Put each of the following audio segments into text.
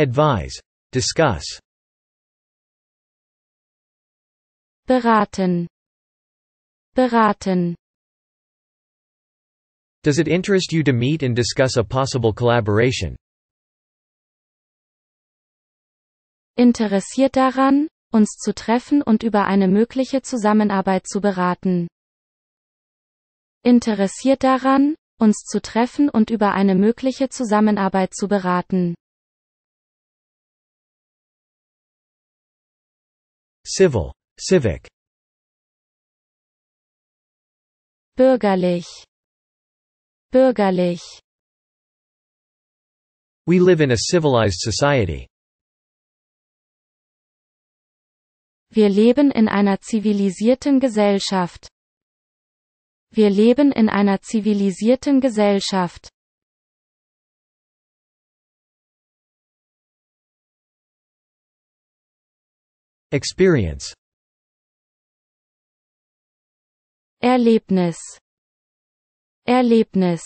advise, discuss. Beraten. Beraten. Does it interest you to meet and discuss a possible collaboration? Interessiert daran, uns zu treffen und über eine mögliche Zusammenarbeit zu beraten. Interessiert daran, uns zu treffen und über eine mögliche Zusammenarbeit zu beraten. Civil, civic. Bürgerlich, bürgerlich. We live in a civilized society. Wir leben in einer zivilisierten Gesellschaft. Wir leben in einer zivilisierten Gesellschaft. Experience Erlebnis Erlebnis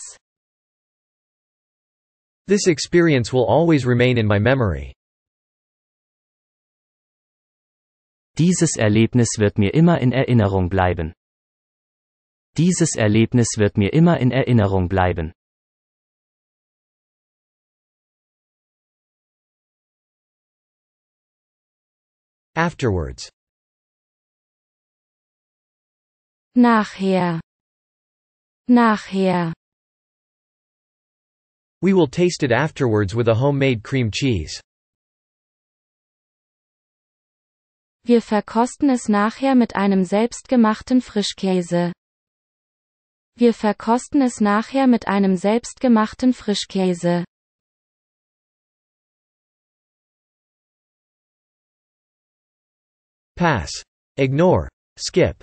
This experience will always remain in my memory. Dieses Erlebnis wird mir immer in Erinnerung bleiben. Dieses Erlebnis wird mir immer in Erinnerung bleiben. Afterwards. Nachher. Nachher. We will taste it afterwards with a homemade cream cheese. Wir verkosten es nachher mit einem selbstgemachten Frischkäse. Wir verkosten es nachher mit einem selbstgemachten Frischkäse. Pass. Ignore. Skip.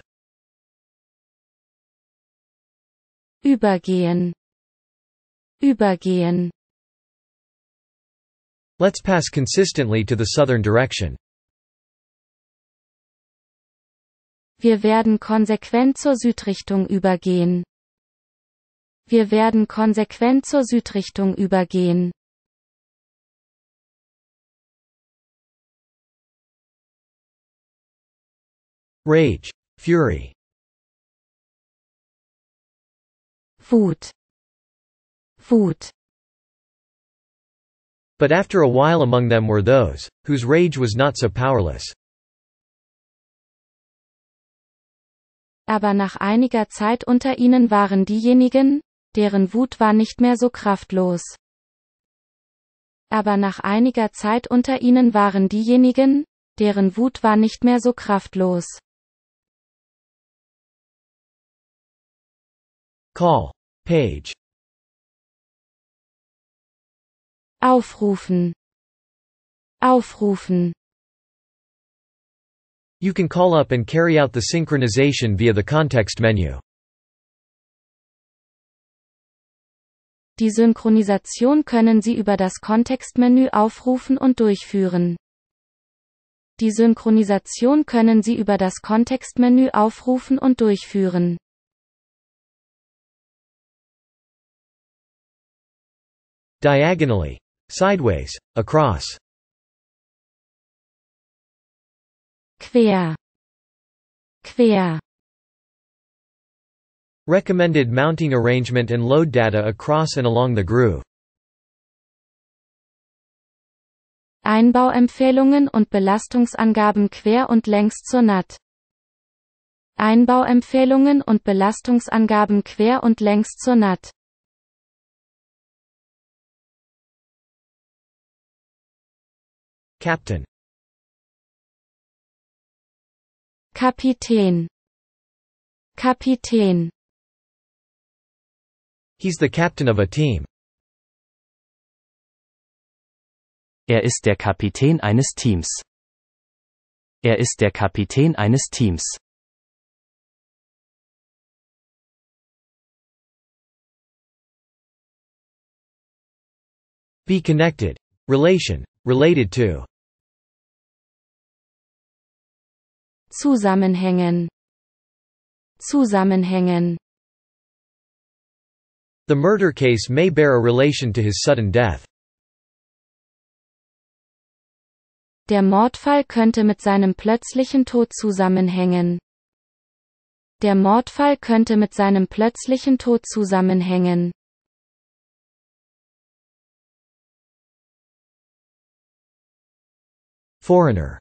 Übergehen. Übergehen. Let's pass consistently to the southern direction. Wir werden konsequent zur Südrichtung übergehen. Wir werden konsequent zur Südrichtung übergehen. Rage. Fury. Food. Food. But after a while among them were those, whose rage was not so powerless. Aber nach einiger Zeit unter ihnen waren diejenigen, deren Wut war nicht mehr so kraftlos. Aber nach einiger Zeit unter ihnen waren diejenigen, deren Wut war nicht mehr so kraftlos. Call. Page. Aufrufen. Aufrufen. You can call up and carry out the synchronization via the context menu. Die Synchronisation können Sie über das Kontextmenü aufrufen und durchführen. Die Synchronisation können Sie über das Kontextmenü aufrufen und durchführen. diagonally, sideways, across. Quer. Quer. Recommended mounting arrangement and load data across and along the groove. Einbauempfehlungen und Belastungsangaben quer und längs zur NAT. Einbauempfehlungen und Belastungsangaben quer und längs zur NAT. Captain Kapitän Kapitän He's the captain of a team. Er ist der Kapitän eines Teams. Er ist der Kapitän eines Teams. Be connected. Relation. Related to. zusammenhängen zusammenhängen The murder case may bear a relation to his sudden death. Der Mordfall könnte mit seinem plötzlichen Tod zusammenhängen. Der Mordfall könnte mit seinem plötzlichen Tod zusammenhängen. Foreigner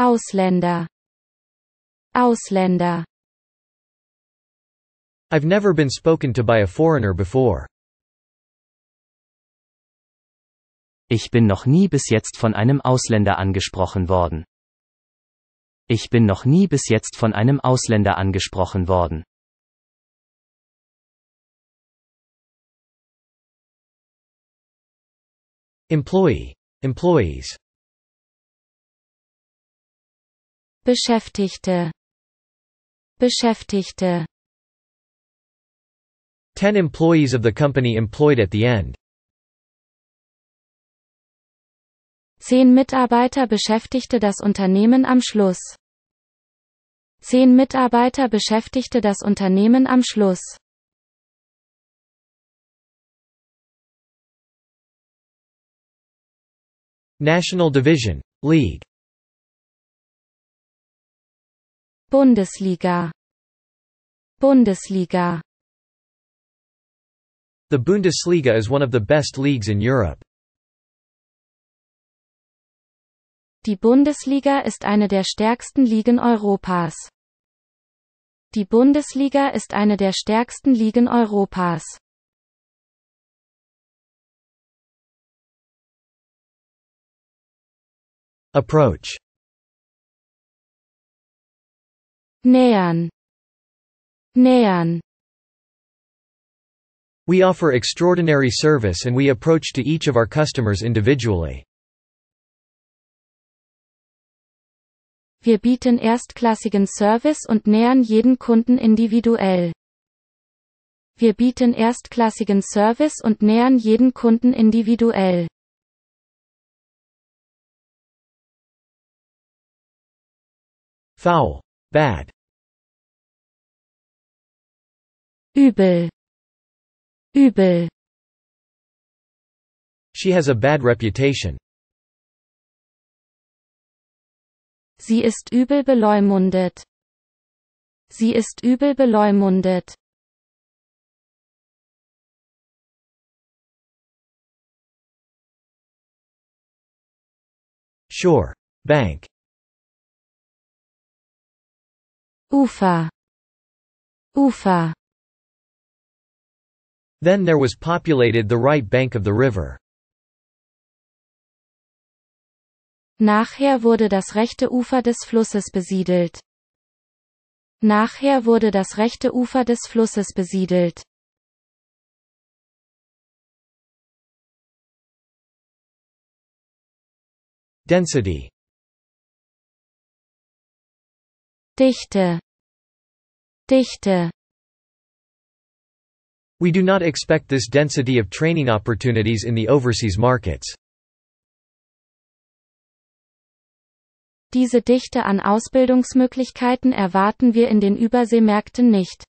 Ausländer Ausländer I've never been spoken to by a foreigner before. Ich bin noch nie bis jetzt von einem Ausländer angesprochen worden. Ich bin noch nie bis jetzt von einem Ausländer angesprochen worden. Employee. Employees. Beschäftigte Beschäftigte Ten employees of the company employed at the end. Zehn Mitarbeiter beschäftigte das Unternehmen am Schluss. Zehn Mitarbeiter beschäftigte das Unternehmen am Schluss. National Division League Bundesliga Bundesliga The Bundesliga is one of the best leagues in Europe. Die Bundesliga ist eine der stärksten Ligen Europas. Die Bundesliga ist eine der stärksten Ligen Europas. Approach Nähern. Nähern. We offer extraordinary service and we approach to each of our customers individually. Wir bieten erstklassigen Service und nähern jeden Kunden individuell. Wir bieten erstklassigen Service und nähern jeden Kunden individuell. Foul. Bad. Übel. Übel. She has a bad reputation. Sie ist übel beleumundet. Sie ist übel beleumundet. Shore. Bank. Ufer. Ufer. Then there was populated the right bank of the river. Nachher wurde das rechte Ufer des Flusses besiedelt. Nachher wurde das rechte Ufer des Flusses besiedelt. Density Dichte Dichte We do not expect this density of training opportunities in the overseas markets. Diese Dichte an Ausbildungsmöglichkeiten erwarten wir in den Überseemärkten nicht.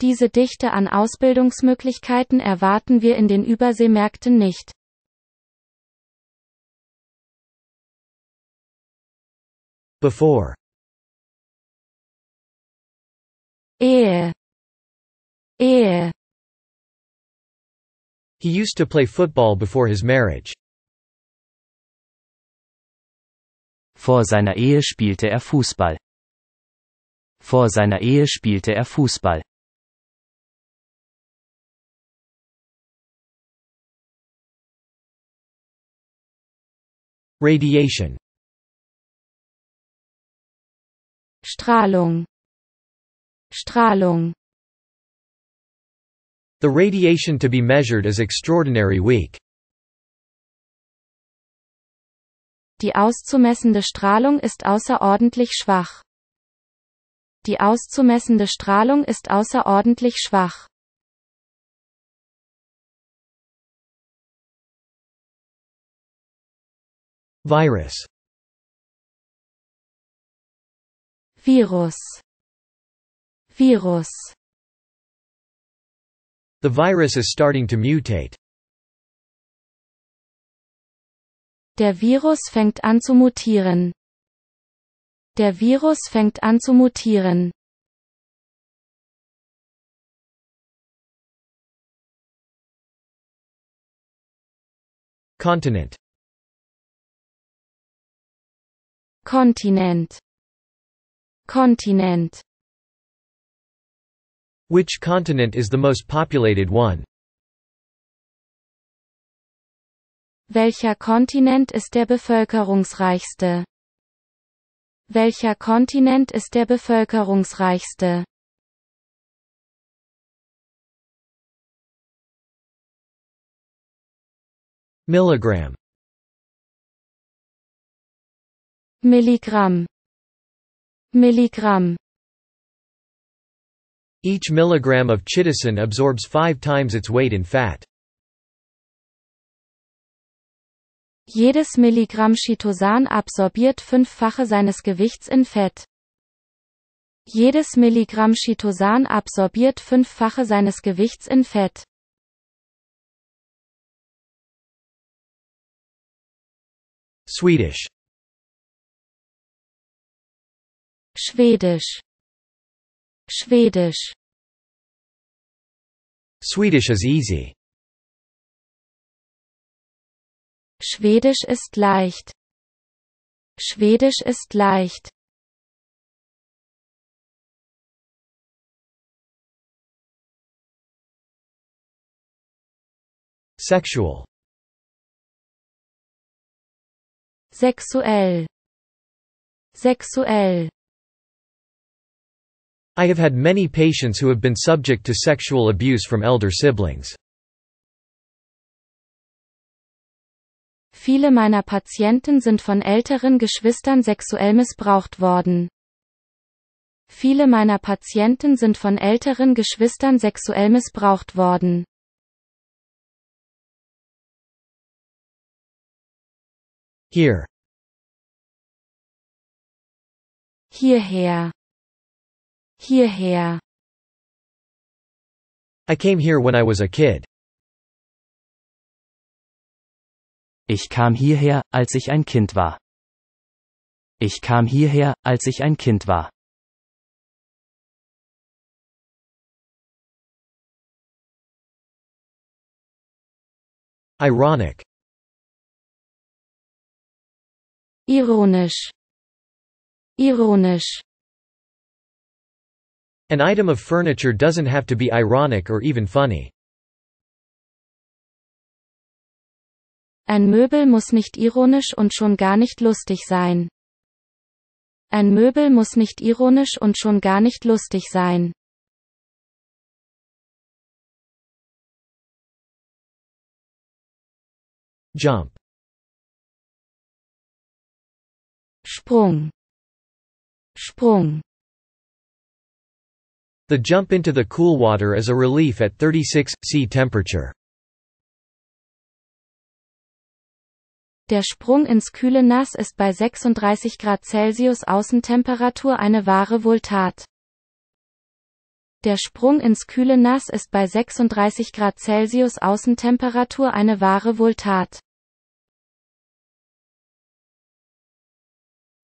Diese Dichte an Ausbildungsmöglichkeiten erwarten wir in den Überseemärkten nicht. Before. Ehe. Ear He used to play football before his marriage. Vor seiner Ehe spielte er Fußball. Vor seiner Ehe spielte er Fußball. Radiation Strahlung Strahlung The radiation to be measured is extraordinary weak. Die auszumessende Strahlung ist außerordentlich schwach. Die auszumessende Strahlung ist außerordentlich schwach. Virus Virus Virus The virus is starting to mutate. Der Virus fängt an zu mutieren. Der Virus fängt an zu mutieren. Continent. Kontinent. Kontinent. Which continent is the most populated one? Welcher Kontinent ist der bevölkerungsreichste? Welcher Kontinent ist der bevölkerungsreichste? Milligramm Milligramm Milligramm Each milligram of chitosan absorbs five times its weight in fat. Jedes Milligramm Chitosan absorbiert fünffache seines Gewichts in Fett. Jedes Milligramm Chitosan absorbiert fünffache seines Gewichts in Fett. Swedish Schwedisch Schwedisch Swedish is easy. Schwedisch ist leicht. Schwedisch ist leicht. Sexual. Sexuell. Sexuell. I have had many patients who have been subject to sexual abuse from elder siblings. Viele meiner Patienten sind von älteren Geschwistern sexuell missbraucht worden. Viele meiner Patienten sind von älteren Geschwistern sexuell missbraucht worden. Hier. Hierher. Hierher. I came here when I was a kid. Ich kam hierher, als ich ein Kind war. Ich kam hierher, als ich ein Kind war. Ironic. Ironisch. Ironisch. An item of furniture doesn't have to be ironic or even funny. Ein Möbel muss nicht ironisch und schon gar nicht lustig sein. Ein Möbel muss nicht ironisch und schon gar nicht lustig sein. Jump. Sprung. Sprung. The jump into the cool water is a relief at 36 C temperature. Der Sprung ins kühle Nass ist bei 36 Grad Celsius Außentemperatur eine wahre Wohltat. Der Sprung ins kühle Nass ist bei 36 Grad Celsius Außentemperatur eine wahre Wohltat.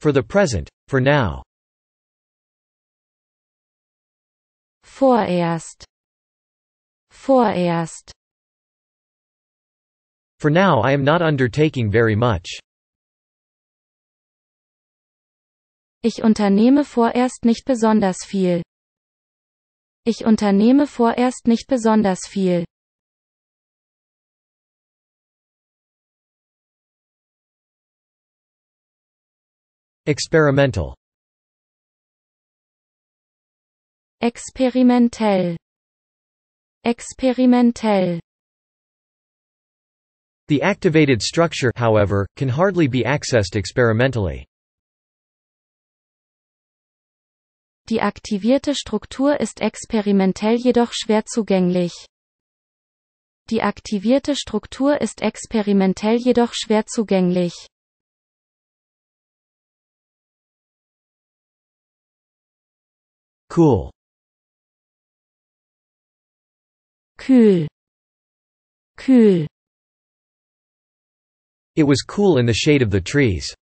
For the present, for now. Vorerst. Vorerst. For now I am not undertaking very much. Ich unternehme vorerst nicht besonders viel. Ich unternehme vorerst nicht besonders viel. Experimental experimentell experimentell The activated structure however can hardly be accessed experimentally Die aktivierte Struktur ist experimentell jedoch schwer zugänglich Die aktivierte Struktur ist experimentell jedoch schwer zugänglich Cool Cool. Cool. It was cool in the shade of the trees.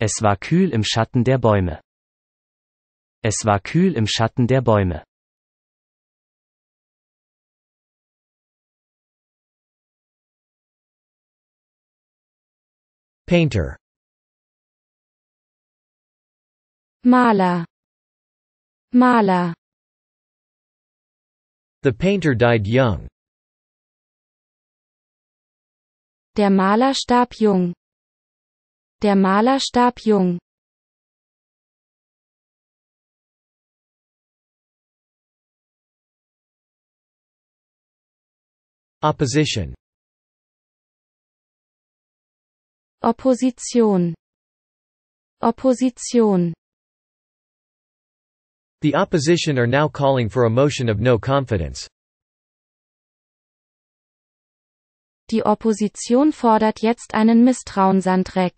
Es war kühl im Schatten der Bäume. Es war kühl im Schatten der Bäume. Painter Maler Maler The painter died young. Der Maler starb jung. Der Maler starb jung. Opposition Opposition Opposition The opposition are now calling for a motion of no confidence. Die Opposition fordert jetzt einen Misstrauensantrag.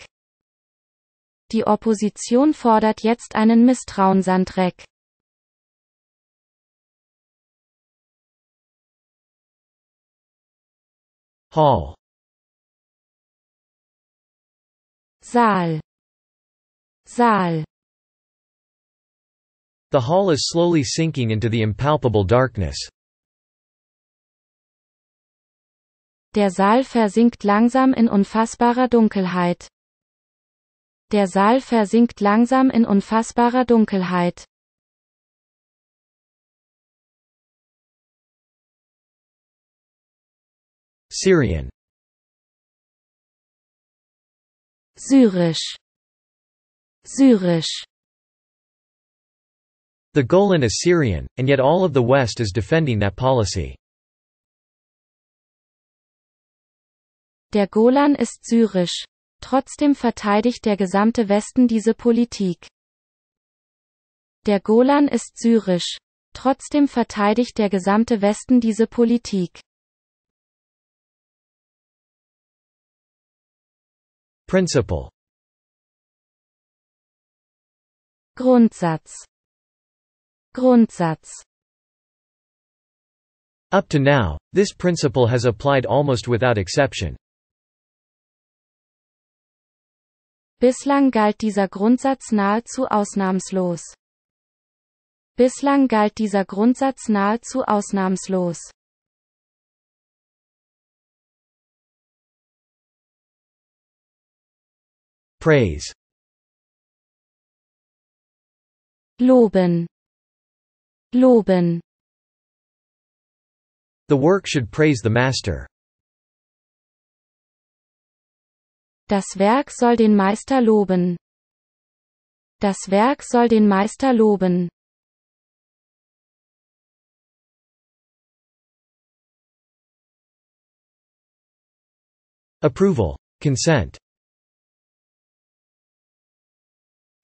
Die Opposition fordert jetzt einen Misstrauensantrag. Hall Saal Saal The hall is slowly sinking into the impalpable darkness. Der Saal versinkt langsam in unfassbarer Dunkelheit. Der Saal versinkt langsam in unfassbarer Dunkelheit. Syrien. Syrisch. Syrisch. The Golan is Syrian, and yet all of the West is defending that policy. Der Golan ist syrisch. Trotzdem verteidigt der gesamte Westen diese Politik. Der Golan ist syrisch. Trotzdem verteidigt der gesamte Westen diese Politik. Principle Grundsatz Grundsatz Up to now, this principle has applied almost without exception. Bislang galt dieser Grundsatz nahezu ausnahmslos. Bislang galt dieser Grundsatz nahezu ausnahmslos. Praise Loben Loben. The work should praise the master. Das Werk soll den Meister loben. Das Werk soll den Meister loben. Approval. Consent.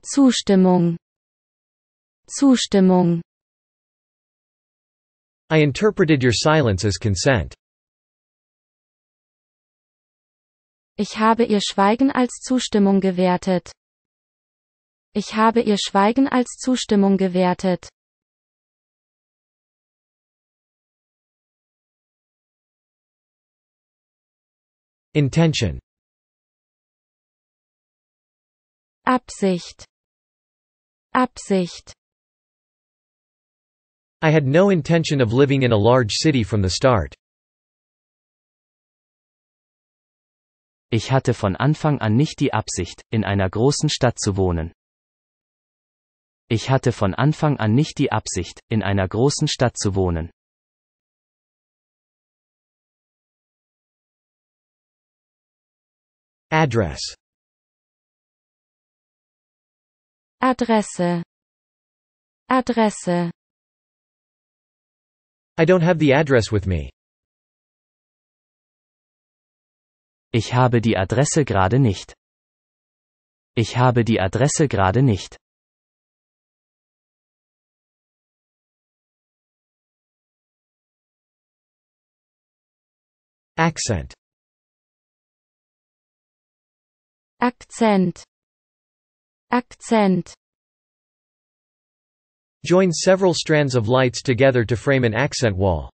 Zustimmung. Zustimmung. I interpreted your silence as consent. Ich habe ihr Schweigen als Zustimmung gewertet. Ich habe ihr Schweigen als Zustimmung gewertet. Intention Absicht Absicht I had no intention of living in a large city from the start. Ich hatte von Anfang an nicht die Absicht, in einer großen Stadt zu wohnen. Ich hatte von Anfang an nicht die Absicht, in einer großen Stadt zu wohnen. Address Adresse Adresse I don't have the address with me. Ich habe die Adresse gerade nicht. Ich habe die Adresse gerade nicht. Akzent. Akzent. Akzent. Join several strands of lights together to frame an accent wall.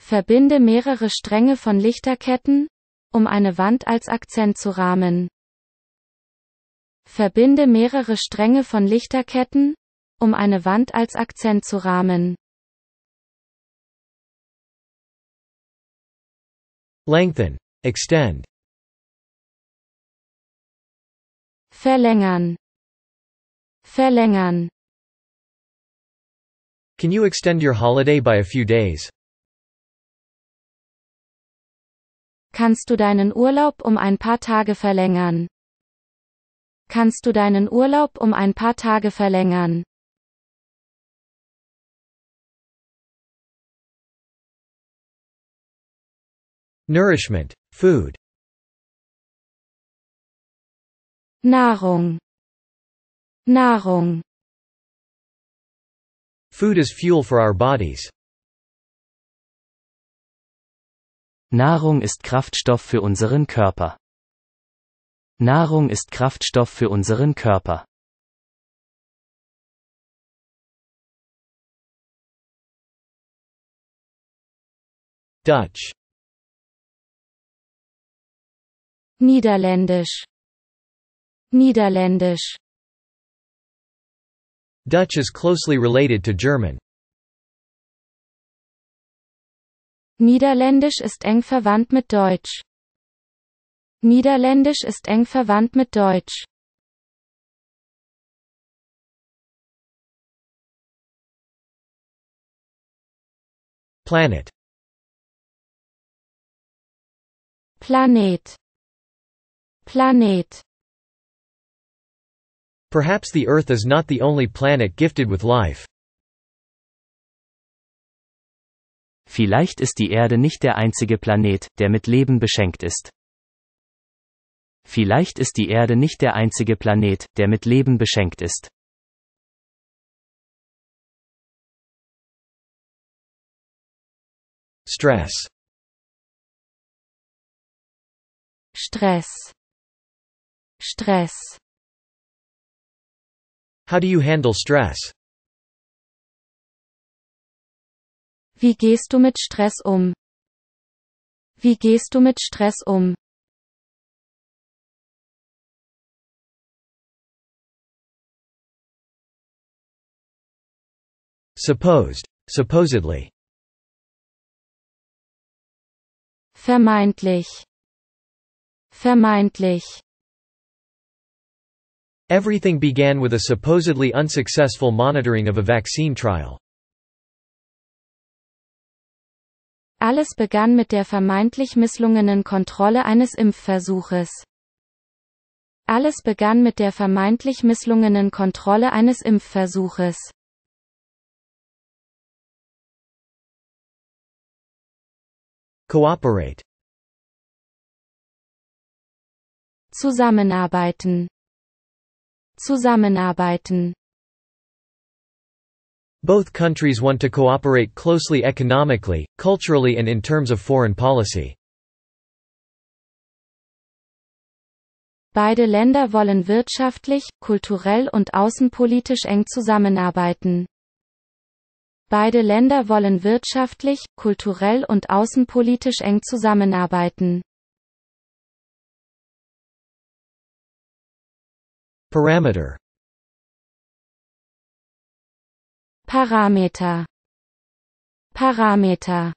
Verbinde mehrere Stränge von Lichterketten, um eine Wand als Akzent zu rahmen. Verbinde mehrere Stränge von Lichterketten, um eine Wand als Akzent zu rahmen. Lengthen. Extend. Verlängern. Verlängern. Can you extend your holiday by a few days? Kannst du deinen Urlaub um ein paar Tage verlängern? Kannst du deinen Urlaub um ein paar Tage verlängern? Nourishment, food. Nahrung Nahrung Food is fuel for our bodies. Nahrung ist Kraftstoff für unseren Körper. Nahrung ist Kraftstoff für unseren Körper. Dutch Niederländisch Niederländisch Dutch is closely related to German. Niederländisch ist eng verwandt mit Deutsch. Niederländisch ist eng verwandt mit Deutsch. Planet. Planet. Planet. Perhaps the Earth is not the only planet gifted with life. Vielleicht ist die Erde nicht der einzige Planet, der mit Leben beschenkt ist. Vielleicht ist die Erde nicht der einzige Planet, der mit Leben beschenkt ist. Stress. Stress. Stress. How do you handle stress? Wie gehst du mit Stress um? Wie gehst du mit Stress um? Supposed, supposedly. Vermeintlich. Vermeintlich. Everything began with a supposedly unsuccessful monitoring of a vaccine trial. Alles begann mit der vermeintlich misslungenen Kontrolle eines Impfversuches. Alles begann mit der vermeintlich misslungenen Kontrolle eines Impfversuches. Cooperate. Zusammenarbeiten Zusammenarbeiten Both countries want to cooperate closely economically, culturally and in terms of foreign policy. Beide Länder wollen wirtschaftlich, kulturell und außenpolitisch eng zusammenarbeiten. Beide Länder wollen wirtschaftlich, kulturell und außenpolitisch eng zusammenarbeiten. Parameter Parameter Parameter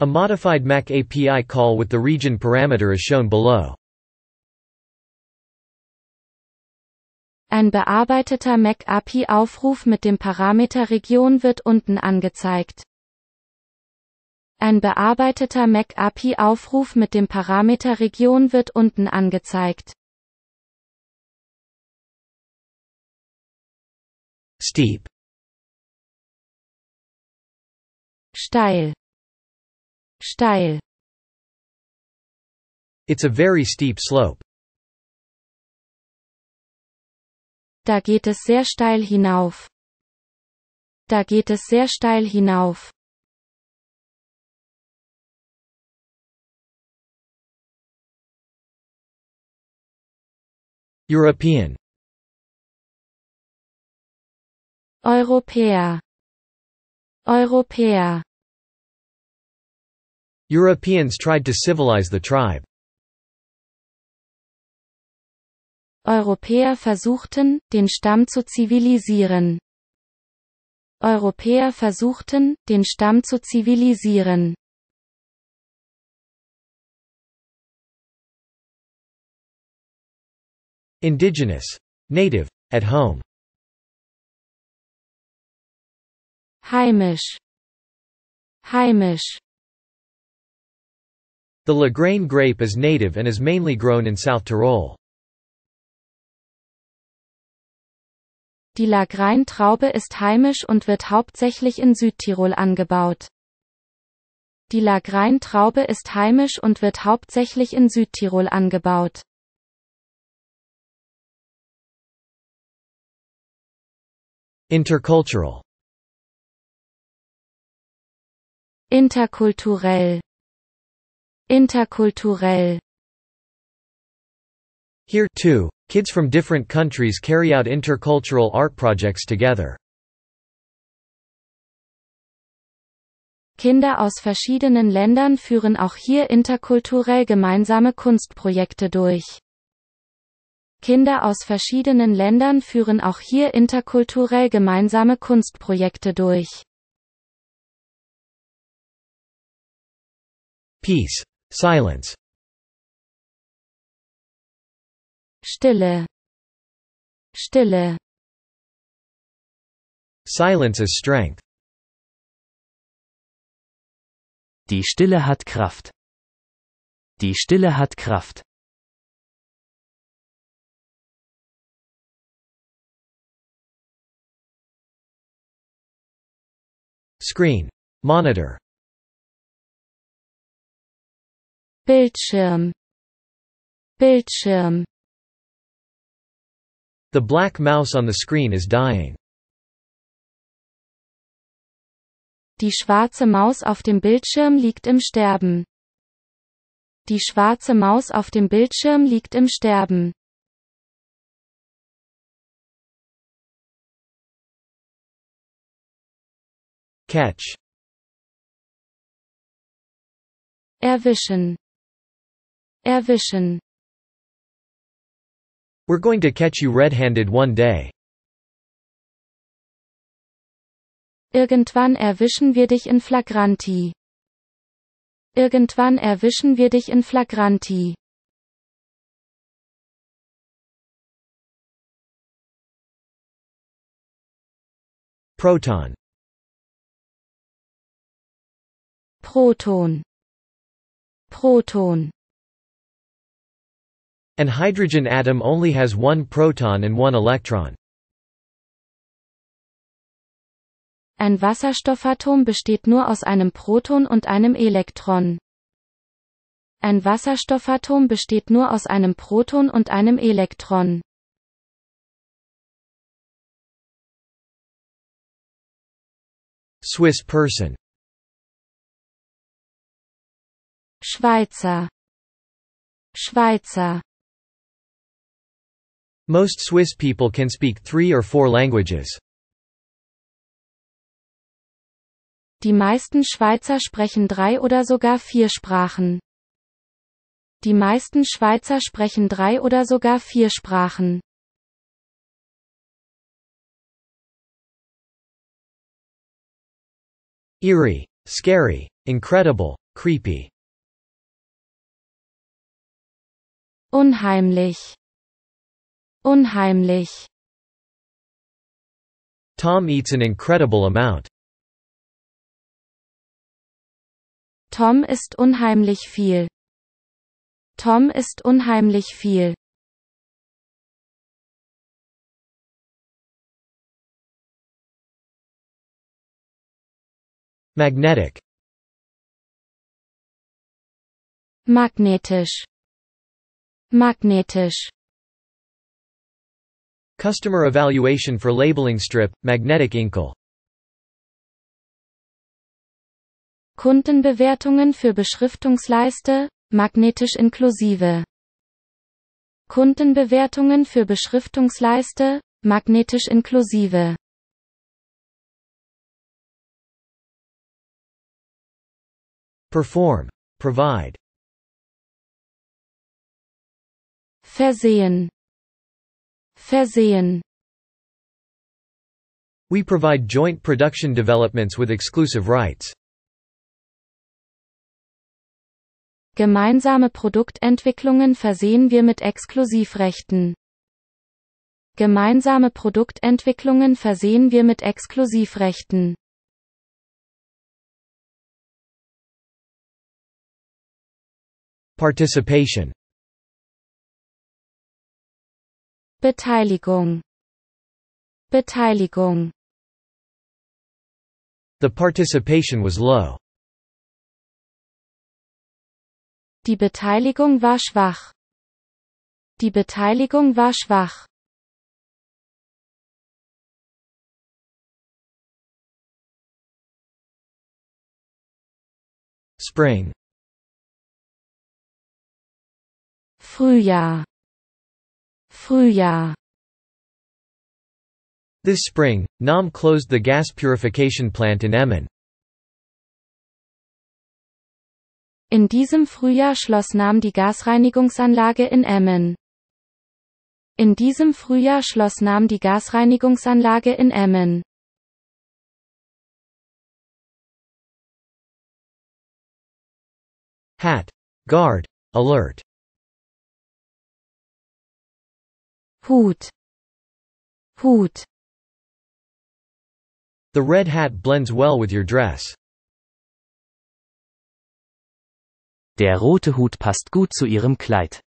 A modified MAC API call with the region parameter is shown below. Ein bearbeiteter MAC API Aufruf mit dem Parameter Region wird unten angezeigt. Ein bearbeiteter MAC API Aufruf mit dem Parameter Region wird unten angezeigt. steep steil steil It's a very steep slope. Da geht es sehr steil hinauf. Da geht es sehr steil hinauf. European Europäer Europäer Europeans tried to civilize the tribe. Europäer versuchten, den Stamm zu zivilisieren. Europäer versuchten, den Stamm zu zivilisieren. Indigenous. Native. At home. Heimisch. Heimisch. The Lagrain grape is native and is mainly grown in South Tyrol. Die Lagrain-Traube ist heimisch und wird hauptsächlich in Südtirol angebaut. Die Lagrain-Traube ist heimisch und wird hauptsächlich in Südtirol angebaut. Intercultural interkulturell interkulturell Here too, kids from different countries carry out intercultural art projects together. Kinder aus verschiedenen Ländern führen auch hier interkulturell gemeinsame Kunstprojekte durch. Kinder aus verschiedenen Ländern führen auch hier interkulturell gemeinsame Kunstprojekte durch. Peace. Silence. Stille. Stille. Silence is strength. Die Stille hat Kraft. Die Stille hat Kraft. Screen. Monitor. Bildschirm Bildschirm The black mouse on the screen is dying. Die schwarze Maus auf dem Bildschirm liegt im Sterben. Die schwarze Maus auf dem Bildschirm liegt im Sterben. Catch. Erwischen. Erwischen. We're going to catch you red-handed one day. Irgendwann erwischen wir dich in flagranti. Irgendwann erwischen wir dich in flagranti. Proton. Proton. Proton. An hydrogen atom only has one proton and one electron. Ein Wasserstoffatom besteht nur aus einem Proton und einem Elektron. Ein Wasserstoffatom besteht nur aus einem Proton und einem Elektron. Swiss person Schweizer Schweizer Most Swiss people can speak three or four languages. Die meisten Schweizer sprechen drei oder sogar vier Sprachen. Die meisten Schweizer sprechen drei oder sogar vier Sprachen. Eerie, scary, incredible, creepy. Unheimlich, Unheimlich. Tom eats an incredible amount. Tom ist unheimlich viel. Tom ist unheimlich viel. Magnetic. Magnetisch. Magnetisch. Customer evaluation for labeling strip, magnetic inkle. Kundenbewertungen für Beschriftungsleiste, magnetisch inklusive. Kundenbewertungen für Beschriftungsleiste, magnetisch inklusive. Perform. Provide. Versehen. Versehen We provide joint production developments with exclusive rights. Gemeinsame Produktentwicklungen versehen wir mit Exklusivrechten. Gemeinsame Produktentwicklungen versehen wir mit Exklusivrechten. Participation Beteiligung Beteiligung The participation was low. Die Beteiligung war schwach. Die Beteiligung war schwach. Spring Frühjahr Frühjahr this spring, NAM closed the gas purification plant in Emmen. In diesem Frühjahr schloss NAM die Gasreinigungsanlage in Emmen. In diesem Frühjahr schloss NAM die Gasreinigungsanlage in Emmen. Hat. Guard. Alert. Hut. Hut. The red hat blends well with your dress. Der rote Hut passt gut zu ihrem Kleid.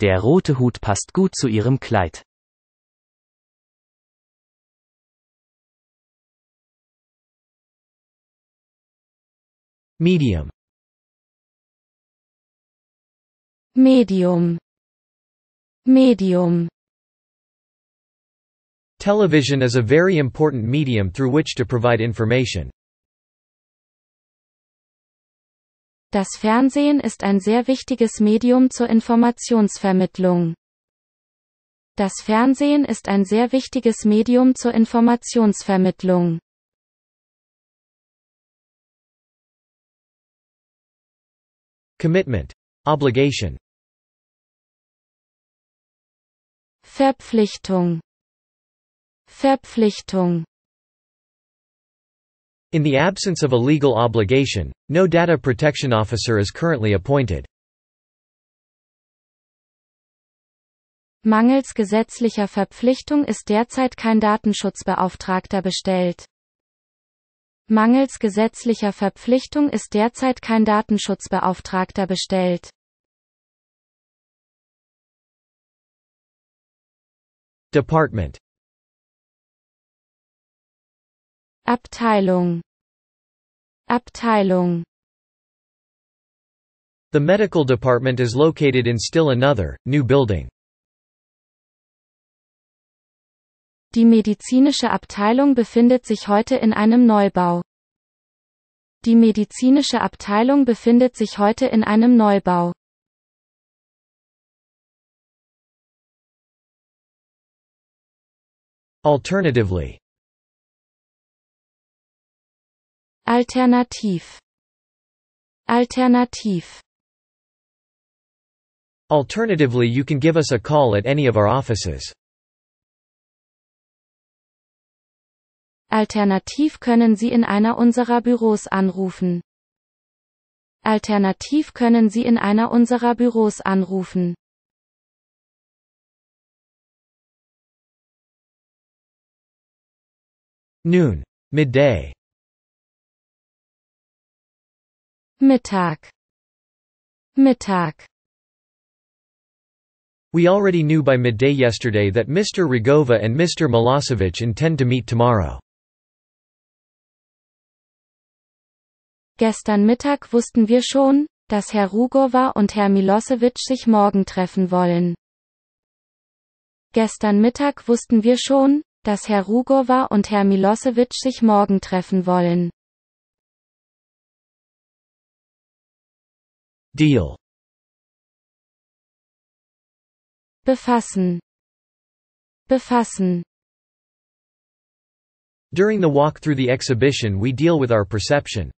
Der rote Hut passt gut zu ihrem Kleid. Medium. Medium. Medium Television is a very important medium through which to provide information. Das Fernsehen ist ein sehr wichtiges Medium zur Informationsvermittlung. Das Fernsehen ist ein sehr wichtiges Medium zur Informationsvermittlung. Commitment. Obligation. Verpflichtung Verpflichtung In the absence of a legal obligation, no data protection officer is currently appointed. Mangels gesetzlicher Verpflichtung ist derzeit kein Datenschutzbeauftragter bestellt. Mangels gesetzlicher Verpflichtung ist derzeit kein Datenschutzbeauftragter bestellt. Department Abteilung Abteilung The medical department is located in still another, new building. Die medizinische Abteilung befindet sich heute in einem Neubau. Die medizinische Abteilung befindet sich heute in einem Neubau. Alternatively Alternativ Alternativ Alternatively you can give us a call at any of our offices. Alternativ können Sie in einer unserer Büros anrufen. Alternativ können Sie in einer unserer Büros anrufen. noon, midday. Mittag. Mittag. We already knew by midday yesterday that Mr. Rogova and Mr. Milosevic intend to meet tomorrow. Gestern Mittag wussten wir schon, dass Herr Rugova und Herr Milosevic sich morgen treffen wollen. Gestern Mittag wussten wir schon, dass Herr Rugova und Herr Milosevic sich morgen treffen wollen. Deal. Befassen. Befassen. During the walk through the exhibition we deal with our perception.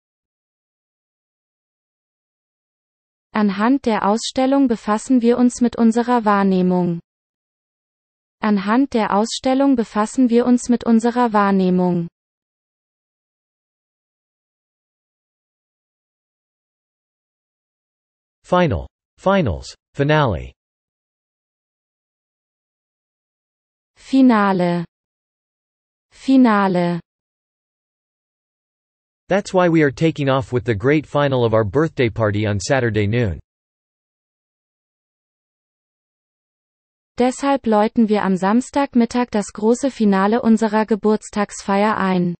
Anhand der Ausstellung befassen wir uns mit unserer Wahrnehmung. Anhand der Ausstellung befassen wir uns mit unserer Wahrnehmung. Final. Finals. Finale. Finale. Finale. That's why we are taking off with the great final of our birthday party on Saturday noon. Deshalb läuten wir am Samstagmittag das große Finale unserer Geburtstagsfeier ein.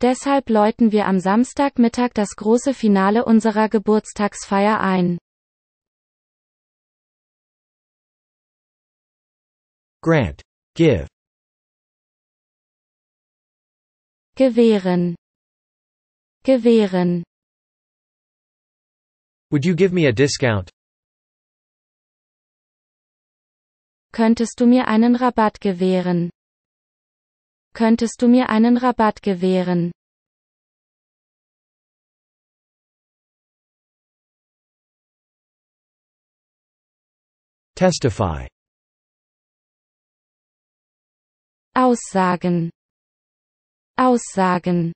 Deshalb läuten wir am Samstagmittag das große Finale unserer Geburtstagsfeier ein. Grant. Give. Gewähren. Gewähren. Would you give me a discount? Könntest du mir einen Rabatt gewähren? Könntest du mir einen Rabatt gewähren? Testify. Aussagen. Aussagen.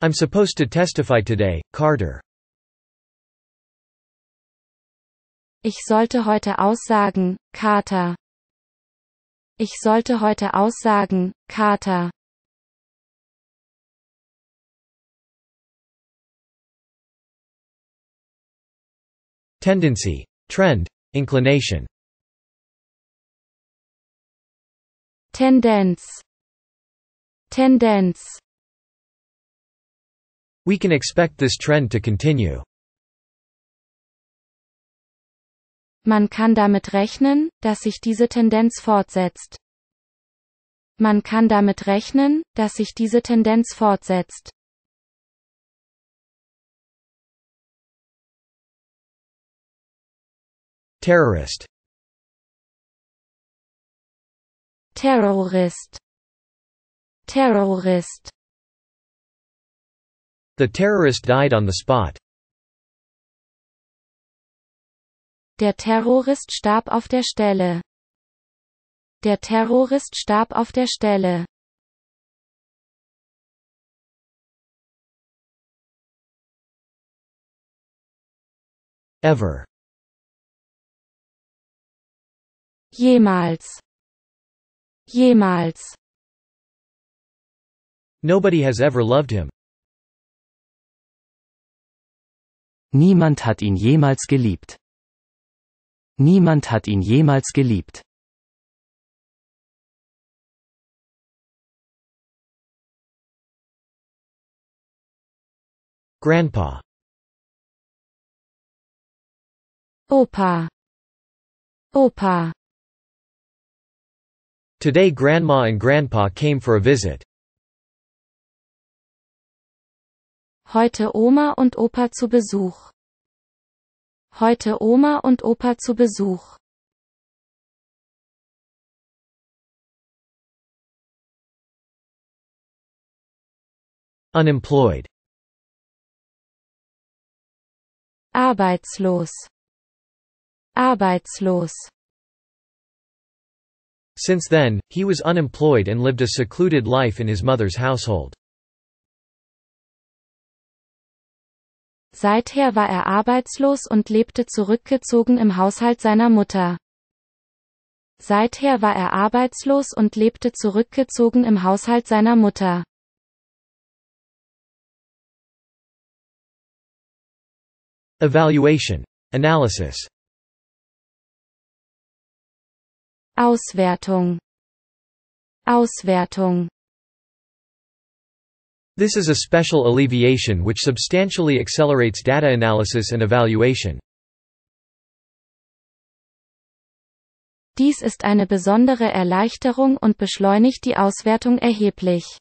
I'm supposed to testify today, Carter. Ich sollte heute aussagen, Kater. Ich sollte heute aussagen, Kater. Tendency, trend, inclination. Tendenz. Tendenz. We can expect this trend to continue. Man kann damit rechnen, dass sich diese Tendenz fortsetzt. Man kann damit rechnen, dass sich diese Tendenz fortsetzt. Terrorist Terrorist Terrorist The terrorist died on the spot. Der Terrorist starb auf der Stelle. Der Terrorist starb auf der Stelle. Ever. Jemals. Jemals. Nobody has ever loved him. Niemand hat ihn jemals geliebt. Niemand hat ihn jemals geliebt. Grandpa Opa Opa Today grandma and grandpa came for a visit. Heute Oma und Opa zu Besuch heute Oma und Opa zu Besuch. Unemployed. Arbeitslos. Arbeitslos. Since then, he was unemployed and lived a secluded life in his mother's household. Seither war er arbeitslos und lebte zurückgezogen im Haushalt seiner Mutter. Seither war er arbeitslos und lebte zurückgezogen im Haushalt seiner Mutter. Evaluation. Analysis. Auswertung. Auswertung. This is a special alleviation which substantially accelerates data analysis and evaluation. Dies ist eine besondere Erleichterung und beschleunigt die Auswertung erheblich.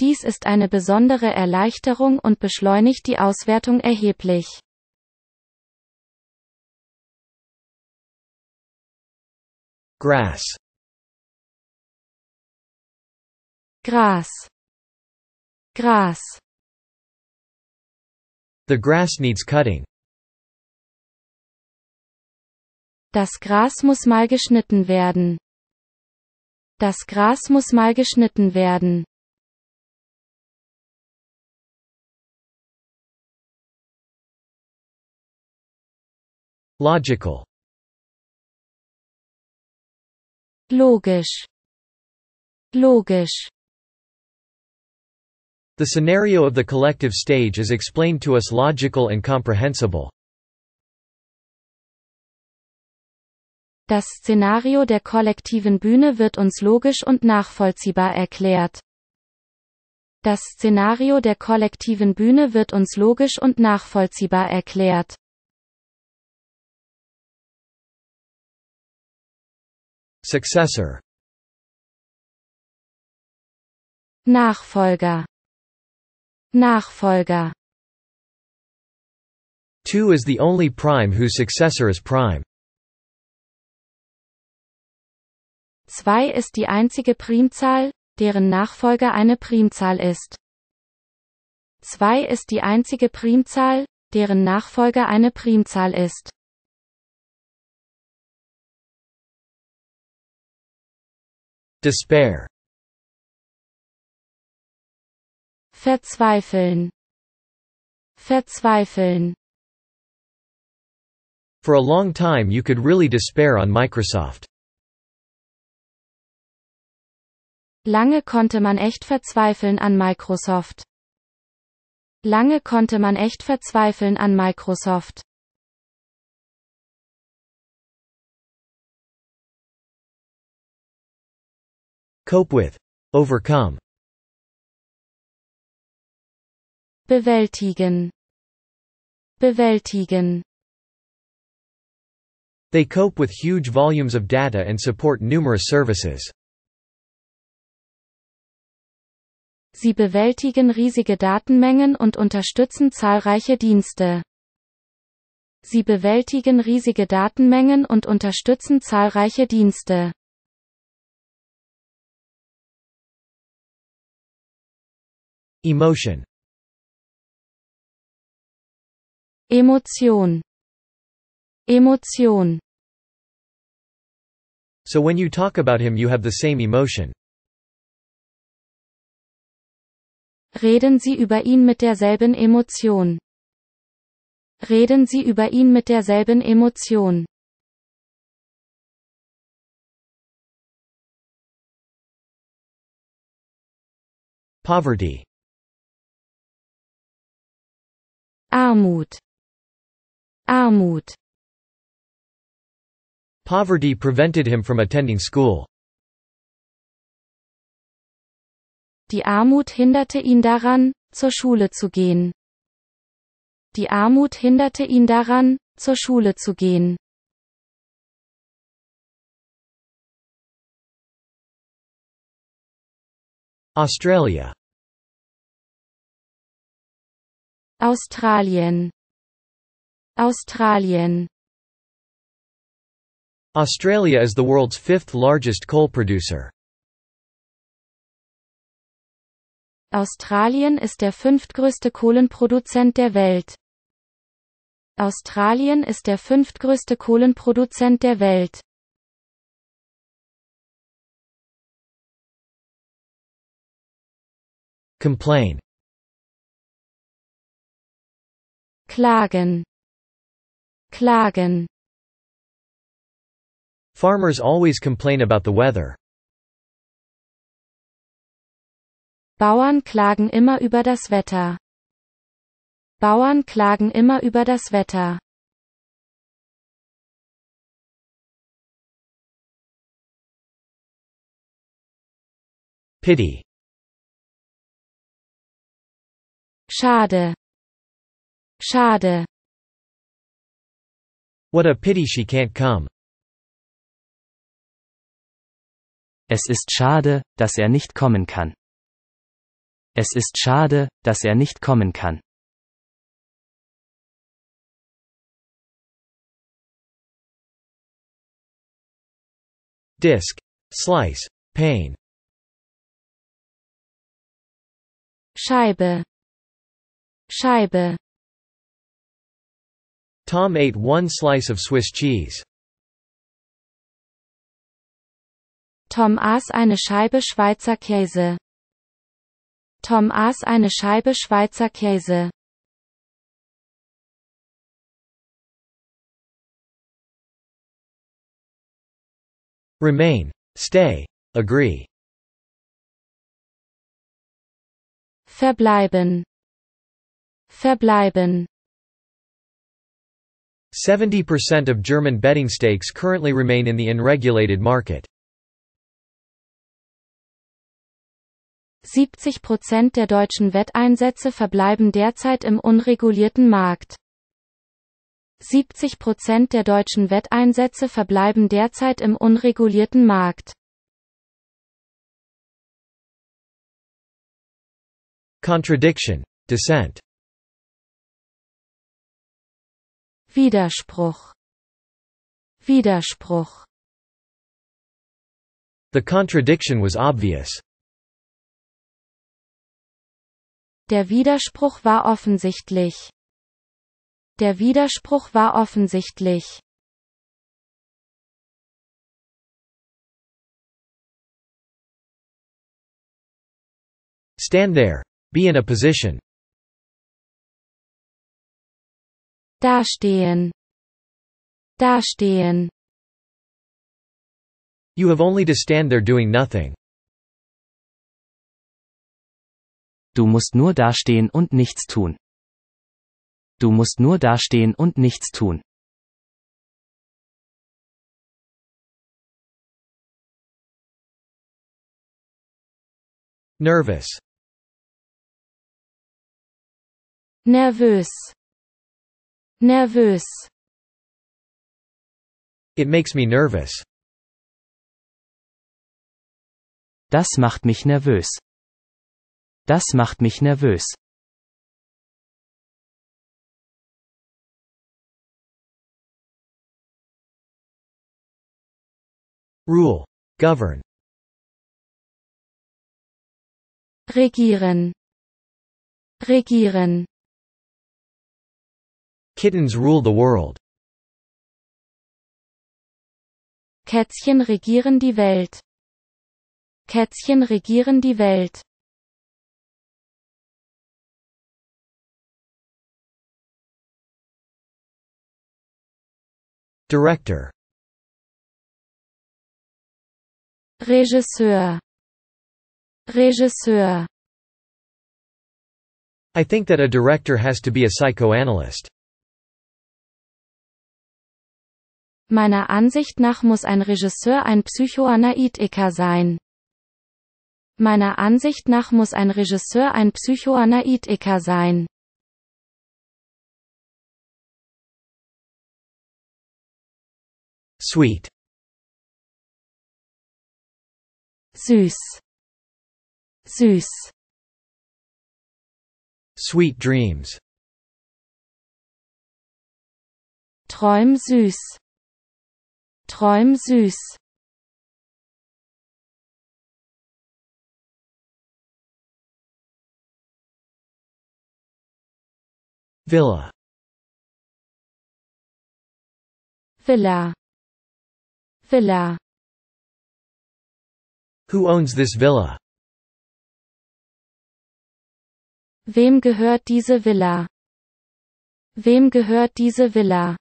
Dies ist eine besondere Erleichterung und beschleunigt die Auswertung erheblich. Grass Grass. Gras. The grass needs cutting. Das Gras muss mal geschnitten werden. Das Gras muss mal geschnitten werden. Logical. Logisch. Logisch. The scenario of the collective stage is explained to us logical and comprehensible. Das Szenario der kollektiven Bühne wird uns logisch und nachvollziehbar erklärt. Das Szenario der kollektiven Bühne wird uns logisch und nachvollziehbar erklärt. Successor Nachfolger Nachfolger 2 is the only prime whose successor is prime. 2 ist die einzige Primzahl, deren Nachfolger eine Primzahl ist. 2 ist die einzige Primzahl, deren Nachfolger eine Primzahl ist. Despair Verzweifeln. Verzweifeln. For a long time you could really despair on Microsoft. Lange konnte man echt verzweifeln an Microsoft. Lange konnte man echt verzweifeln an Microsoft. Cope with. Overcome. bewältigen bewältigen They cope with huge volumes of data and support numerous services. Sie bewältigen riesige Datenmengen und unterstützen zahlreiche Dienste. Sie bewältigen riesige Datenmengen und unterstützen zahlreiche Dienste. Emotion Emotion. Emotion. So when you talk about him you have the same emotion. Reden Sie über ihn mit derselben Emotion. Reden Sie über ihn mit derselben Emotion. Poverty. Armut. Armut Poverty prevented him from attending school. Die Armut hinderte ihn daran, zur Schule zu gehen. Die Armut hinderte ihn daran, zur Schule zu gehen. Australia Australien Australien Australia is the world's fifth largest coal producer. Australien ist der fünftgrößte Kohlenproduzent der Welt. Australien ist der fünftgrößte Kohlenproduzent der Welt. Complain. Klagen Klagen Farmers always complain about the weather. Bauern klagen immer über das Wetter. Bauern klagen immer über das Wetter. Pity. Schade. Schade. What a pity she can't come. Es ist schade, dass er nicht kommen kann. Es ist schade, dass er nicht kommen kann. Disk. Slice. Pain. Scheibe. Scheibe. Tom ate one slice of Swiss cheese. Tom aß eine Scheibe Schweizer Käse. Tom aß eine Scheibe Schweizer Käse. Remain. Stay. Agree. Verbleiben. Verbleiben. 70% of German betting stakes currently remain in the unregulated market. 70 percent der deutschen Wetteinsätze verbleiben derzeit im unregulierten Markt. 70 percent der deutschen Wetteinsätze verbleiben derzeit im unregulierten Markt. Contradiction, dissent Widerspruch Widerspruch The contradiction was obvious. Der Widerspruch war offensichtlich. Der Widerspruch war offensichtlich. Stand there. Be in a position. Dastehen. Dastehen. You have only to stand there doing nothing. Du musst nur dastehen und nichts tun. Du musst nur dastehen und nichts tun. Nervous. Nervös. Nervös. It makes me nervous. Das macht mich nervös. Das macht mich nervös. Rule. Govern. Regieren. Regieren. Kittens rule the world. Kätzchen regieren die Welt. Kätzchen regieren die Welt. Director Regisseur Regisseur I think that a director has to be a psychoanalyst. Meiner Ansicht nach muss ein Regisseur ein Psychoanalytiker sein. Meiner Ansicht nach muss ein Regisseur ein Psychoanalytiker sein. Sweet. Süß. Süß. Sweet dreams. Träum süß. Träum süß Villa Villa Villa Who owns this villa? Wem gehört diese Villa? Wem gehört diese Villa?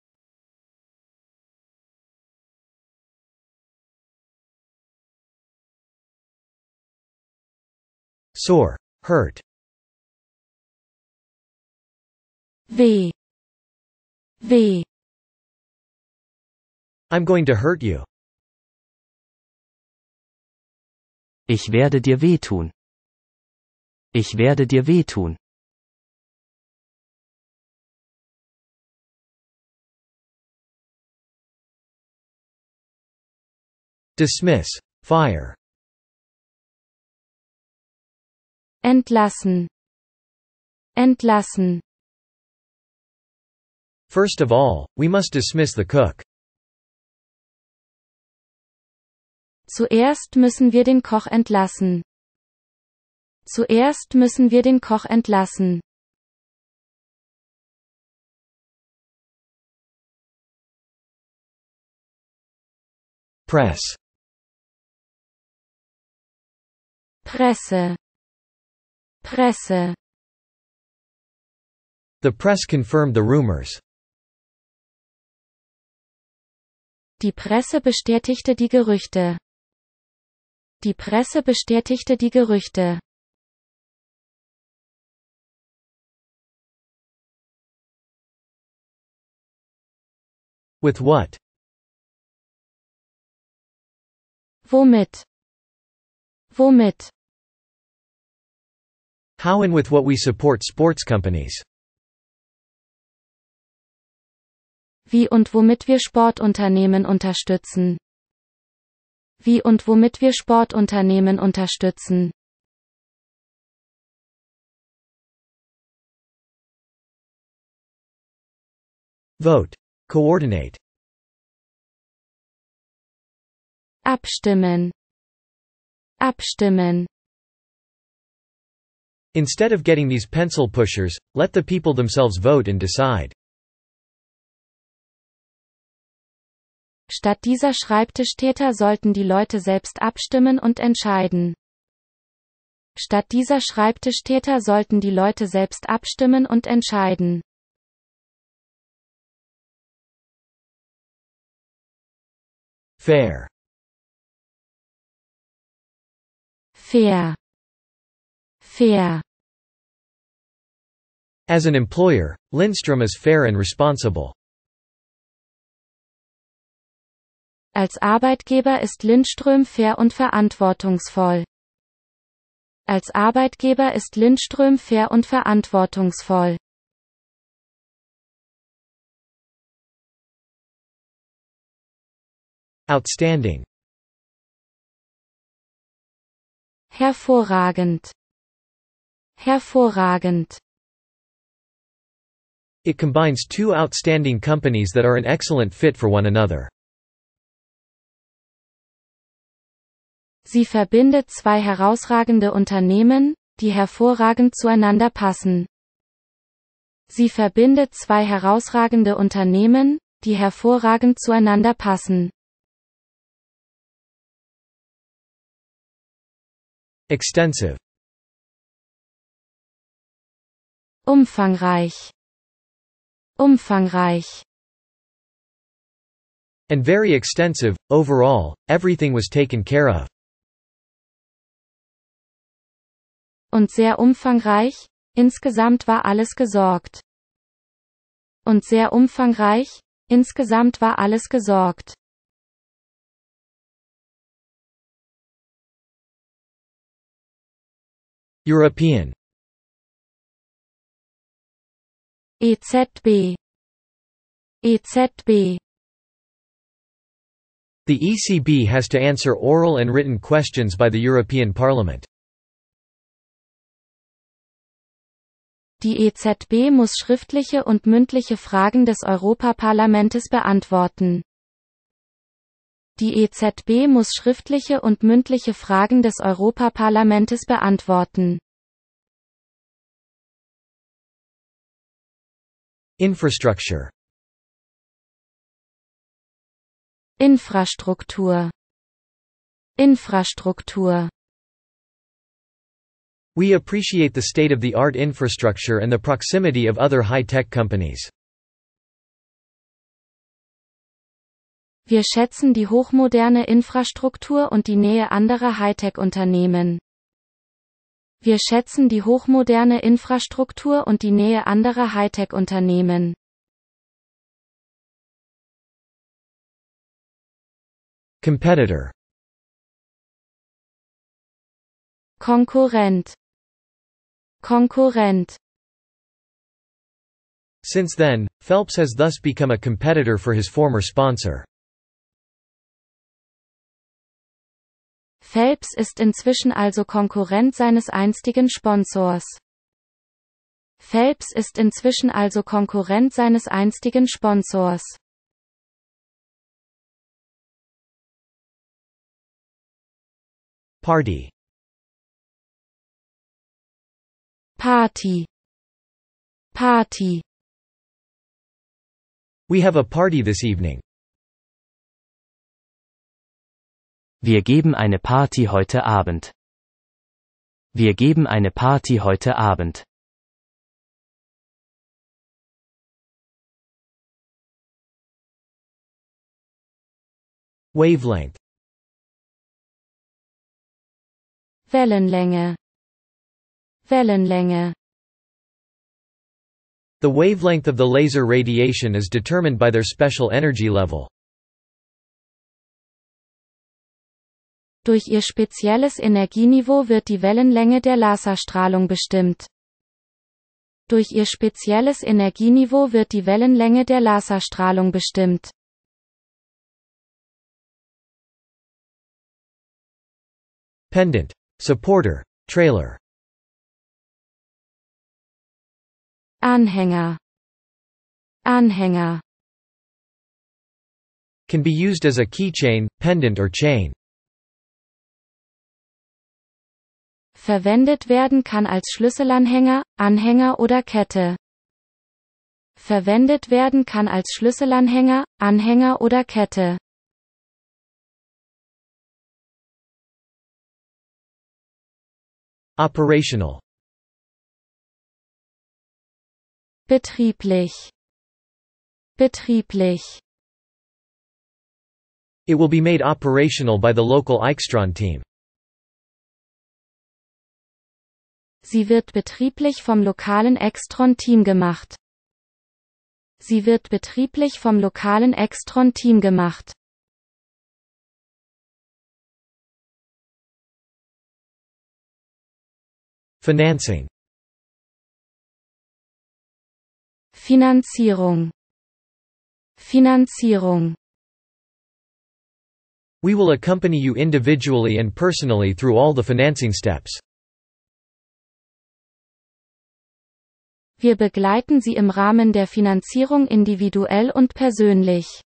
Sore. Hurt. V. V. I'm going to hurt you. Ich werde dir wehtun. Ich werde dir wehtun. Dismiss. Fire. entlassen entlassen First of all, we must dismiss the cook. Zuerst müssen wir den Koch entlassen. Zuerst müssen wir den Koch entlassen. Press. Presse. Presse The press confirmed the rumors. Die Presse bestätigte die Gerüchte. Die Presse bestätigte die Gerüchte. With what? Womit? Womit? How and with what we support sports companies. Wie und womit wir Sportunternehmen unterstützen. Wie und womit wir Sportunternehmen unterstützen. Vote. Coordinate. Abstimmen. Abstimmen. Instead of getting these pencil pushers, let the people themselves vote and decide. Statt dieser Schreibtischtäter sollten die Leute selbst abstimmen und entscheiden. Statt dieser Schreibtischtäter sollten die Leute selbst abstimmen und entscheiden. Fair. Fair. fair. As an employer, Lindstrom is fair and responsible. Als Arbeitgeber ist Lindström fair und verantwortungsvoll. Als Arbeitgeber ist Lindström fair und verantwortungsvoll. Outstanding. Hervorragend. Hervorragend. It combines two outstanding companies that are an excellent fit for one another. Sie verbindet zwei herausragende Unternehmen, die hervorragend zueinander passen. Sie verbindet zwei herausragende Unternehmen, die hervorragend zueinander passen. Extensive umfangreich umfangreich and very extensive overall everything was taken care of und sehr umfangreich insgesamt war alles gesorgt und sehr umfangreich insgesamt war alles gesorgt European EZB EZB The ECB has to answer oral and written questions by the European Parliament. Die EZB muss schriftliche und mündliche Fragen des Europaparlamentes beantworten. Die EZB muss schriftliche und mündliche Fragen des Europaparlamentes beantworten. Infrastructure Infrastruktur Infrastruktur We appreciate the state-of-the-art infrastructure and the proximity of other high-tech companies. Wir schätzen die hochmoderne Infrastruktur und die Nähe anderer Hightech-Unternehmen. Wir schätzen die hochmoderne Infrastruktur und die Nähe anderer Hightech-Unternehmen. Competitor Konkurrent Konkurrent Since then, Phelps has thus become a competitor for his former sponsor. Phelps ist inzwischen also Konkurrent seines einstigen Sponsors. Phelps ist inzwischen also Konkurrent seines einstigen Sponsors. Party Party Party We have a party this evening. Wir geben eine Party heute Abend. Wir geben eine Party heute Abend. Wavelength. Wellenlänge. Wellenlänge. The wavelength of the laser radiation is determined by their special energy level. Durch ihr spezielles Energieniveau wird die Wellenlänge der Laserstrahlung bestimmt. Durch ihr spezielles Energieniveau wird die Wellenlänge der Laserstrahlung bestimmt. Pendant, Supporter, Trailer. Anhänger. Anhänger. Can be used as a keychain, pendant or chain. Verwendet werden kann als Schlüsselanhänger, Anhänger oder Kette. Verwendet werden kann als Schlüsselanhänger, Anhänger oder Kette. Operational Betrieblich Betrieblich It will be made operational by the local Eichstron team. Sie wird betrieblich vom lokalen Extron-Team gemacht. Sie wird betrieblich vom lokalen Extron-Team gemacht. Financing Finanzierung Finanzierung We will accompany you individually and personally through all the financing steps. Wir begleiten Sie im Rahmen der Finanzierung individuell und persönlich.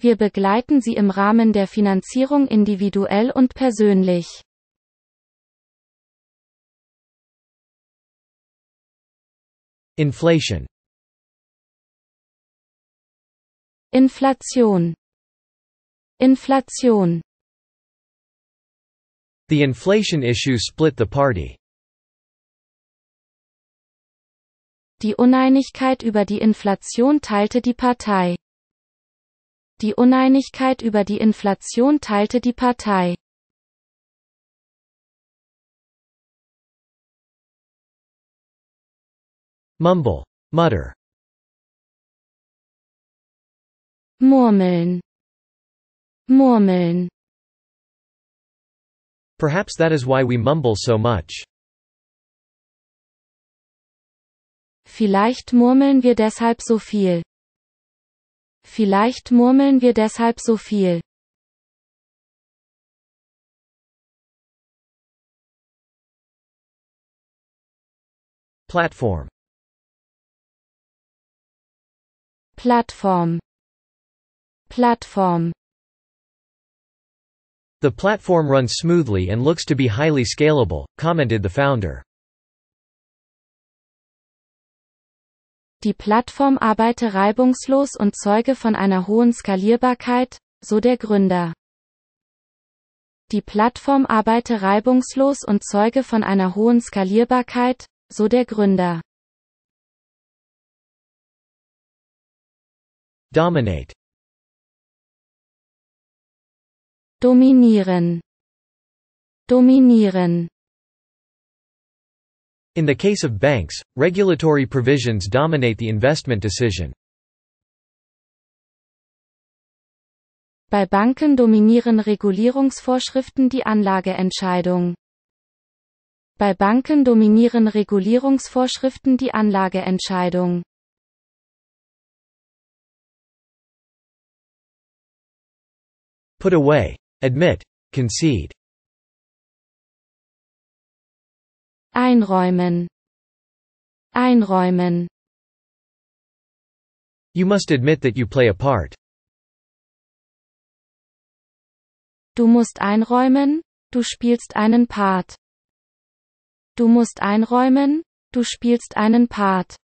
Wir begleiten Sie im Rahmen der Finanzierung individuell und persönlich. Inflation Inflation Inflation The inflation issue split the party. Die Uneinigkeit über die Inflation teilte die Partei. Die Uneinigkeit über die Inflation teilte die Partei. Mumble, mutter. Murmeln. Murmeln. Perhaps that is why we mumble so much. Vielleicht murmeln wir deshalb so viel. Vielleicht murmeln wir deshalb so viel. Platform Plattform Plattform The platform runs smoothly and looks to be highly scalable, commented the founder. Die Plattform arbeite reibungslos und zeuge von einer hohen Skalierbarkeit, so der Gründer. Die Plattform arbeite reibungslos und zeuge von einer hohen Skalierbarkeit, so der Gründer. Dominate. Dominieren. Dominieren. In the case of banks, regulatory provisions dominate the investment decision. Bei Banken dominieren Regulierungsvorschriften die Anlageentscheidung. Bei Banken dominieren Regulierungsvorschriften die Anlageentscheidung. Put away. Admit. Concede. Einräumen. Einräumen. You must admit that you play a part. Du musst einräumen, du spielst einen Part. Du musst einräumen, du spielst einen Part.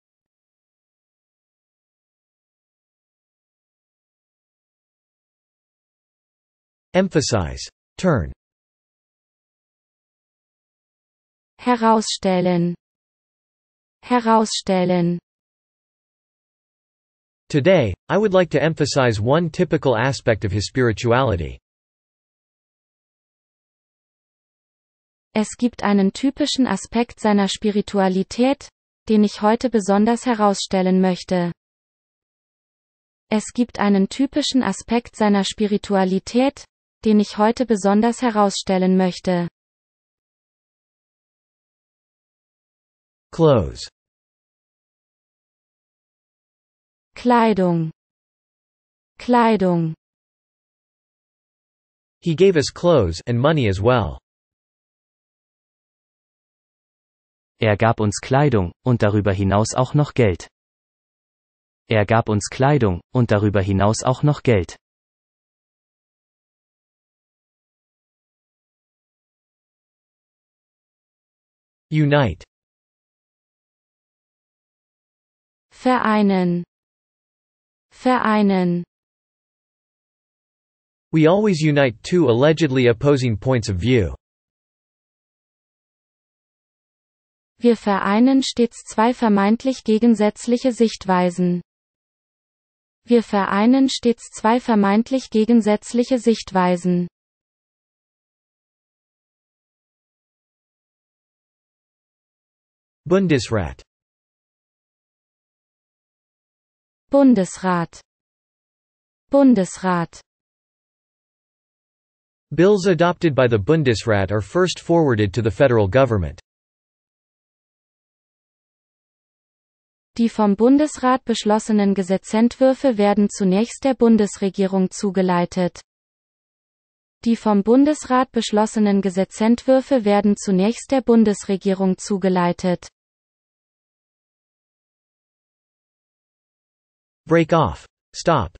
Emphasize. Turn. herausstellen herausstellen Today, I would like to emphasize one typical aspect of his spirituality. Es gibt einen typischen Aspekt seiner Spiritualität, den ich heute besonders herausstellen möchte. Es gibt einen typischen Aspekt seiner Spiritualität, den ich heute besonders herausstellen möchte. Clothes Kleidung Kleidung He gave us clothes and money as well. Er gab uns Kleidung und darüber hinaus auch noch Geld. Er gab uns Kleidung und darüber hinaus auch noch Geld. Unite Vereinen. Vereinen. We always unite two allegedly opposing points of view. Wir vereinen stets zwei vermeintlich gegensätzliche Sichtweisen. Wir vereinen stets zwei vermeintlich gegensätzliche Sichtweisen. Bundesrat Bundesrat Bundesrat Bills adopted by the Bundesrat are first forwarded to the federal government. Die vom Bundesrat beschlossenen Gesetzentwürfe werden zunächst der Bundesregierung zugeleitet. Die vom Bundesrat beschlossenen Gesetzentwürfe werden zunächst der Bundesregierung zugeleitet. Break off. Stop.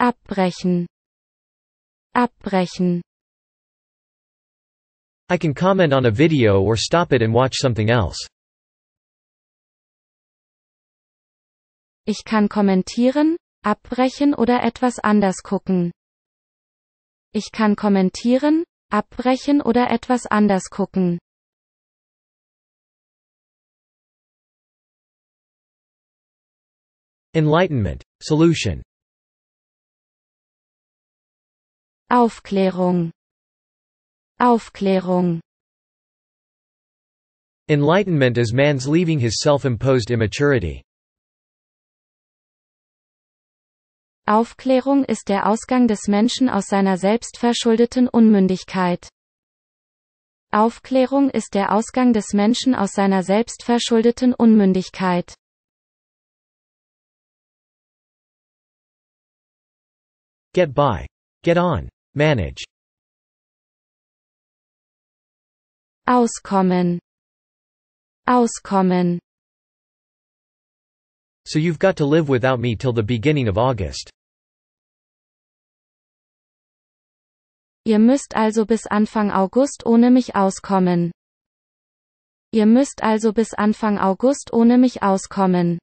Abbrechen. Abbrechen. I can comment on a video or stop it and watch something else. Ich kann kommentieren, abbrechen oder etwas anders gucken. Ich kann kommentieren, abbrechen oder etwas anders gucken. Enlightenment. Solution. Aufklärung. Aufklärung. Enlightenment is man's leaving his self-imposed immaturity. Aufklärung ist der Ausgang des Menschen aus seiner selbstverschuldeten Unmündigkeit. Aufklärung ist der Ausgang des Menschen aus seiner selbstverschuldeten Unmündigkeit. Get by. Get on. Manage. Auskommen. Auskommen. So you've got to live without me till the beginning of August. Ihr müsst also bis Anfang August ohne mich auskommen. Ihr müsst also bis Anfang August ohne mich auskommen.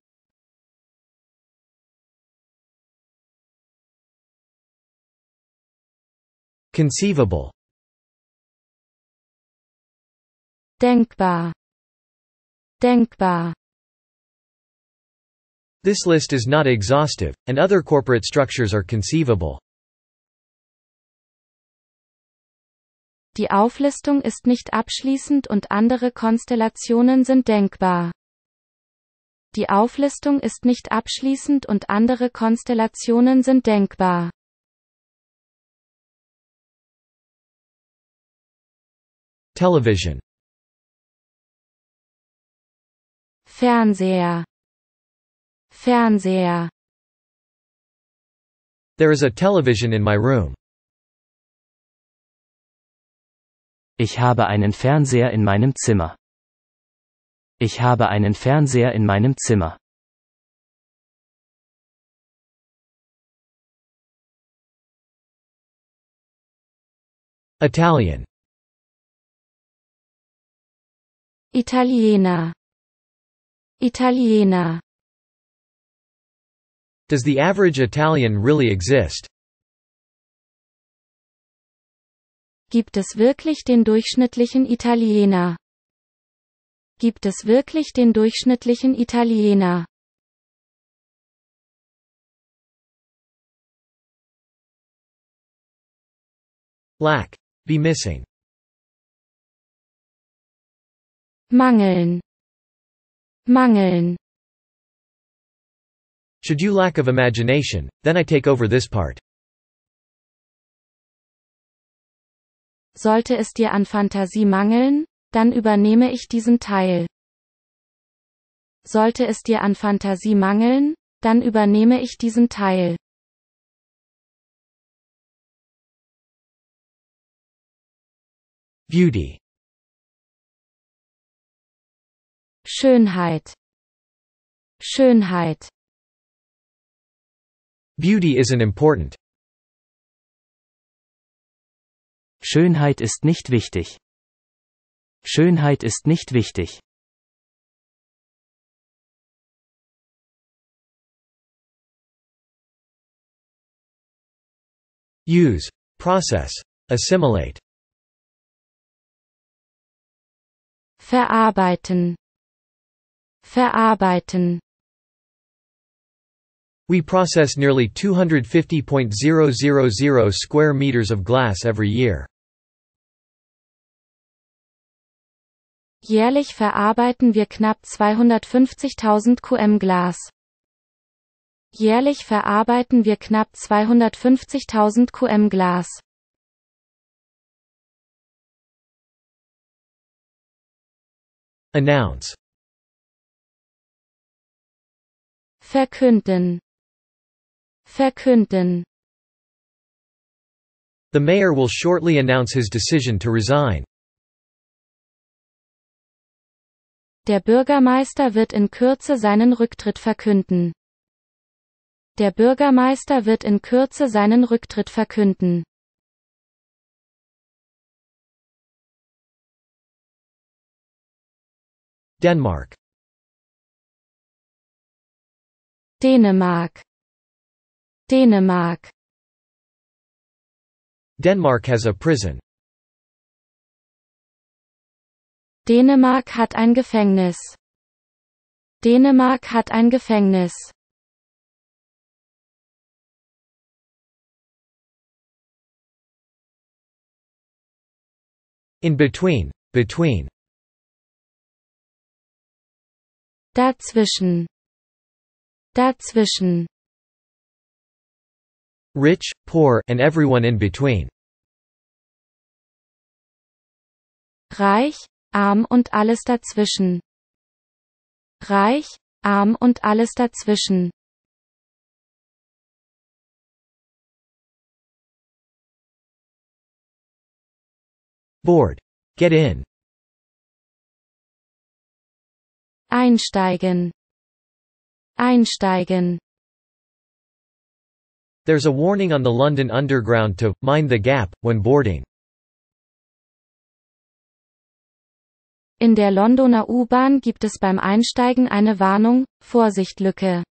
Conceivable Denkbar Denkbar This list is not exhaustive, and other corporate structures are conceivable. Die Auflistung ist nicht abschließend und andere Konstellationen sind denkbar. Die Auflistung ist nicht abschließend und andere Konstellationen sind denkbar. Television Fernseher Fernseher There is a television in my room. Ich habe einen Fernseher in meinem Zimmer. Ich habe einen Fernseher in meinem Zimmer. Italian Italiener Italiener Does the average Italian really exist? Gibt es wirklich den durchschnittlichen Italiener? Gibt es wirklich den durchschnittlichen Italiener? Lack. Be missing. Mangeln. Mangeln. Should you lack of imagination, then I take over this part. Sollte es dir an Fantasie mangeln, dann übernehme ich diesen Teil. Sollte es dir an Fantasie mangeln, dann übernehme ich diesen Teil. Beauty Schönheit Schönheit Beauty isn't important. Schönheit ist nicht wichtig. Schönheit ist nicht wichtig. Use. Process. Assimilate. Verarbeiten. Verarbeiten We process nearly 250.000 square meters of glass every year. Jährlich verarbeiten wir knapp 250.000 QM Glas. Jährlich verarbeiten wir knapp 250.000 QM Glas. Announce verkünden verkünden The mayor will shortly announce his decision to resign. Der Bürgermeister wird in Kürze seinen Rücktritt verkünden. Der Bürgermeister wird in Kürze seinen Rücktritt verkünden. Denmark Dänemark Dänemark Denmark has a prison. Dänemark hat ein Gefängnis. Dänemark hat ein Gefängnis. In between, between. Dazwischen, Dazwischen. Rich, poor, and everyone in between. Reich, arm und alles dazwischen. Reich, arm und alles dazwischen. Board. Get in. Einsteigen. Einsteigen. There's a warning on the London Underground to mind the gap when boarding. In der Londoner U-Bahn gibt es beim Einsteigen eine Warnung, Vorsichtlücke.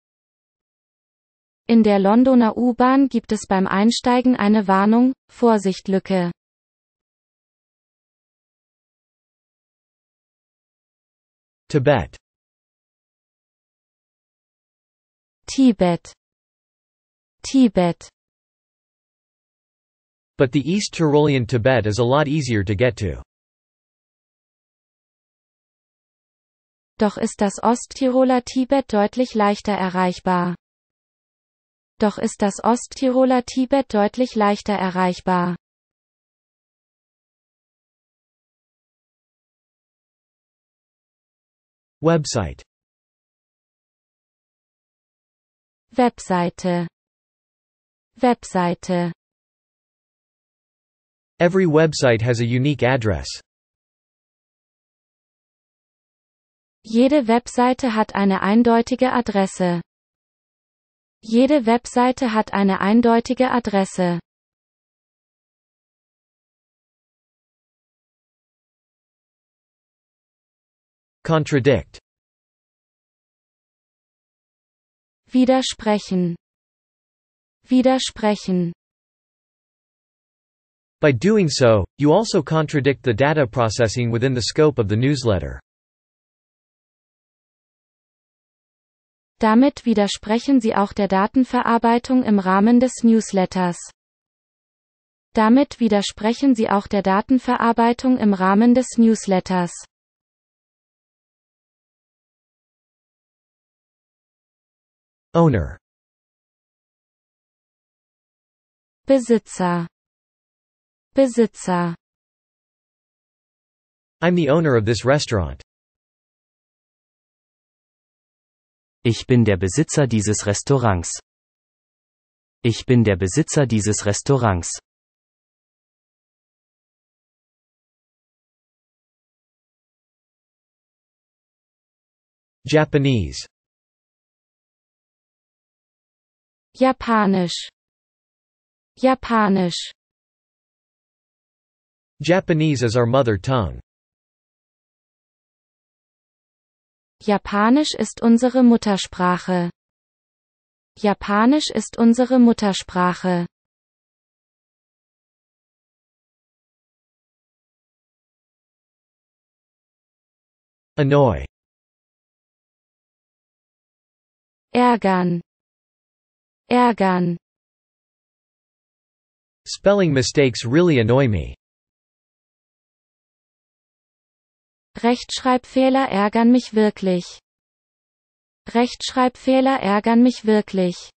In der Londoner U-Bahn gibt es beim Einsteigen eine Warnung, Vorsichtlücke. Tibet Tibet Tibet But the East Tyrolean Tibet is a lot easier to get to. Doch ist das Osttiroler Tibet deutlich leichter erreichbar. Doch ist das Osttiroler Tibet deutlich leichter erreichbar. Website Webseite Webseite Every website has a unique address. Jede Webseite hat eine eindeutige Adresse. Jede Webseite hat eine eindeutige Adresse. Contradict Widersprechen. Widersprechen. By doing so, you also contradict the data processing within the scope of the newsletter. Damit widersprechen sie auch der Datenverarbeitung im Rahmen des Newsletters. Damit widersprechen sie auch der Datenverarbeitung im Rahmen des Newsletters. Owner Besitzer Besitzer I'm the owner of this restaurant. Ich bin der Besitzer dieses Restaurants. Ich bin der Besitzer dieses Restaurants. Japanese Japanisch Japanisch Japanese is our mother tongue. Japanisch ist unsere Muttersprache. Japanisch ist unsere Muttersprache. Annoy. Ärgern ärgern. Spelling mistakes really annoy me. Rechtschreibfehler ärgern mich wirklich. Rechtschreibfehler ärgern mich wirklich.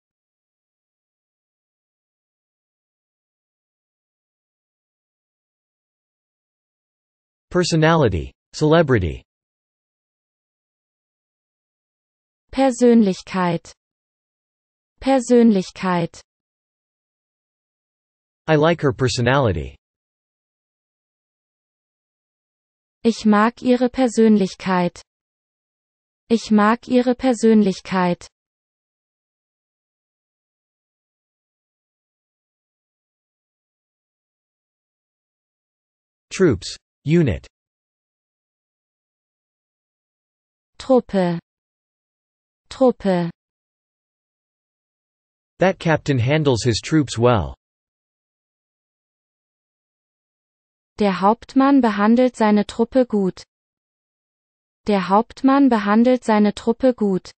Personality, Celebrity. Persönlichkeit Persönlichkeit I like her personality. Ich mag ihre Persönlichkeit. Ich mag ihre Persönlichkeit. Troops, Unit. Truppe. Truppe. That captain handles his troops well. Der Hauptmann behandelt seine Truppe gut. Der Hauptmann behandelt seine Truppe gut.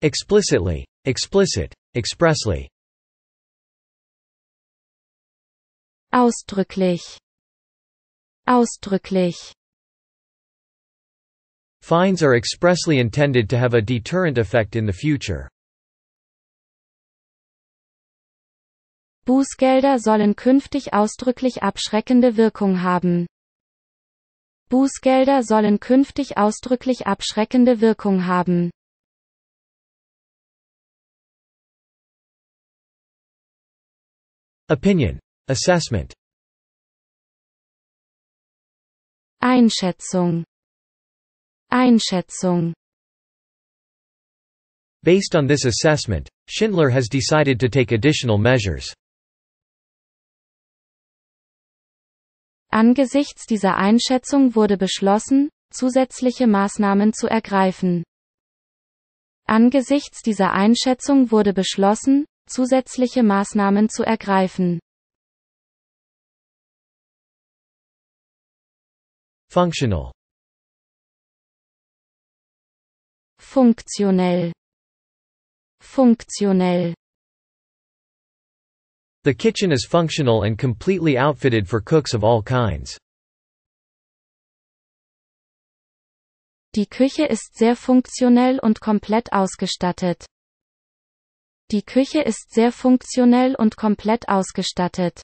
Explicitly, explicit, expressly. Ausdrücklich. Ausdrücklich. Fines are expressly intended to have a deterrent effect in the future. Bußgelder sollen künftig ausdrücklich abschreckende Wirkung haben. Bußgelder sollen künftig ausdrücklich abschreckende Wirkung haben. Opinion. Assessment. Einschätzung Einschätzung Based on this assessment, Schindler has decided to take additional measures. Angesichts dieser Einschätzung wurde beschlossen, zusätzliche Maßnahmen zu ergreifen. Angesichts dieser Einschätzung wurde beschlossen, zusätzliche Maßnahmen zu ergreifen. Functional funktionell funktionell The kitchen is functional and completely outfitted for cooks of all kinds. Die Küche ist sehr funktionell und komplett ausgestattet. Die Küche ist sehr funktionell und komplett ausgestattet.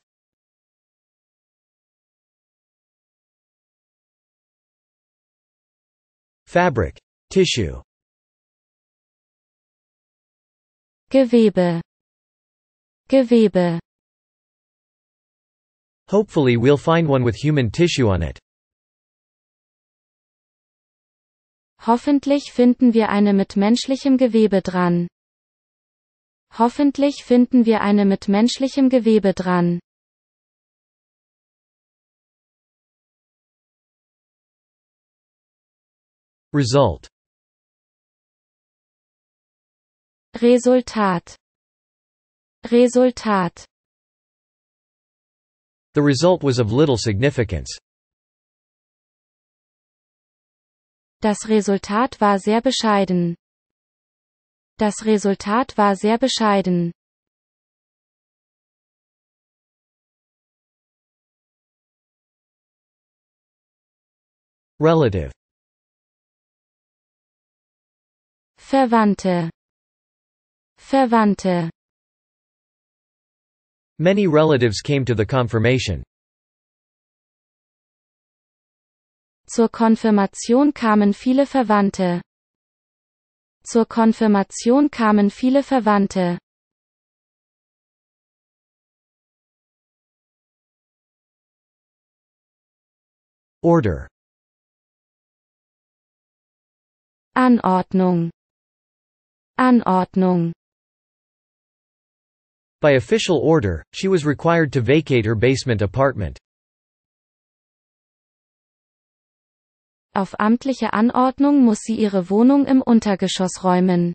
Fabric, tissue Gewebe. Gewebe. Hopefully we'll find one with human tissue on it. Hoffentlich finden wir eine mit menschlichem Gewebe dran. Hoffentlich finden wir eine mit menschlichem Gewebe dran. Result Resultat Resultat The result was of little significance. Das Resultat war sehr bescheiden. Das Resultat war sehr bescheiden. Relative Verwandte Verwandte Many relatives came to the confirmation. Zur Konfirmation kamen viele Verwandte. Zur Konfirmation kamen viele Verwandte. Order Anordnung Anordnung By official order, she was required to vacate her basement apartment. Auf amtliche Anordnung muss sie ihre Wohnung im Untergeschoss räumen.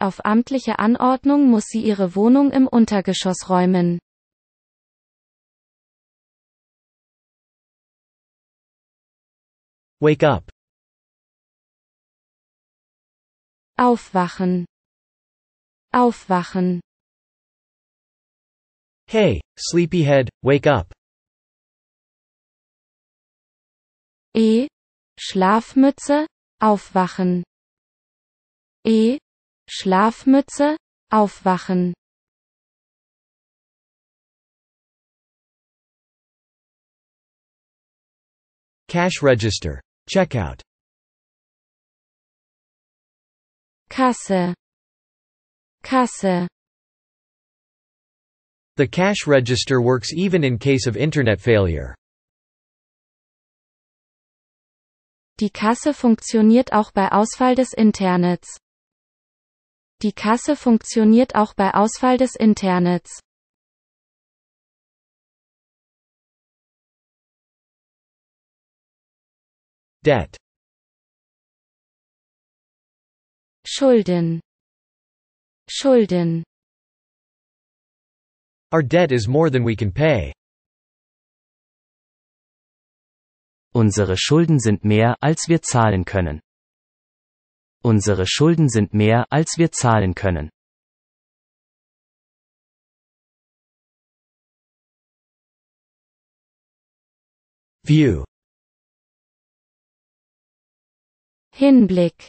Auf amtliche Anordnung muss sie ihre Wohnung im Untergeschoss räumen. Wake up. Aufwachen. Aufwachen. Hey, sleepyhead, wake up. E. Schlafmütze, aufwachen. E. Schlafmütze, aufwachen. Cash Register. Checkout. Kasse. Kasse. The cash register works even in case of internet failure. Die Kasse funktioniert auch bei Ausfall des Internets. Die Kasse funktioniert auch bei Ausfall des Internets. Debt. Schulden. Schulden. Our debt is more than we can pay. Unsere Schulden sind mehr, als wir zahlen können. Unsere Schulden sind mehr, als wir zahlen können. View. Hinblick.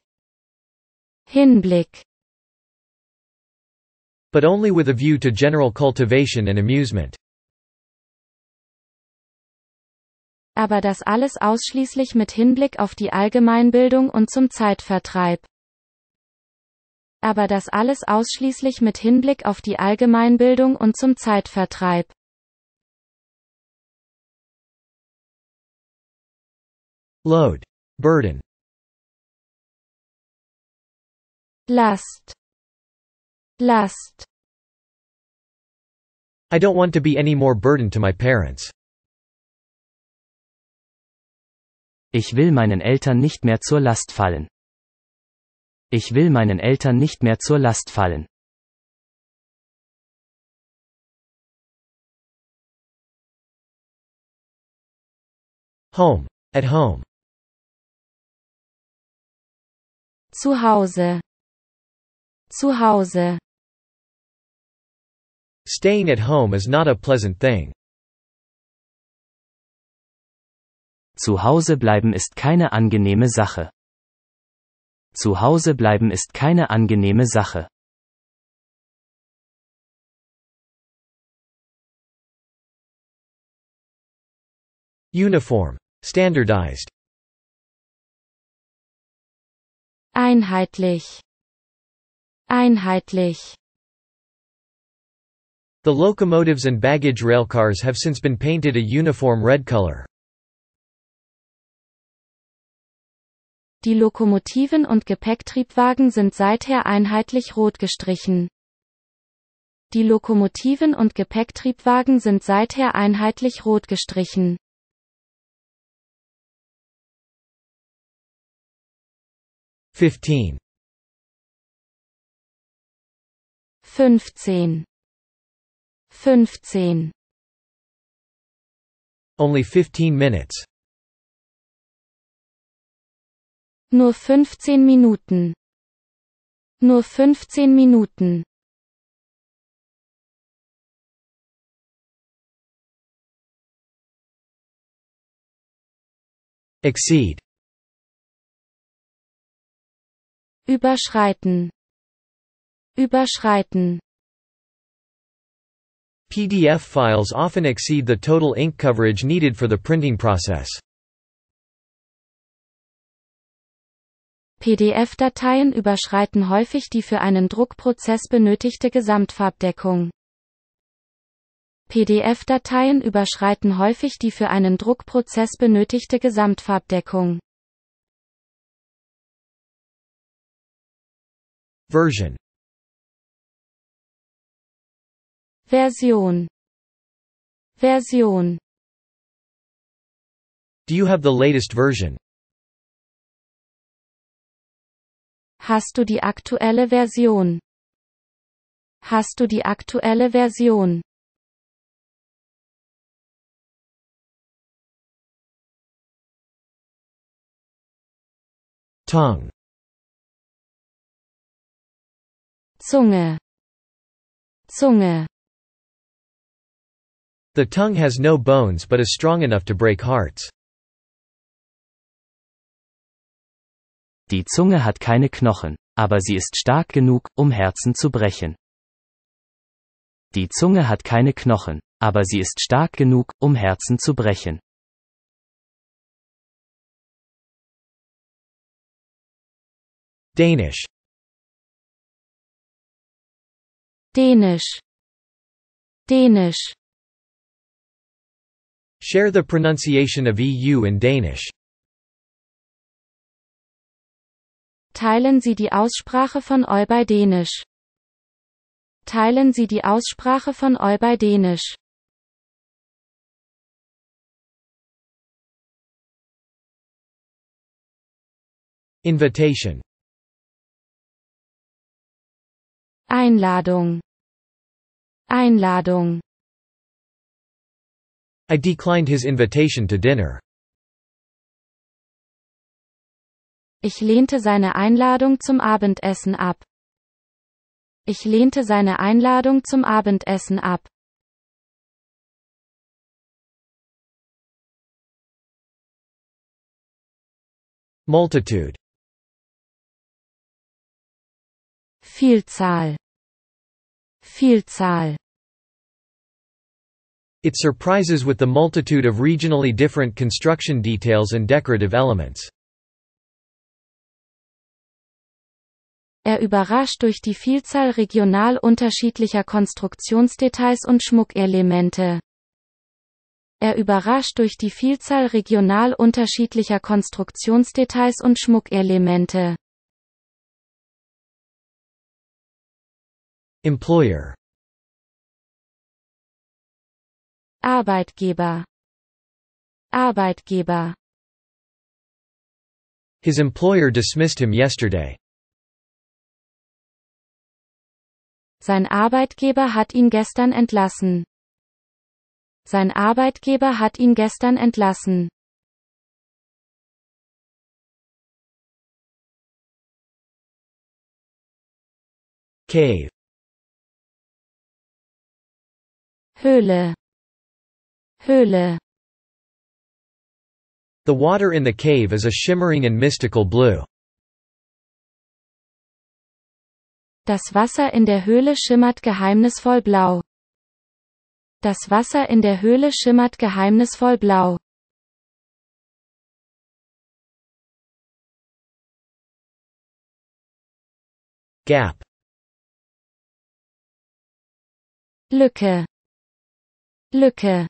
Hinblick. But only with a view to general cultivation and amusement. Aber das alles ausschließlich mit Hinblick auf die Allgemeinbildung und zum Zeitvertreib. Aber das alles ausschließlich mit Hinblick auf die Allgemeinbildung und zum Zeitvertreib. Load. Burden. Last. Last. I don't want to be any more burden to my parents. Ich will meinen Eltern nicht mehr zur Last fallen. Ich will meinen Eltern nicht mehr zur Last fallen. Home. At home. Zu Hause. Zu Hause. Staying at home is not a pleasant thing. Zu Hause bleiben ist keine angenehme Sache. Zu Hause bleiben ist keine angenehme Sache. Uniform. Standardized. Einheitlich. Einheitlich. The locomotives and baggage railcars have since been painted a uniform red color. Die Lokomotiven und Gepäcktriebwagen sind seither einheitlich rot gestrichen. Die Lokomotiven und Gepäcktriebwagen sind seither einheitlich rot gestrichen. Fifteen. 15. 15. Only 15 minutes. Nur 15 Minuten. Nur 15 Minuten. Exceed. Überschreiten. Überschreiten. PDF files often exceed the total ink coverage needed for the printing process. PDF-Dateien überschreiten häufig die für einen Druckprozess benötigte Gesamtfarbdeckung. PDF-Dateien überschreiten häufig die für einen Druckprozess benötigte Gesamtfarbdeckung. Version Version Version Do you have the latest version? Hast du die aktuelle Version? Hast du die aktuelle Version? Tongue Zunge Zunge The tongue has no bones but is strong enough to break hearts. Die Zunge hat keine Knochen, aber sie ist stark genug, um Herzen zu brechen. Die Zunge hat keine Knochen, aber sie ist stark genug, um Herzen zu brechen. Danish Dänisch Dänisch Share the pronunciation of EU in Danish. Teilen Sie die Aussprache von Eu bei Dänisch. Teilen Sie die Aussprache von Eu bei Dänisch. Invitation Einladung Einladung I declined his invitation to dinner. Ich lehnte seine Einladung zum Abendessen ab. Ich lehnte seine Einladung zum Abendessen ab. Multitude Vielzahl Vielzahl It surprises with the multitude of regionally different construction details and decorative elements. Er überrascht durch die Vielzahl regional unterschiedlicher Konstruktionsdetails und Schmuckelemente. Er überrascht durch die Vielzahl regional unterschiedlicher Konstruktionsdetails und Schmuckelemente. Employer Arbeitgeber Arbeitgeber His employer dismissed him yesterday. Sein Arbeitgeber hat ihn gestern entlassen. Sein Arbeitgeber hat ihn gestern entlassen. Cave Höhle Höhle. The water in the cave is a shimmering and mystical blue. Das Wasser in der Höhle schimmert geheimnisvoll blau. Das Wasser in der Höhle schimmert geheimnisvoll blau. Gap Lücke Lücke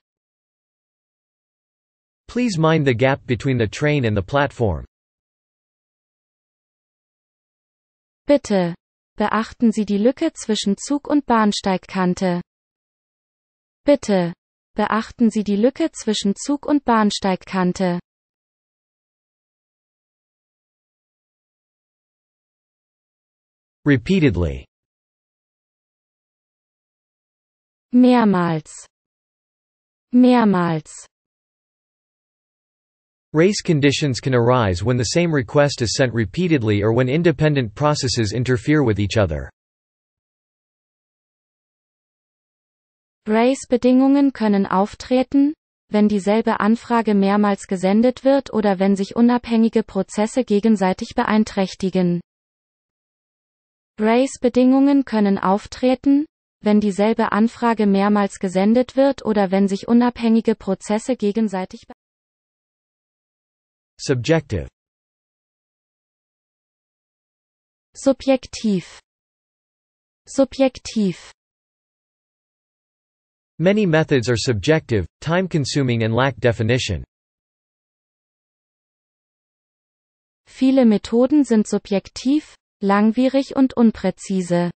Please mind the gap between the train and the platform. Bitte. Beachten Sie die Lücke zwischen Zug und Bahnsteigkante. Bitte. Beachten Sie die Lücke zwischen Zug und Bahnsteigkante. Repeatedly. Mehrmals. Mehrmals. Race conditions can arise when the same request is sent repeatedly or when independent processes interfere with each other. Race-Bedingungen können auftreten, wenn dieselbe Anfrage mehrmals gesendet wird oder wenn sich unabhängige Prozesse gegenseitig beeinträchtigen. Race-Bedingungen können auftreten, wenn dieselbe Anfrage mehrmals gesendet wird oder wenn sich unabhängige Prozesse gegenseitig beeinträchtigen. Subjective. Subjektiv. Subjektiv. Many methods are subjective, time-consuming and lack definition. Viele Methoden sind subjektiv, langwierig und unpräzise.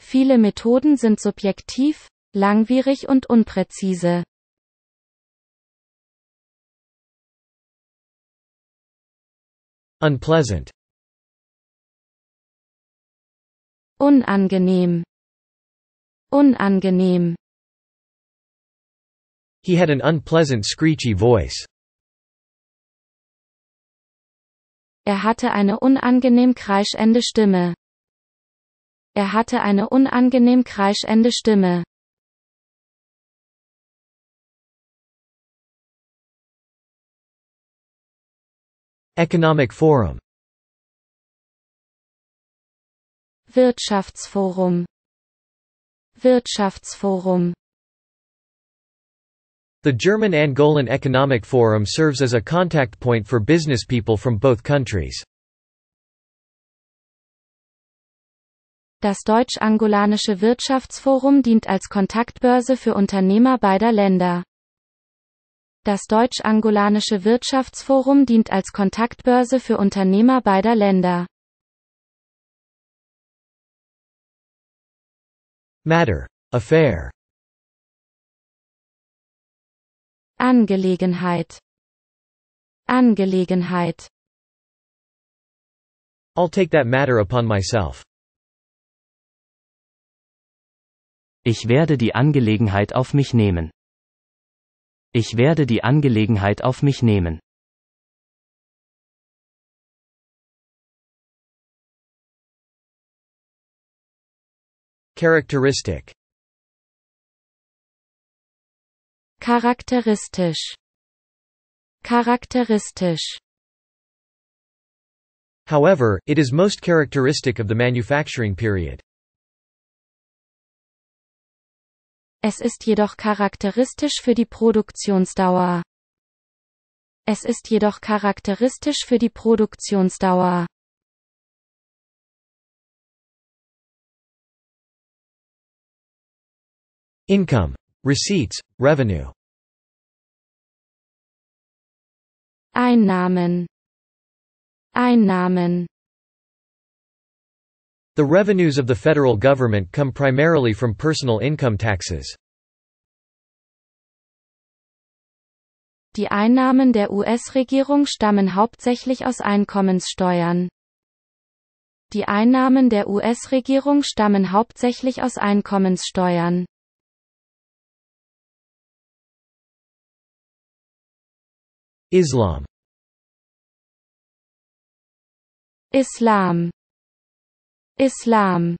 Viele Methoden sind subjektiv, langwierig und unpräzise. Unpleasant. Unangenehm. Unangenehm. He had an unpleasant screechy voice. Er hatte eine unangenehm kreischende Stimme. Er hatte eine unangenehm kreischende Stimme. Economic Forum Wirtschaftsforum Wirtschaftsforum The German-Angolan Economic Forum serves as a contact point for business people from both countries. Das deutsch-angolanische Wirtschaftsforum dient als Kontaktbörse für Unternehmer beider Länder. Das Deutsch-Angolanische Wirtschaftsforum dient als Kontaktbörse für Unternehmer beider Länder. Matter. Affair. Angelegenheit. Angelegenheit. I'll take that matter upon myself. Ich werde die Angelegenheit auf mich nehmen. Ich werde die Angelegenheit auf mich nehmen. Charakteristik Charakteristisch Charakteristisch However, it is most characteristic of the manufacturing period. Es ist jedoch charakteristisch für die Produktionsdauer. Es ist jedoch charakteristisch für die Produktionsdauer. Income, Receipts, Revenue. Einnahmen. Einnahmen. The revenues of the federal government come primarily from personal income taxes. Die Einnahmen der US-Regierung stammen hauptsächlich aus Einkommenssteuern. Die Einnahmen der US-Regierung stammen hauptsächlich aus Einkommenssteuern. Islam Islam Islam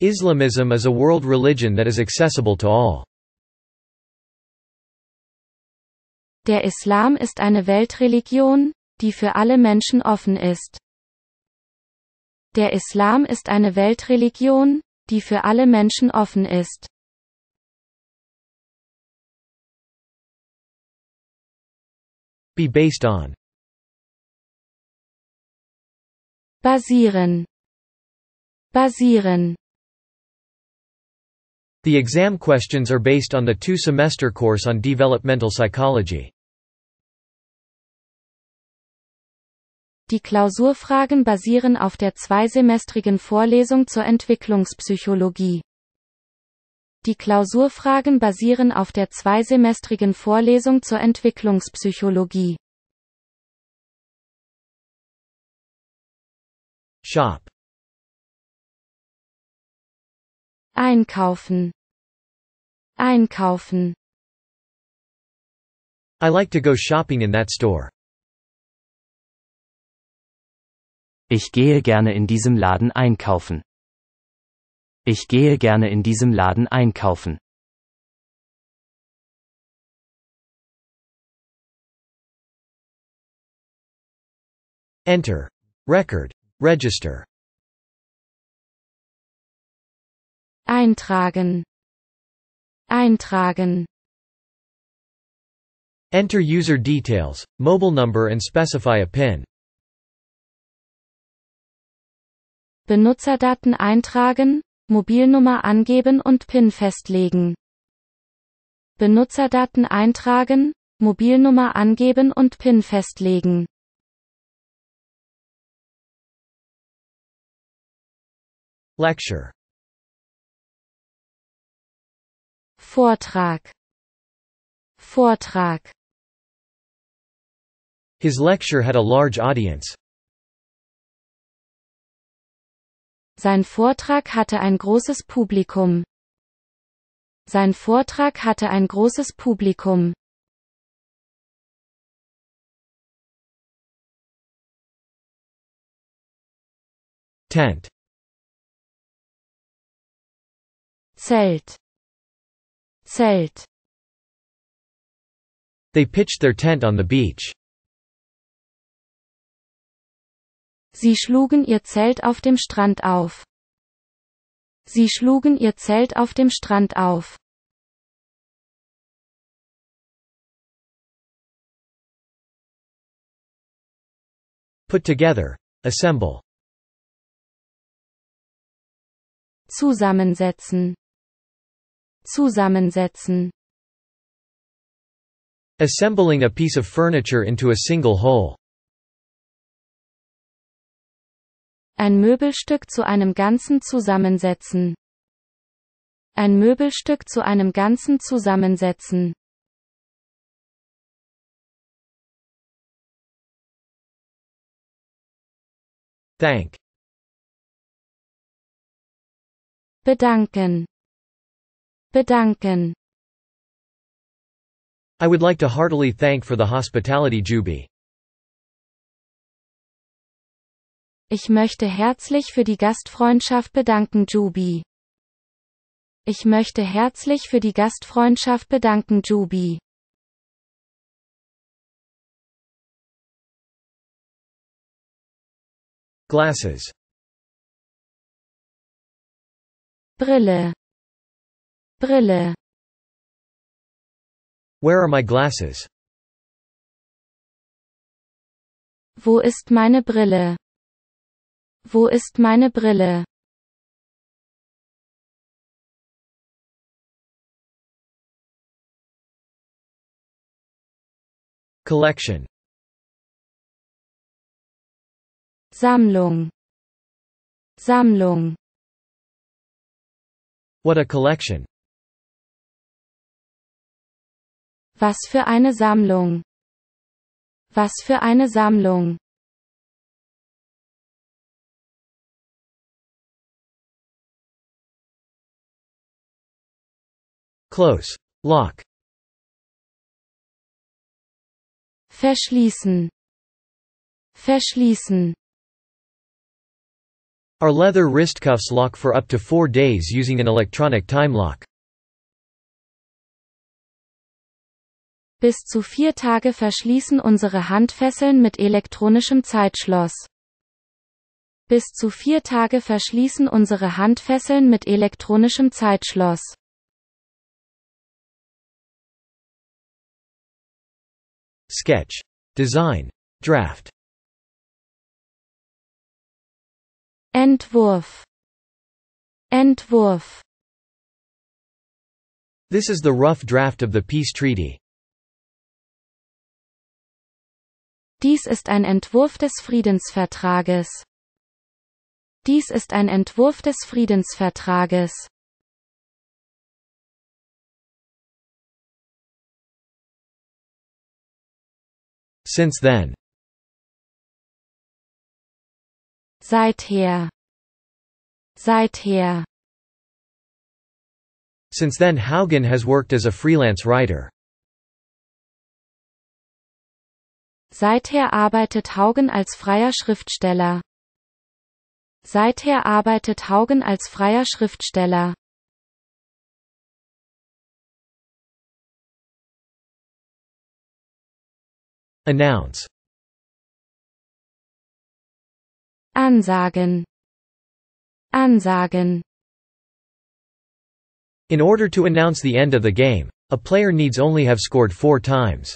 Islamism is a world religion that is accessible to all. Der Islam ist eine Weltreligion, die für alle Menschen offen ist. Der Islam ist eine Weltreligion, die für alle Menschen offen ist. Be based on basieren basieren The exam questions are based on the two-semester course on developmental psychology. Die Klausurfragen basieren auf der zweisemestrigen Vorlesung zur Entwicklungspsychologie. Die Klausurfragen basieren auf der zweisemestrigen Vorlesung zur Entwicklungspsychologie. Shop Einkaufen Einkaufen I like to go shopping in that store. Ich gehe gerne in diesem Laden einkaufen. Ich gehe gerne in diesem Laden einkaufen. Enter. Record. Register. Eintragen. Eintragen. Enter user details, mobile number and specify a PIN. Benutzerdaten eintragen, Mobilnummer angeben und PIN festlegen. Benutzerdaten eintragen, Mobilnummer angeben und PIN festlegen. Lecture Vortrag Vortrag His lecture had a large audience. Sein Vortrag hatte ein großes Publikum. Sein Vortrag hatte ein großes Publikum. Tent Zelt Zelt They pitched their tent on the beach. Sie schlugen ihr Zelt auf dem Strand auf. Sie schlugen ihr Zelt auf dem Strand auf. Put together. Assemble. Zusammensetzen. Zusammensetzen. Assembling a piece of furniture into a single whole. Ein Möbelstück zu einem Ganzen zusammensetzen. Ein Möbelstück zu einem Ganzen zusammensetzen. Thank. Bedanken bedanken. I would like to heartily thank for the hospitality Juby. Ich möchte herzlich für die Gastfreundschaft bedanken Juby. Ich möchte herzlich für die Gastfreundschaft bedanken Juby. Glasses Brille Brille. Where are my glasses? Wo ist meine Brille? Wo ist meine Brille? Collection. Sammlung. Sammlung. What a collection. Was für eine Sammlung. Was für eine Sammlung. Close. Lock. Verschließen. Verschließen. Our leather cuffs lock for up to four days using an electronic time lock. Bis zu vier Tage verschließen unsere Handfesseln mit elektronischem Zeitschloss. Bis zu vier Tage verschließen unsere Handfesseln mit elektronischem Zeitschloss. Sketch. Design. Draft. Entwurf. Entwurf. This is the rough draft of the peace treaty. Dies ist ein Entwurf des Friedensvertrages. Dies ist ein Entwurf des Friedensvertrages. Since then. Seither. Seither. Since then Haugen has worked as a freelance writer. Seither arbeitet Haugen als freier Schriftsteller. Seither arbeitet Haugen als freier Schriftsteller. Announce. Ansagen. Ansagen. In order to announce the end of the game, a player needs only have scored four times.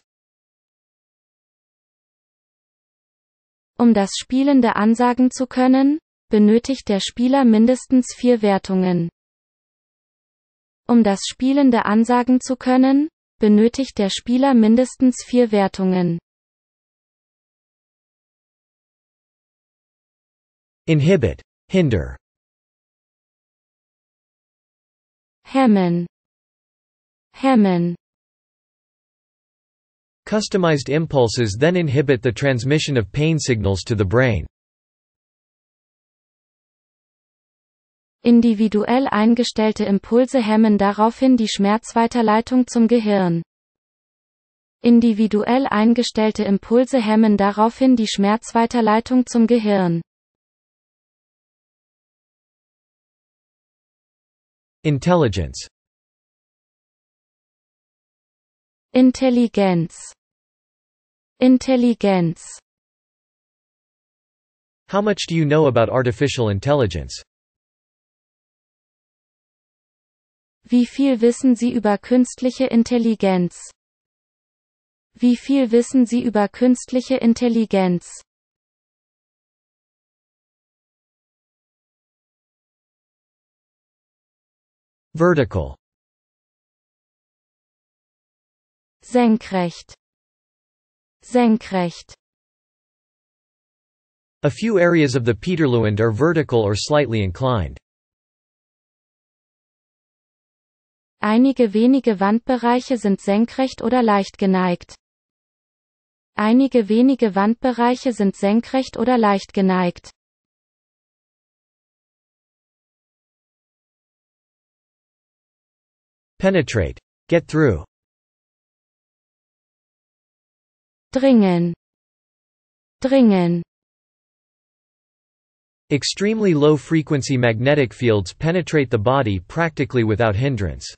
Um das Spielende ansagen zu können, benötigt der Spieler mindestens vier Wertungen. Um das Spielende ansagen zu können, benötigt der Spieler mindestens vier Wertungen. Inhibit. Hinder. Hemmen. Hemmen. Customized impulses then inhibit the transmission of pain signals to the brain. Individuell eingestellte Impulse hemmen daraufhin die Schmerzweiterleitung zum Gehirn. Individuell eingestellte Impulse hemmen daraufhin die Schmerzweiterleitung zum Gehirn. Intelligence Intelligenz Intelligenz How much do you know about artificial intelligence? Wie viel wissen Sie über künstliche Intelligenz? Wie viel wissen Sie über künstliche Intelligenz? Vertical senkrecht senkrecht A few areas of the Peterluand are vertical or slightly inclined. Einige wenige Wandbereiche sind senkrecht oder leicht geneigt. Einige wenige Wandbereiche sind senkrecht oder leicht geneigt. Penetrate. Get through. dringen dringen Extremely low-frequency magnetic fields penetrate the body practically without hindrance.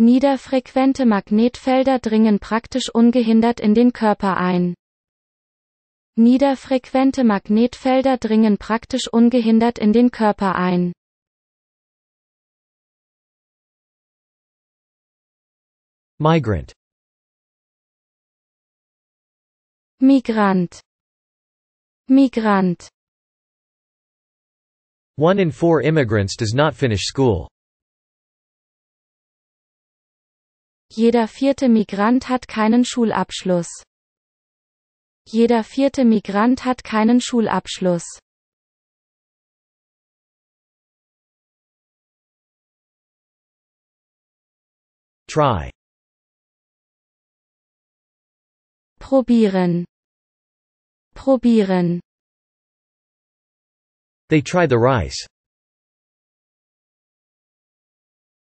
Niederfrequente Magnetfelder dringen praktisch ungehindert in den Körper ein. Niederfrequente Magnetfelder dringen praktisch ungehindert in den Körper ein. Migrant Migrant Migrant One in four immigrants does not finish school. Jeder vierte Migrant hat keinen Schulabschluss. Jeder vierte Migrant hat keinen Schulabschluss. Try Probieren. Probieren. They try the rice.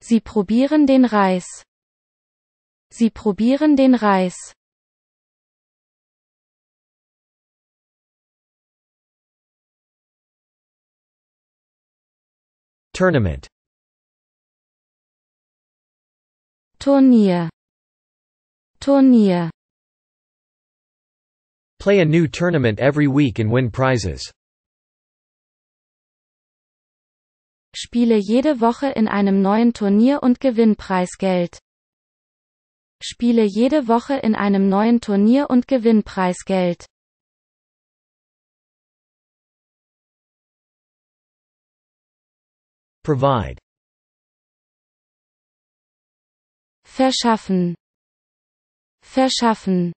Sie probieren den Reis. Sie probieren den Reis. Tournament. Turnier. Turnier play a new tournament every week and win prizes. Spiele jede Woche in einem neuen Turnier und gewinn Preisgeld. Spiele jede Woche in einem neuen Turnier und gewinn Preisgeld. Provide. Verschaffen. Verschaffen.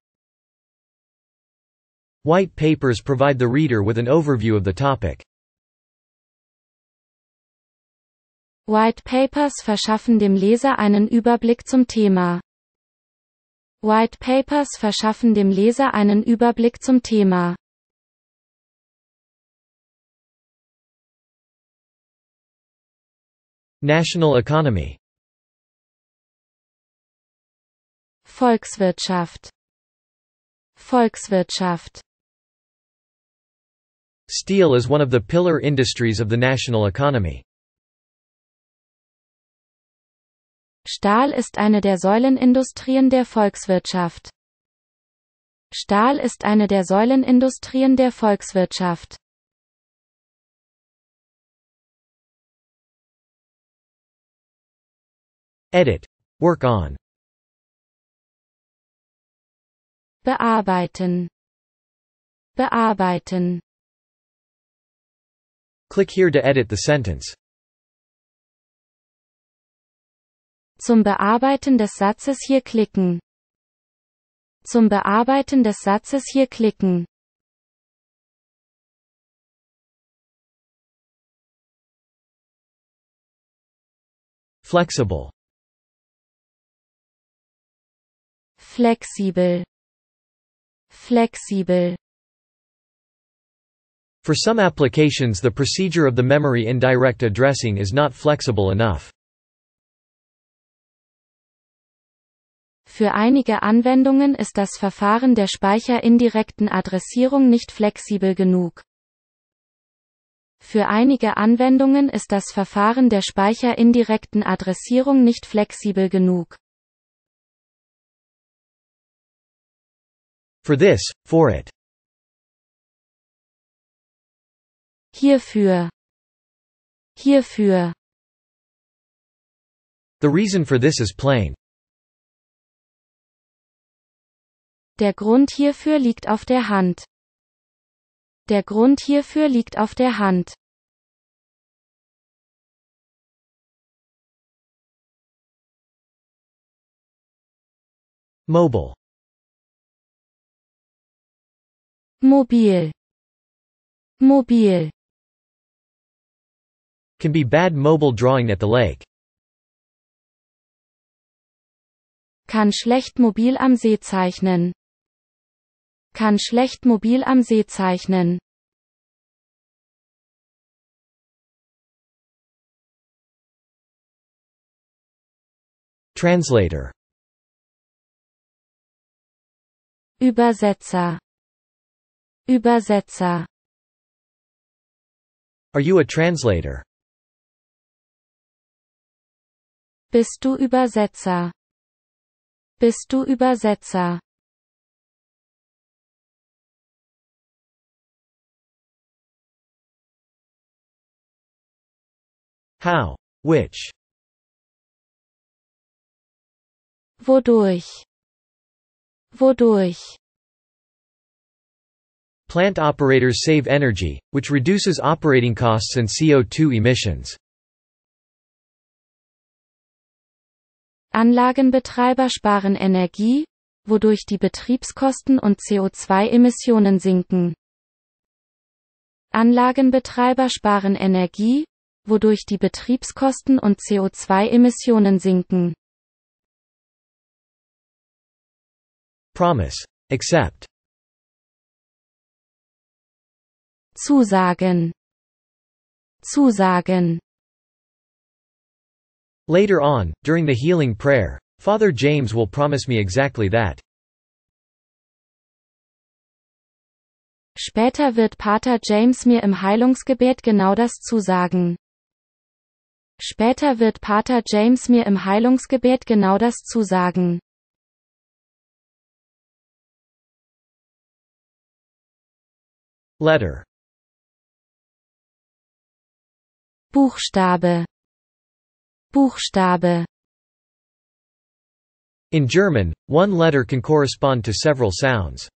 White papers provide the reader with an overview of the topic. White Papers verschaffen dem Leser einen Überblick zum Thema. White Papers verschaffen dem Leser einen Überblick zum Thema. National Economy Volkswirtschaft Volkswirtschaft Steel is one of the pillar industries of the national economy. Stahl ist eine der Säulenindustrien der Volkswirtschaft. Stahl ist eine der Säulenindustrien der Volkswirtschaft. Edit. Work on. Bearbeiten. Bearbeiten. Click here to edit the sentence. Zum Bearbeiten des Satzes hier klicken. Zum Bearbeiten des Satzes hier klicken. Flexible. Flexibel. Flexibel. For some applications the procedure of the memory indirect addressing is not flexible enough. Für einige Anwendungen ist das Verfahren der speicherindirekten Adressierung nicht flexibel genug. Für einige Anwendungen ist das Verfahren der speicherindirekten Adressierung nicht flexibel genug. For this, for it. Hierfür. Hierfür. The reason for this is plain. Der Grund hierfür liegt auf der Hand. Der Grund hierfür liegt auf der Hand. Mobile. Mobil. Mobil. Can be bad mobile drawing at the lake. Kann schlecht mobil am See zeichnen. Kann schlecht mobil am See zeichnen. Translator Übersetzer Übersetzer Are you a translator? Bist du Übersetzer? Bist du Übersetzer? How? Which? Wodurch? Wodurch? Plant operators save energy, which reduces operating costs and CO2 emissions. Anlagenbetreiber sparen Energie, wodurch die Betriebskosten und CO2-Emissionen sinken. Anlagenbetreiber sparen Energie, wodurch die Betriebskosten und CO2-Emissionen sinken. Promise. Accept. Zusagen. Zusagen. Later on, during the healing prayer, Father James will promise me exactly that. Später wird Pater James mir im Heilungsgebet genau das zusagen. Später wird Pater James mir im Heilungsgebet genau das zusagen. Letter Buchstabe Buchstabe In German, one letter can correspond to several sounds.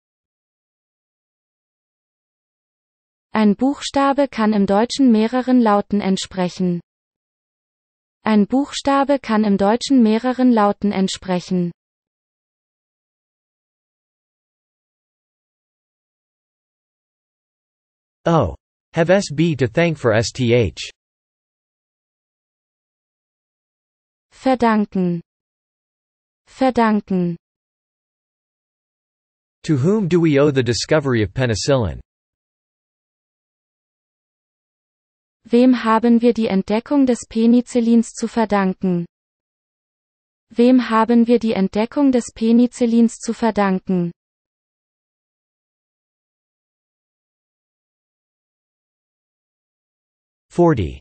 Ein Buchstabe kann im Deutschen mehreren Lauten entsprechen. Ein Buchstabe kann im Deutschen mehreren Lauten entsprechen. O. Oh. Have SB to thank for STH. verdanken verdanken To whom do we owe the discovery of penicillin? Wem haben wir die Entdeckung des Penicillins zu verdanken? Wem haben wir die Entdeckung des Penicillins zu verdanken? Forty.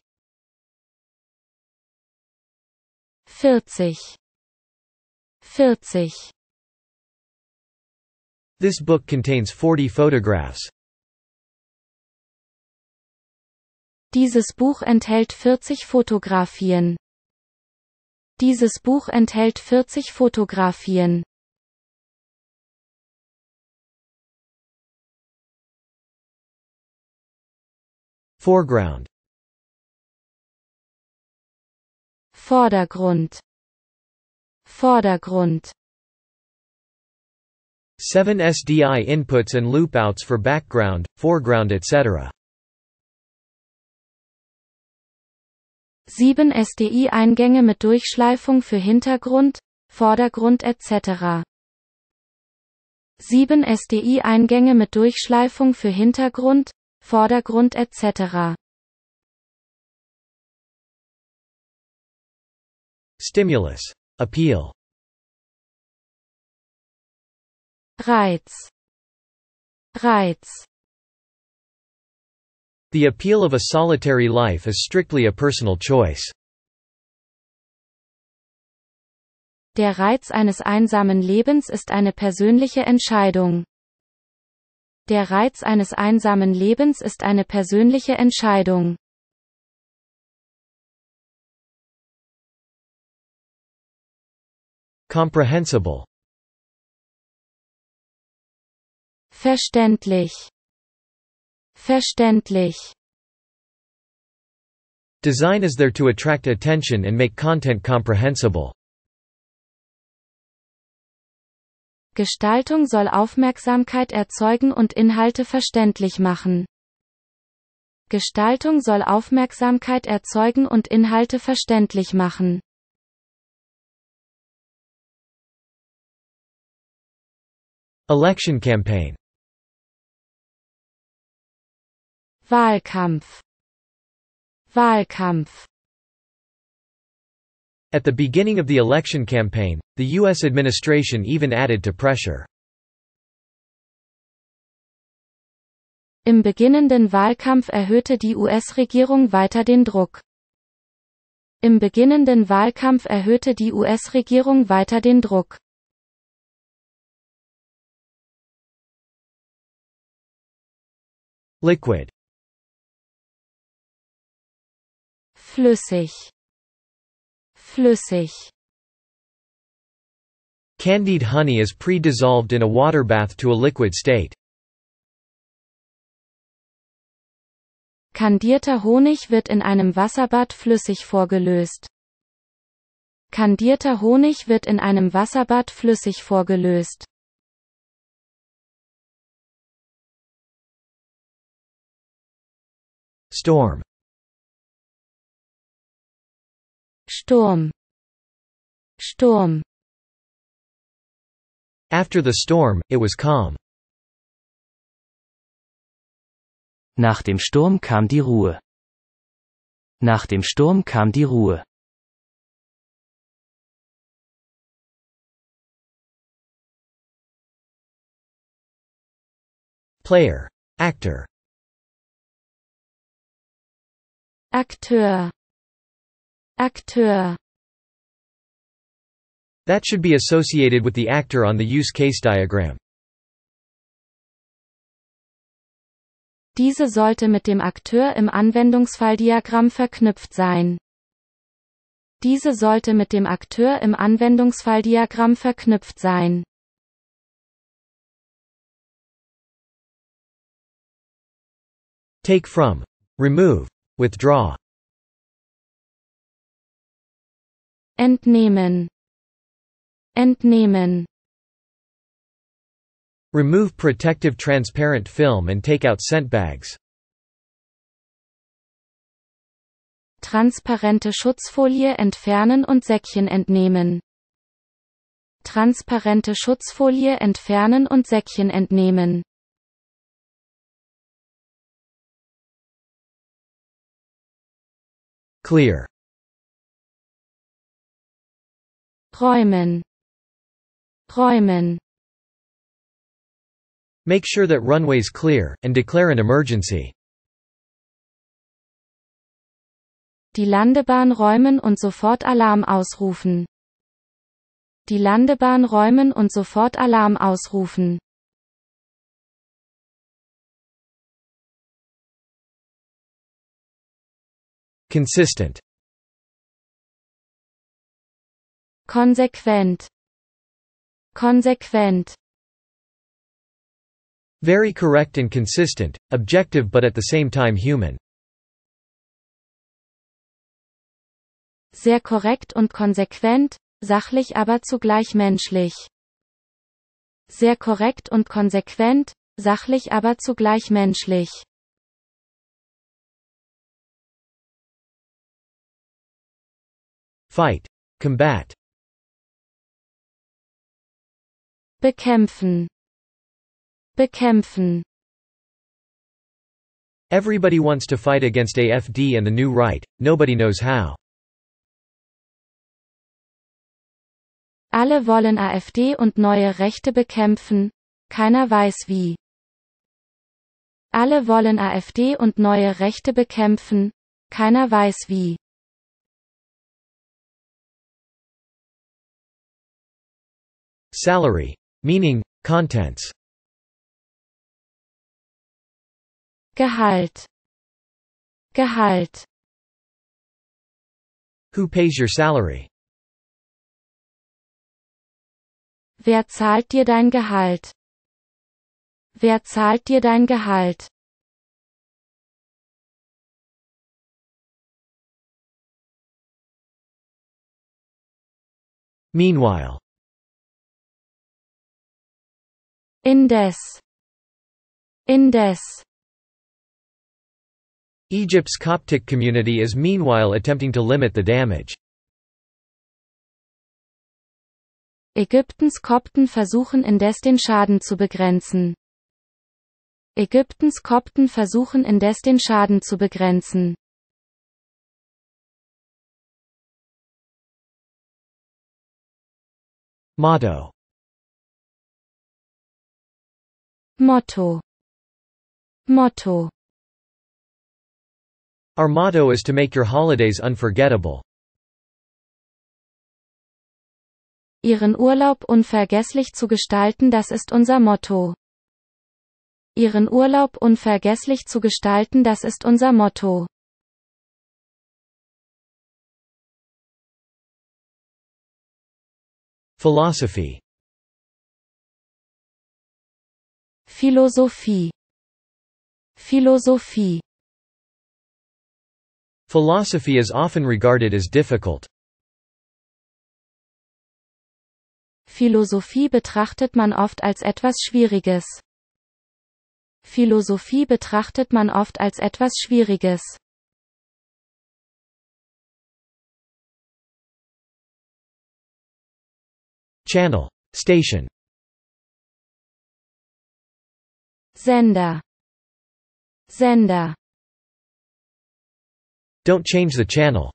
40 40 This book contains 40 photographs. Dieses Buch enthält 40 Fotografien. Dieses Buch enthält 40 Fotografien. Foreground Vordergrund Vordergrund 7 SDI inputs and loopouts for background, foreground etc. 7 SDI-Eingänge mit Durchschleifung für Hintergrund, Vordergrund etc. 7 SDI-Eingänge mit Durchschleifung für Hintergrund, Vordergrund etc. Stimulus. Appeal. Reiz. Reiz. The appeal of a solitary life is strictly a personal choice. Der Reiz eines einsamen Lebens ist eine persönliche Entscheidung. Der Reiz eines einsamen Lebens ist eine persönliche Entscheidung. Comprehensible. Verständlich. Verständlich. Design is there to attract attention and make content comprehensible. Gestaltung soll Aufmerksamkeit erzeugen und Inhalte verständlich machen. Gestaltung soll Aufmerksamkeit erzeugen und Inhalte verständlich machen. Election campaign Wahlkampf Wahlkampf At the beginning of the election campaign, the U.S. administration even added to pressure. Im beginnenden Wahlkampf erhöhte die US-Regierung weiter den Druck. Im beginnenden Wahlkampf erhöhte die US-Regierung weiter den Druck. Liquid. Flüssig. Flüssig. Candied honey is pre-dissolved in a water bath to a liquid state. Kandierter Honig wird in einem Wasserbad flüssig vorgelöst. Kandierter Honig wird in einem Wasserbad flüssig vorgelöst. Storm Storm. Storm. After the storm, it was calm. Nach dem Sturm kam die Ruhe. Nach dem Sturm kam die Ruhe. Player. Actor. Akteur Akteur That should be associated with the actor on the use case diagram. Diese sollte mit dem Akteur im Anwendungsfalldiagramm verknüpft sein. Diese sollte mit dem Akteur im Anwendungsfalldiagramm verknüpft sein. Take from. Remove. Withdraw. Entnehmen. Entnehmen. Remove protective transparent film and take out scent bags. Transparente Schutzfolie entfernen und Säckchen entnehmen. Transparente Schutzfolie entfernen und Säckchen entnehmen. Clear. Räumen. Make sure that runways clear, and declare an emergency. Die Landebahn räumen und sofort Alarm ausrufen. Die Landebahn räumen und sofort Alarm ausrufen. Consistent konsequent konsequent very correct and consistent objective but at the same time human sehr korrekt und konsequent sachlich aber zugleich menschlich sehr korrekt und konsequent sachlich aber zugleich menschlich Fight. Combat. Bekämpfen. Bekämpfen. Everybody wants to fight against AFD and the new right, nobody knows how. Alle wollen AfD und neue Rechte bekämpfen, keiner weiß wie. Alle wollen AfD und neue Rechte bekämpfen, keiner weiß wie. Salary. Meaning, contents. Gehalt. Gehalt. Who pays your salary? Wer zahlt dir dein Gehalt? Wer zahlt dir dein Gehalt? Meanwhile Indes Indes Egypt's Coptic community is meanwhile attempting to limit the damage. Ägyptens Kopten versuchen indes den Schaden zu begrenzen. Ägyptens Kopten versuchen indes den Schaden zu begrenzen. Motto Motto Motto Our motto is to make your holidays unforgettable. Ihren Urlaub unvergesslich zu gestalten, das ist unser Motto. Ihren Urlaub unvergesslich zu gestalten, das ist unser Motto. Philosophy Philosophie Philosophie Philosophy is often regarded as difficult. Philosophie betrachtet man oft als etwas Schwieriges. Philosophie betrachtet man oft als etwas Schwieriges. Channel. Station. Sender. Sender. Don't change the channel.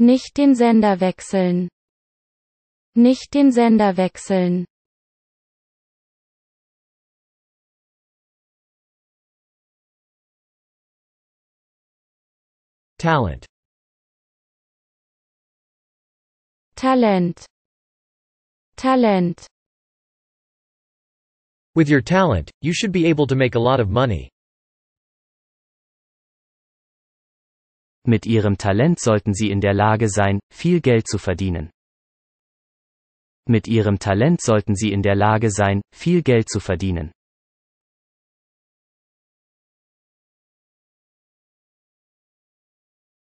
Nicht den Sender wechseln. Nicht den Sender wechseln. Talent. Talent. Talent. With your talent, you should be able to make a lot of money. Mit ihrem Talent sollten sie in der Lage sein, viel Geld zu verdienen. Mit ihrem Talent sollten sie in der Lage sein, viel Geld zu verdienen.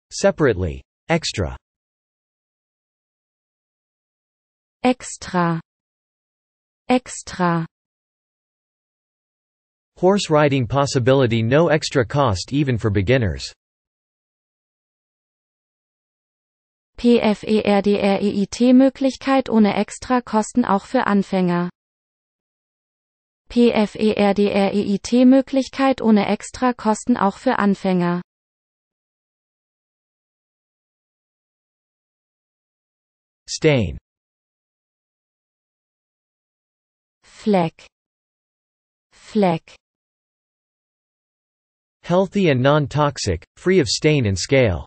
Separately. Extra. Extra. Extra. Horse riding possibility no extra cost even for beginners. PFERDREIT-Möglichkeit ohne extra Kosten auch für Anfänger. PFERDREIT-Möglichkeit ohne extra Kosten auch für Anfänger. Stain. Fleck. Fleck. Healthy and non-toxic, free of stain and scale.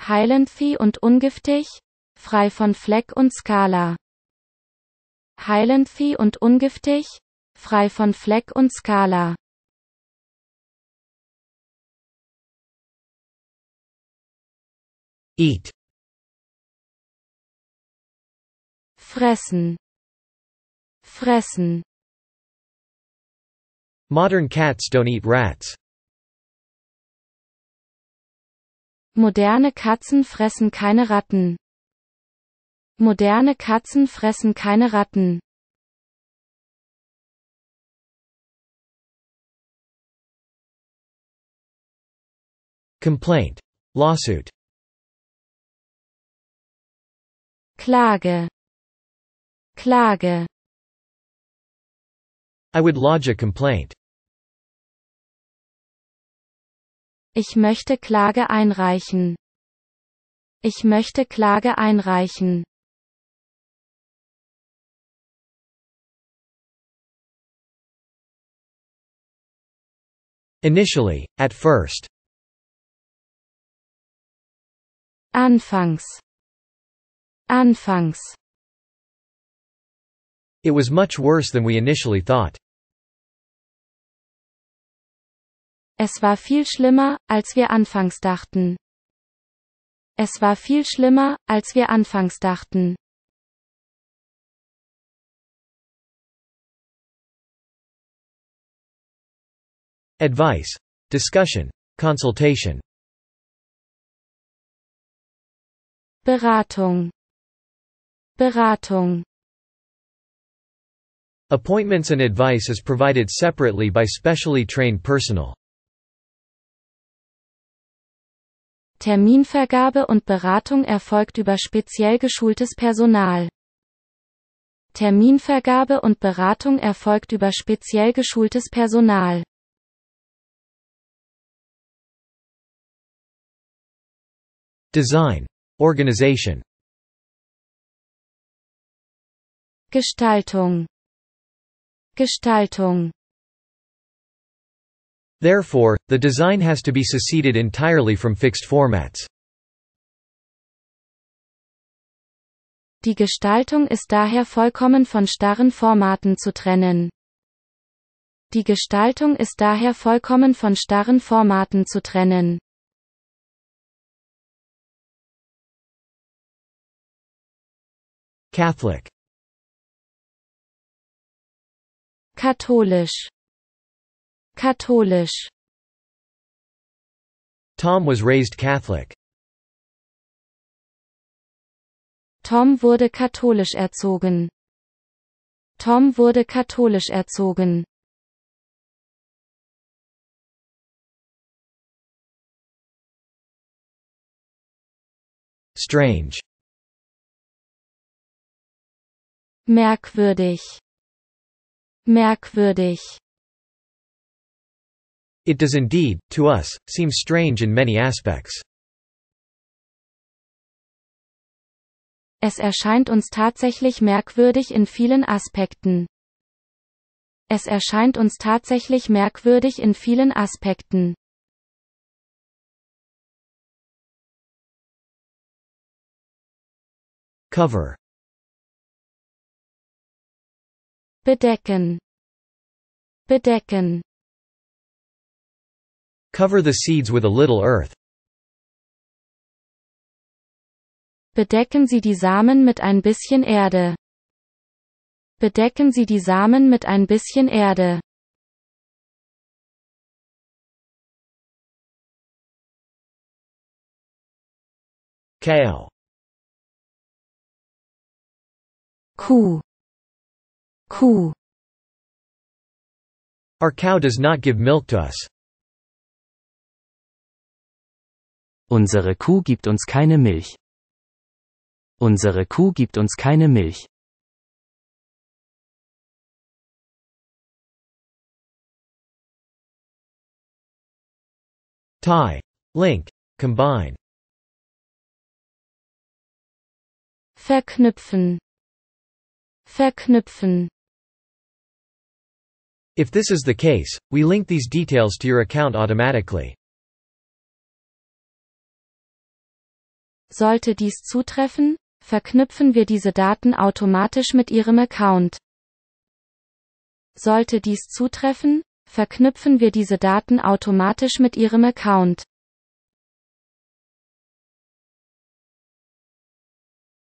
Highlandvieh und ungiftig, frei von Fleck und Skala. Highlandvieh und ungiftig, frei von Fleck und Skala. Eat. Fressen. Fressen. Modern cats don't eat rats. Moderne Katzen fressen keine Ratten. Moderne Katzen fressen keine Ratten. Complaint. Lawsuit. Klage. Klage. I would lodge a complaint. Ich möchte Klage einreichen. Ich möchte Klage einreichen. Initially, at first. Anfangs. Anfangs. It was much worse than we initially thought. Es war viel schlimmer, als wir anfangs dachten. Es war viel schlimmer, als wir anfangs dachten. Advice. Discussion. Consultation. Beratung. Beratung. Appointments and advice is provided separately by specially trained personnel. Terminvergabe und Beratung erfolgt über speziell geschultes Personal. Terminvergabe und Beratung erfolgt über speziell geschultes Personal. Design. Organisation. Gestaltung. Gestaltung Therefore, the design has to be seceded entirely from fixed formats. Die Gestaltung ist daher vollkommen von starren Formaten zu trennen. Die Gestaltung ist daher vollkommen von starren Formaten zu trennen. Catholic Katholisch Katholisch Tom was raised Catholic. Tom wurde katholisch erzogen. Tom wurde katholisch erzogen. Strange. Merkwürdig. Merkwürdig. It does indeed, to us, seem strange in many aspects. Es erscheint uns tatsächlich merkwürdig in vielen Aspekten. Es erscheint uns tatsächlich merkwürdig in vielen Aspekten. Cover. Bedecken. Bedecken. Cover the seeds with a little earth. Bedecken Sie die Samen mit ein bisschen Erde. Bedecken Sie die Samen mit ein bisschen Erde. Kale. Kuh. Kuh. Our cow does not give milk to us. Unsere Kuh gibt uns keine Milch. Unsere Kuh gibt uns keine Milch. Tie. Link. Combine. Verknüpfen. Verknüpfen. If this is the case, we link these details to your account automatically. Sollte dies zutreffen, verknüpfen wir diese Daten automatisch mit Ihrem Account. Sollte dies zutreffen, verknüpfen wir diese Daten automatisch mit Ihrem Account.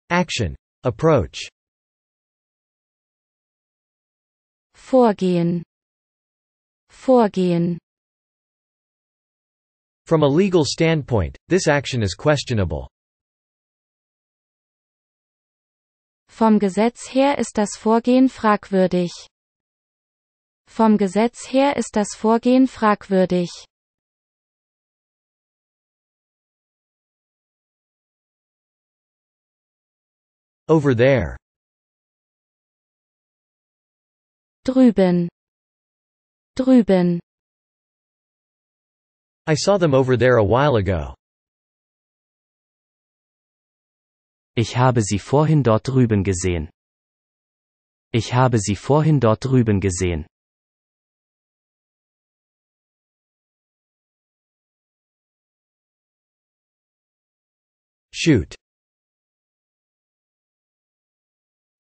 Action. Approach. Vorgehen. Vorgehen. From a legal standpoint, this action is questionable. Vom Gesetz her ist das Vorgehen fragwürdig. Vom Gesetz her ist das Vorgehen fragwürdig. Over there. Drüben. Drüben. I saw them over there a while ago. Ich habe sie vorhin dort drüben gesehen. Ich habe sie vorhin dort drüben gesehen. Shoot.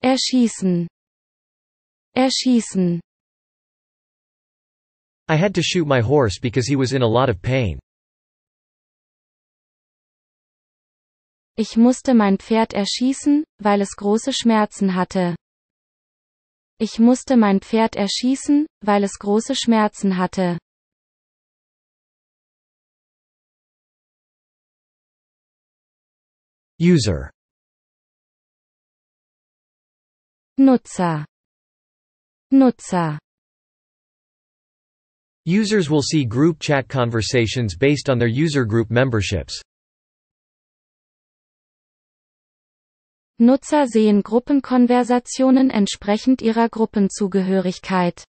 Erschießen. Erschießen. I had to shoot my horse because he was in a lot of pain. Ich musste mein Pferd erschießen, weil es große Schmerzen hatte. Ich musste mein Pferd erschießen, weil es große Schmerzen hatte. User Nutzer Nutzer Users will see group chat conversations based on their user group memberships. Nutzer sehen Gruppenkonversationen entsprechend ihrer Gruppenzugehörigkeit.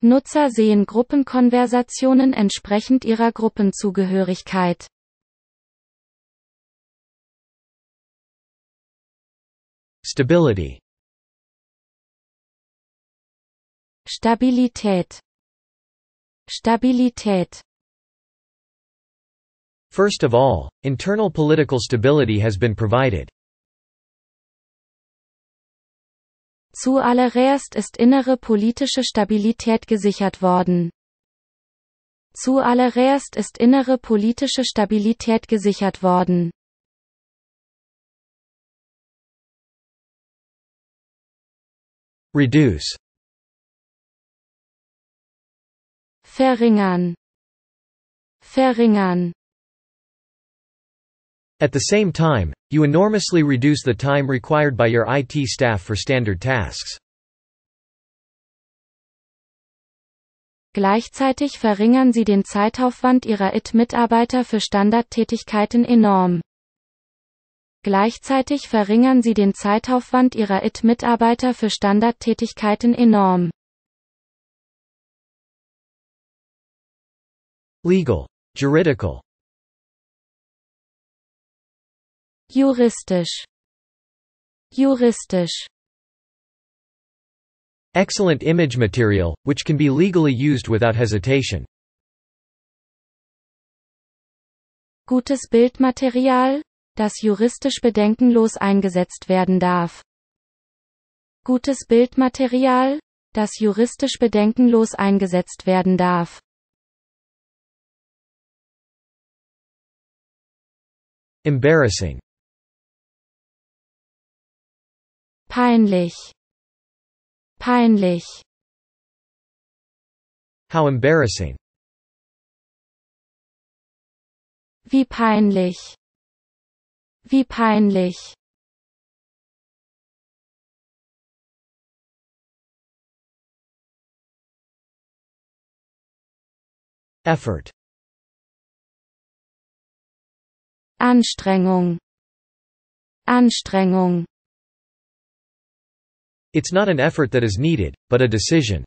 Nutzer sehen Gruppenkonversationen entsprechend ihrer Gruppenzugehörigkeit. Stability Stabilität Stabilität First of all, internal political stability has been provided. Zuallererst ist innere politische Stabilität gesichert worden. Zuallererst ist innere politische Stabilität gesichert worden. Reduce. Verringern. Verringern. At the same time, you enormously reduce the time required by your IT staff for standard tasks. Gleichzeitig verringern sie den Zeitaufwand ihrer IT-Mitarbeiter für Standardtätigkeiten enorm. Gleichzeitig verringern sie den Zeitaufwand ihrer IT-Mitarbeiter für Standardtätigkeiten enorm. Legal. Juridical. Juristisch. Juristisch. Excellent image material, which can be legally used without hesitation. Gutes Bildmaterial, das juristisch bedenkenlos eingesetzt werden darf. Gutes Bildmaterial, das juristisch bedenkenlos eingesetzt werden darf. Embarrassing Peinlich. Peinlich. How embarrassing. Wie peinlich. Wie peinlich. Effort. Anstrengung. Anstrengung. It's not an effort that is needed, but a decision.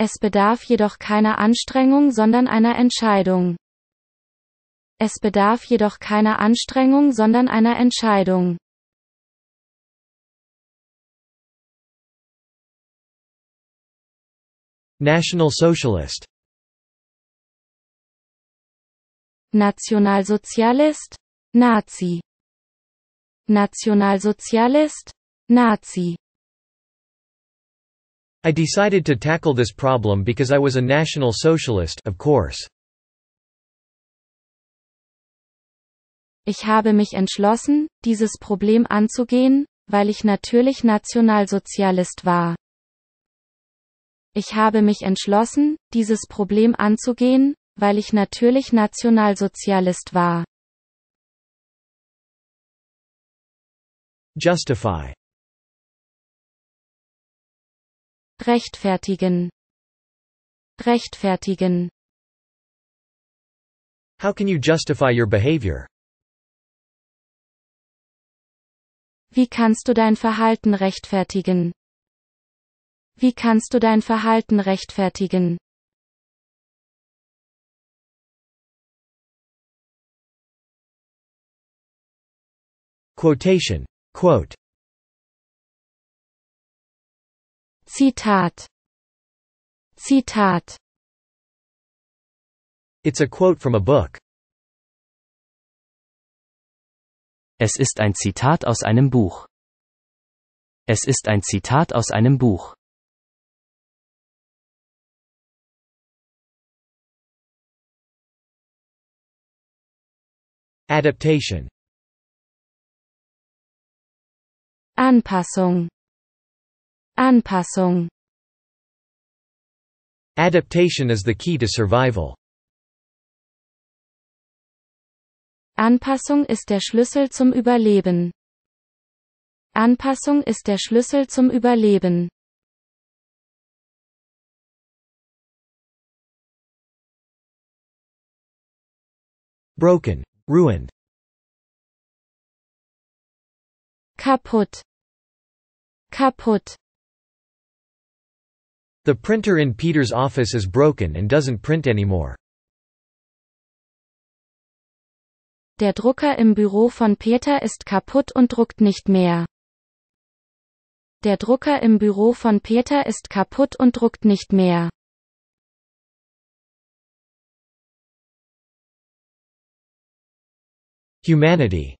Es bedarf jedoch keiner Anstrengung, sondern einer Entscheidung. Es bedarf jedoch keiner Anstrengung, sondern einer Entscheidung. National Socialist Nationalsozialist Nazi Nationalsozialist? Nazi. I decided to tackle this problem because I was a National Socialist, of course. Ich habe mich entschlossen, dieses Problem anzugehen, weil ich natürlich Nationalsozialist war. Ich habe mich entschlossen, dieses Problem anzugehen, weil ich natürlich Nationalsozialist war. Justify. Rechtfertigen. Rechtfertigen. How can you justify your behavior? Wie kannst du dein Verhalten rechtfertigen? Wie kannst du dein Verhalten rechtfertigen? Quotation Quote. Zitat. Zitat. It's a quote from a book. Es ist ein Zitat aus einem Buch. Es ist ein Zitat aus einem Buch. Adaptation Anpassung Anpassung Adaptation is the key to survival. Anpassung ist der Schlüssel zum Überleben. Anpassung ist der Schlüssel zum Überleben. Broken, ruined. kaputt kaputt The printer in Peter's office is broken and doesn't print anymore. Der Drucker im Büro von Peter ist kaputt und druckt nicht mehr. Der Drucker im Büro von Peter ist kaputt und druckt nicht mehr. Humanity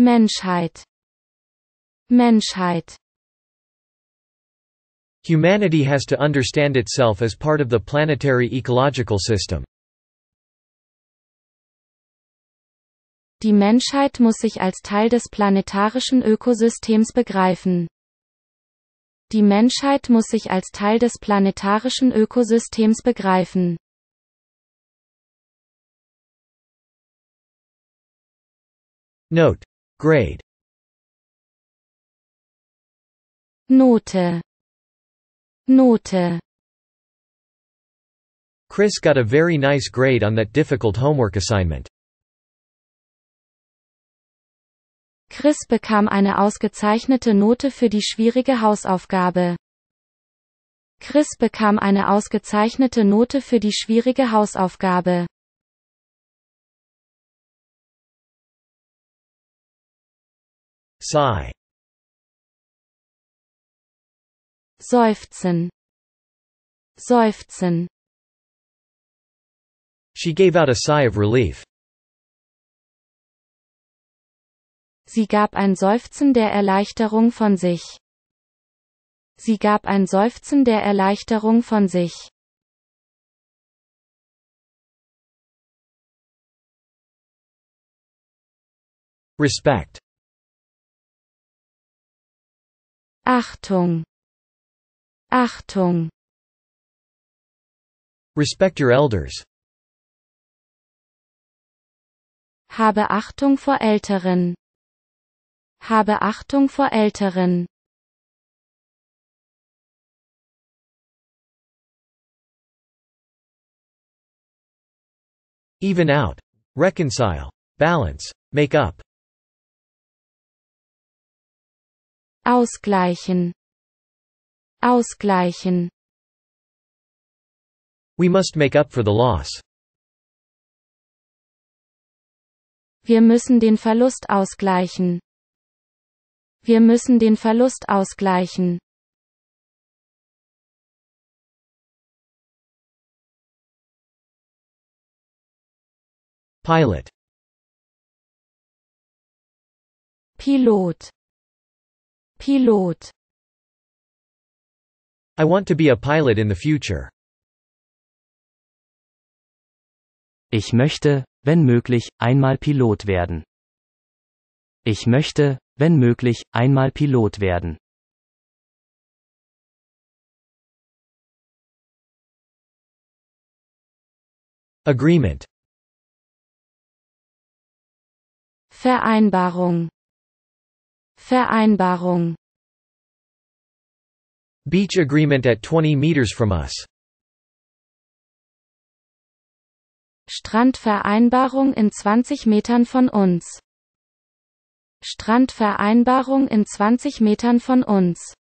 Menschheit Menschheit Humanity has to understand itself as part of the planetary ecological system. Die Menschheit muss sich als Teil des planetarischen Ökosystems begreifen. Die Menschheit muss sich als Teil des planetarischen Ökosystems begreifen. Note Grade Note Note Chris got a very nice grade on that difficult homework assignment. Chris bekam eine ausgezeichnete Note für die schwierige Hausaufgabe. Chris bekam eine ausgezeichnete Note für die schwierige Hausaufgabe. Sigh. Seufzen. Seufzen. She gave out a sigh of relief. Sie gab ein Seufzen der Erleichterung von sich. Sie gab ein Seufzen der Erleichterung von sich. Respekt. Achtung. Achtung. Respect your elders. Habe Achtung vor Älteren. Habe Achtung vor Älteren. Even out. Reconcile. Balance. Make up. ausgleichen ausgleichen We must make up for the loss. Wir müssen den Verlust ausgleichen. Wir müssen den Verlust ausgleichen. Pilot Pilot Pilot I want to be a pilot in the future. Ich möchte, wenn möglich, einmal Pilot werden. Ich möchte, wenn möglich, einmal Pilot werden. Agreement Vereinbarung Vereinbarung Beach agreement at 20 meters from us. Strandvereinbarung in 20 Metern von uns. Strandvereinbarung in 20 Metern von uns.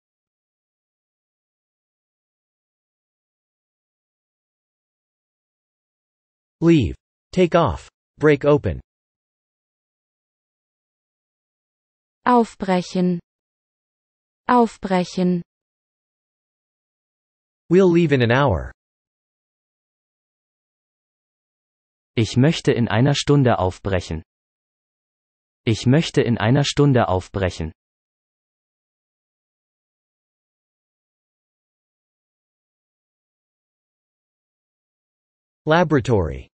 Leave. Take off. Break open. Aufbrechen. Aufbrechen. We'll leave in an hour. Ich möchte in einer Stunde aufbrechen. Ich möchte in einer Stunde aufbrechen. Laboratory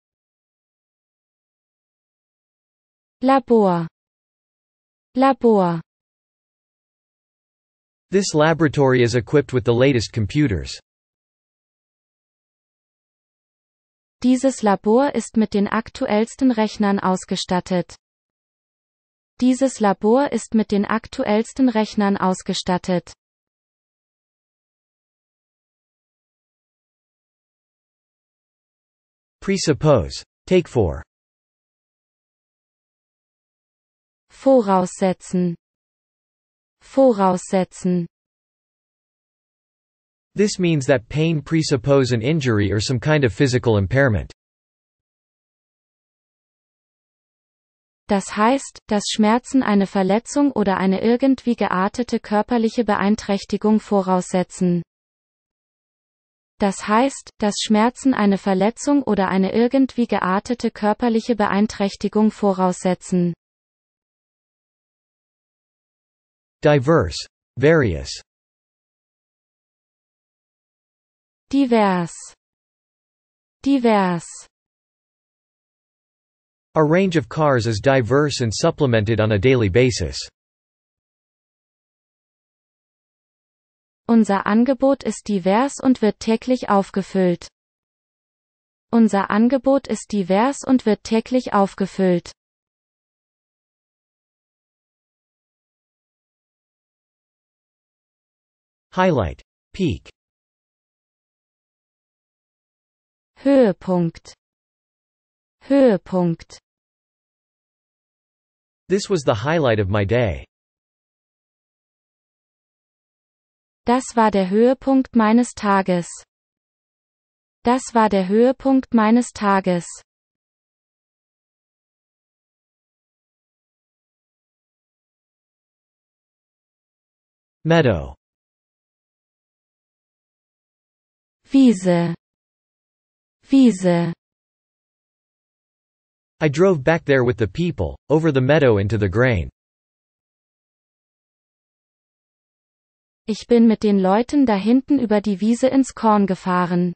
Labor Labor This laboratory is equipped with the latest computers. Dieses Labor ist mit den aktuellsten Rechnern ausgestattet. Dieses Labor ist mit den aktuellsten Rechnern ausgestattet. Presuppose. Take for. voraussetzen voraussetzen This means that pain presuppose an injury or some kind of physical impairment. Das heißt, dass Schmerzen eine Verletzung oder eine irgendwie geartete körperliche Beeinträchtigung voraussetzen. Das heißt, dass Schmerzen eine Verletzung oder eine irgendwie geartete körperliche Beeinträchtigung voraussetzen. Diverse. Various. Divers. Divers. A range of cars is diverse and supplemented on a daily basis. Unser Angebot ist divers und wird täglich aufgefüllt. Unser Angebot ist divers und wird täglich aufgefüllt. Highlight. Peak. Höhepunkt. Höhepunkt. This was the highlight of my day. Das war der Höhepunkt meines Tages. Das war der Höhepunkt meines Tages. Meadow Wiese. Wiese. I drove back there with the people, over the meadow into the grain. Ich bin mit den Leuten da hinten über die Wiese ins Korn gefahren.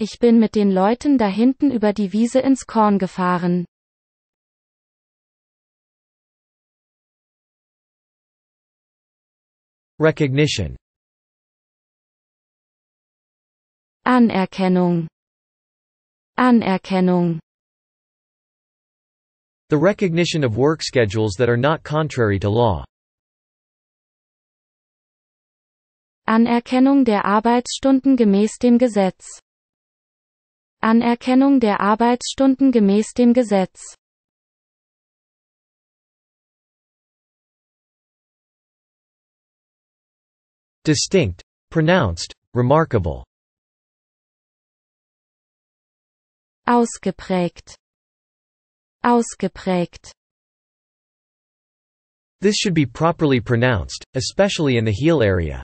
Ich bin mit den Leuten da hinten über die Wiese ins Korn gefahren. Recognition Anerkennung Anerkennung The recognition of work schedules that are not contrary to law. Anerkennung der Arbeitsstunden gemäß dem Gesetz. Anerkennung der Arbeitsstunden gemäß dem Gesetz. Distinct, pronounced, remarkable. ausgeprägt ausgeprägt This should be properly pronounced, especially in the heel area.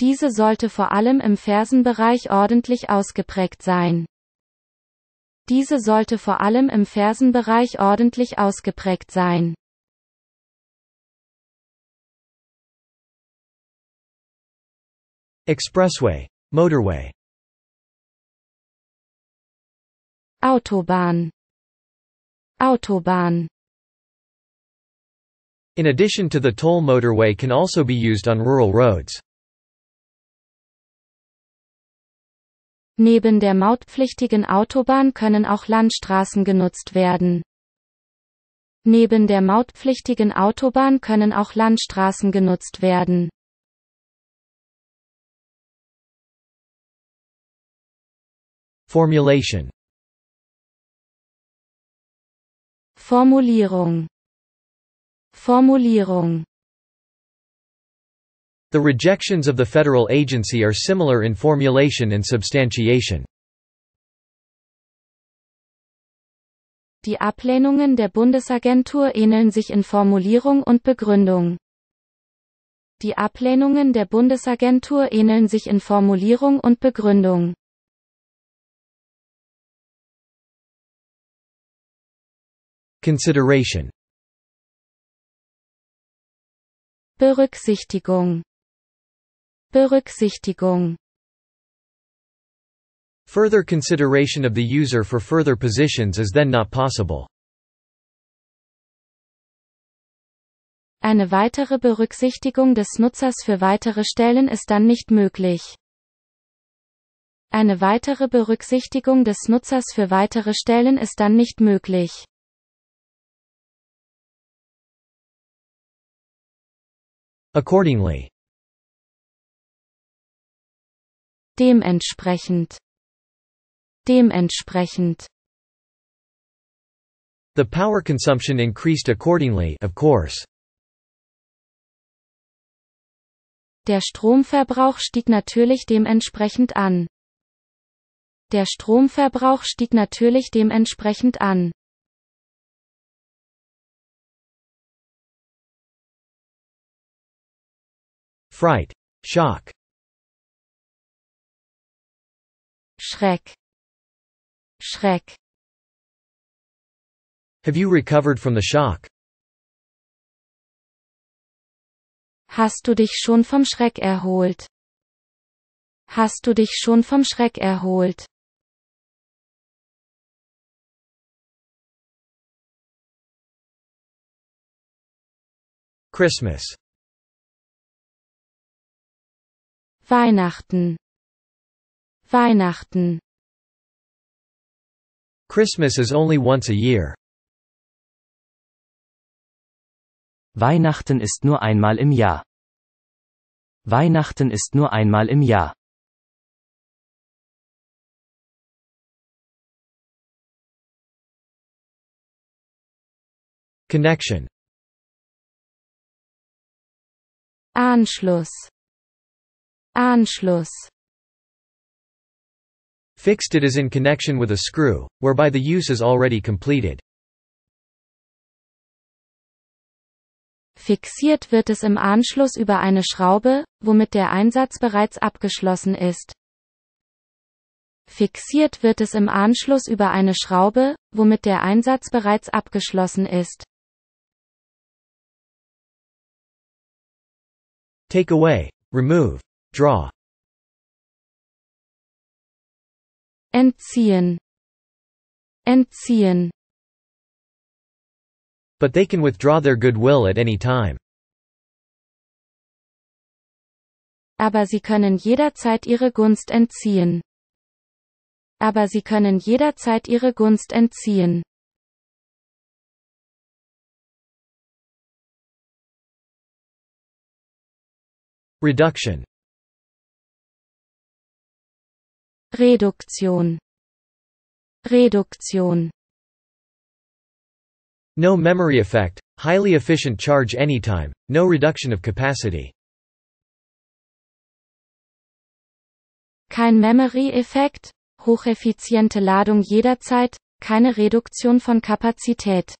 Diese sollte vor allem im Fersenbereich ordentlich ausgeprägt sein. Diese sollte vor allem im Fersenbereich ordentlich ausgeprägt sein. Expressway, Motorway Autobahn Autobahn In addition to the toll motorway can also be used on rural roads. Neben der mautpflichtigen Autobahn können auch Landstraßen genutzt werden. Neben der mautpflichtigen Autobahn können auch Landstraßen genutzt werden. Formulation Formulierung Formulierung The rejections of the federal agency are similar in formulation and substantiation. Die Ablehnungen der Bundesagentur ähneln sich in Formulierung und Begründung. Die Ablehnungen der Bundesagentur ähneln sich in Formulierung und Begründung. Consideration Berücksichtigung Berücksichtigung Further consideration of the user for further positions is then not possible. Eine weitere Berücksichtigung des Nutzers für weitere Stellen ist dann nicht möglich. Eine weitere Berücksichtigung des Nutzers für weitere Stellen ist dann nicht möglich. Accordingly. Dementsprechend. Dementsprechend. The power consumption increased accordingly, of course. Der Stromverbrauch stieg natürlich dementsprechend an. Der Stromverbrauch stieg natürlich dementsprechend an. fright, shock. Schreck. Schreck. Have you recovered from the shock? Hast du dich schon vom Schreck erholt? Hast du dich schon vom Schreck erholt? Christmas Weihnachten Weihnachten Christmas is only once a year. Weihnachten ist nur einmal im Jahr. Weihnachten ist nur einmal im Jahr. Connection Anschluss Anschluss Fixed it is in connection with a screw, whereby the use is already completed. Fixiert wird es im Anschluss über eine Schraube, womit der Einsatz bereits abgeschlossen ist. Fixiert wird es im Anschluss über eine Schraube, womit der Einsatz bereits abgeschlossen ist. Take away, remove. Draw. Entziehen. Entziehen. But they can withdraw their goodwill at any time. Aber sie können jederzeit ihre Gunst entziehen. Aber sie können jederzeit ihre Gunst entziehen. Reduction Reduktion Reduktion No memory effect, highly efficient charge anytime, no reduction of capacity. Kein memory effect, hocheffiziente Ladung jederzeit, keine Reduktion von Kapazität.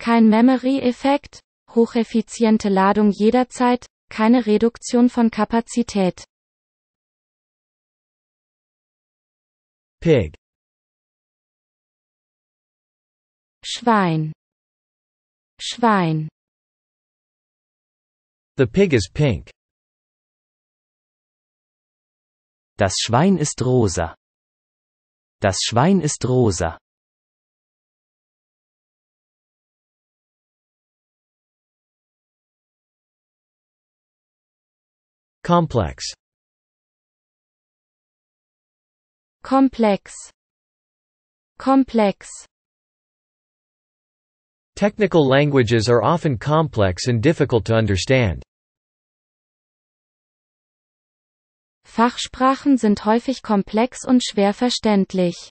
Kein memory effect, hocheffiziente Ladung jederzeit, keine Reduktion von Kapazität. Pig. Schwein. Schwein. The pig is pink. Das Schwein ist rosa. Das Schwein ist rosa. Complex complex complex Technical languages are often complex and difficult to understand. Fachsprachen sind häufig komplex und schwer verständlich.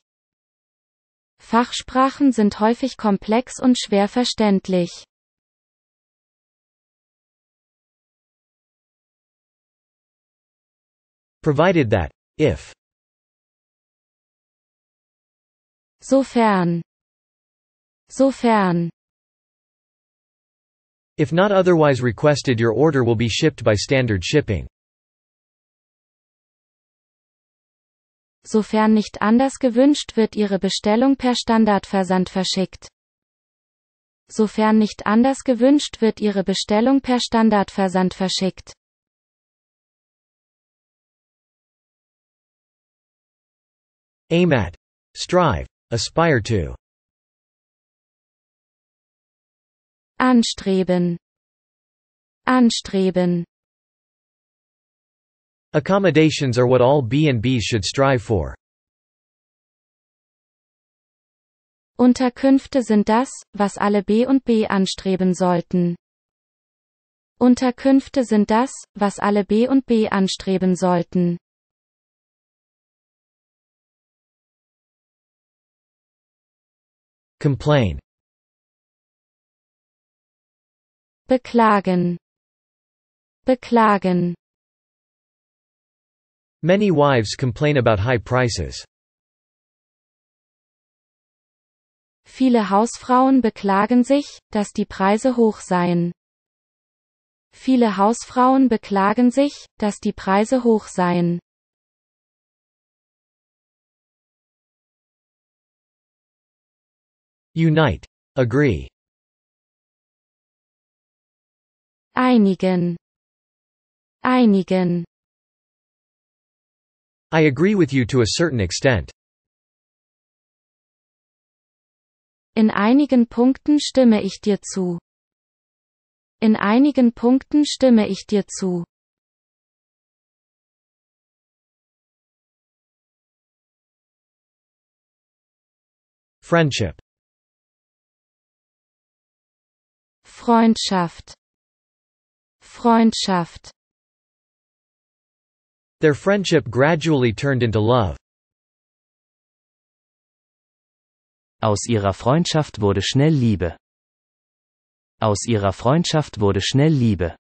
Fachsprachen sind häufig komplex und schwer verständlich. Provided that, if sofern sofern If not otherwise requested your order will be shipped by standard shipping. Sofern nicht anders gewünscht wird Ihre Bestellung per Standardversand verschickt. Sofern nicht anders gewünscht wird Ihre Bestellung per Standardversand verschickt. Aim at. Strive. Aspire to. Anstreben. Anstreben. Accommodations are what all B&Bs should strive for. Unterkünfte sind das, was alle B&B anstreben sollten. Unterkünfte sind das, was alle B&B anstreben sollten. Complain. Beklagen. Beklagen. Many wives complain about high prices. Viele Hausfrauen beklagen sich, dass die Preise hoch seien. Viele Hausfrauen beklagen sich, dass die Preise hoch seien. Unite. Agree. Einigen. Einigen. I agree with you to a certain extent. In einigen Punkten stimme ich dir zu. In einigen Punkten stimme ich dir zu. Friendship Freundschaft Freundschaft Their friendship gradually turned into love. Aus ihrer Freundschaft wurde schnell Liebe. Aus ihrer Freundschaft wurde schnell Liebe.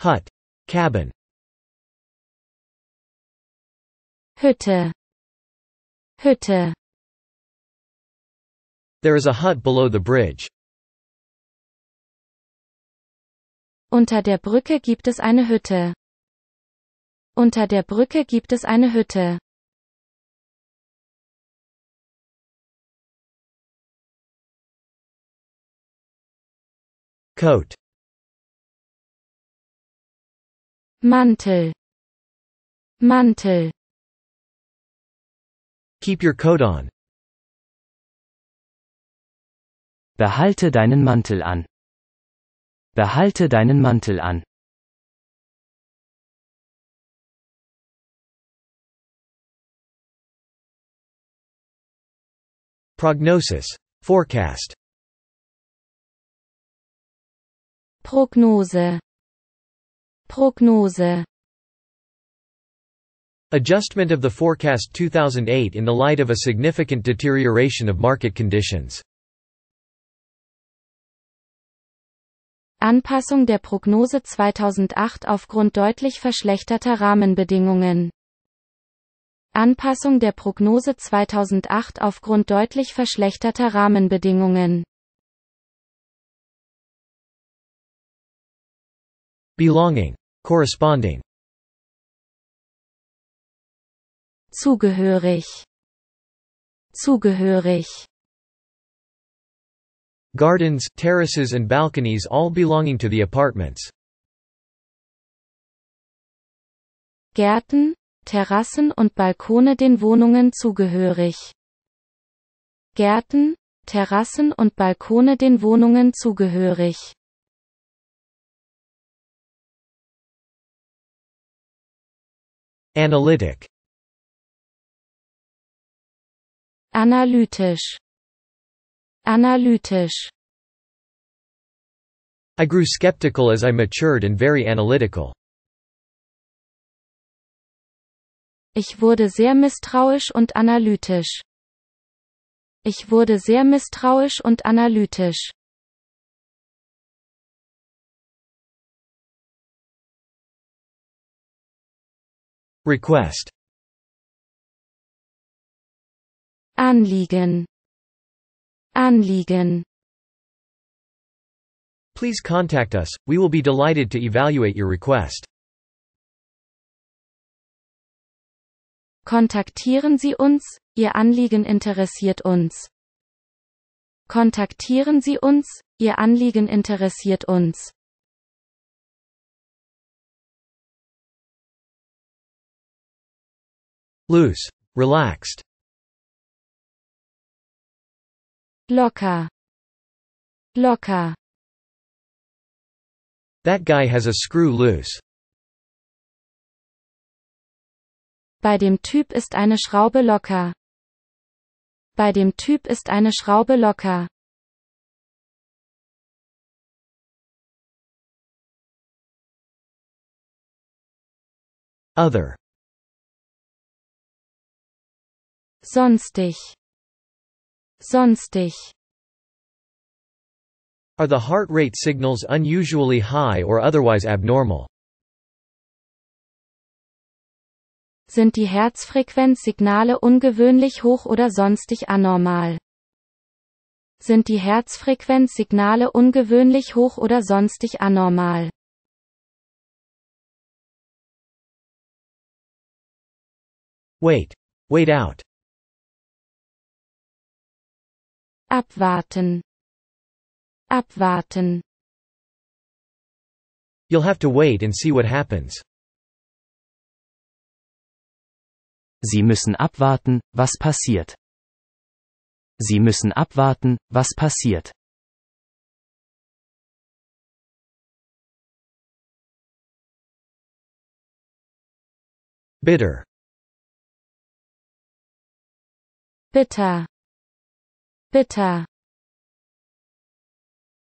Hut. Cabin. Hütte. Hütte. There is a hut below the bridge. Unter der Brücke gibt es eine Hütte. Unter der Brücke gibt es eine Hütte. Coat. Mantel. Mantel. Keep your coat on. Behalte deinen Mantel an. Behalte deinen Mantel an. Prognosis. Forecast. Prognose. Prognose. Adjustment of the forecast 2008 in the light of a significant deterioration of market conditions. Anpassung der Prognose 2008 aufgrund deutlich verschlechterter Rahmenbedingungen. Anpassung der Prognose 2008 aufgrund deutlich verschlechterter Rahmenbedingungen. Belonging. Corresponding. zugehörig zugehörig gardens terraces and balconies all belonging to the apartments Gärten, Terrassen und Balkone den Wohnungen zugehörig. Gärten, Terrassen und Balkone den Wohnungen zugehörig. Analytic Analytisch. Analytisch. I grew skeptical as I matured and very analytical. Ich wurde sehr misstrauisch und analytisch. Ich wurde sehr misstrauisch und analytisch. Request Anliegen. Anliegen. Please contact us, we will be delighted to evaluate your request. Kontaktieren Sie uns, Ihr Anliegen interessiert uns. Kontaktieren Sie uns, Ihr Anliegen interessiert uns. Loose, relaxed. Locker. Locker. That guy has a screw loose. Bei dem Typ ist eine Schraube locker. Bei dem Typ ist eine Schraube locker. Other. Sonstig. Sonstig are the heart rate signals unusually high or otherwise abnormal? Sind die Herzfrequenzsignale ungewöhnlich hoch oder sonstig anormal? Sind die Herzfrequenzsignale ungewöhnlich hoch oder sonstig anormal? Wait. Wait out. Abwarten. Abwarten. You'll have to wait and see what happens. Sie müssen abwarten, was passiert. Sie müssen abwarten, was passiert. Bitter. Bitter. Bitter.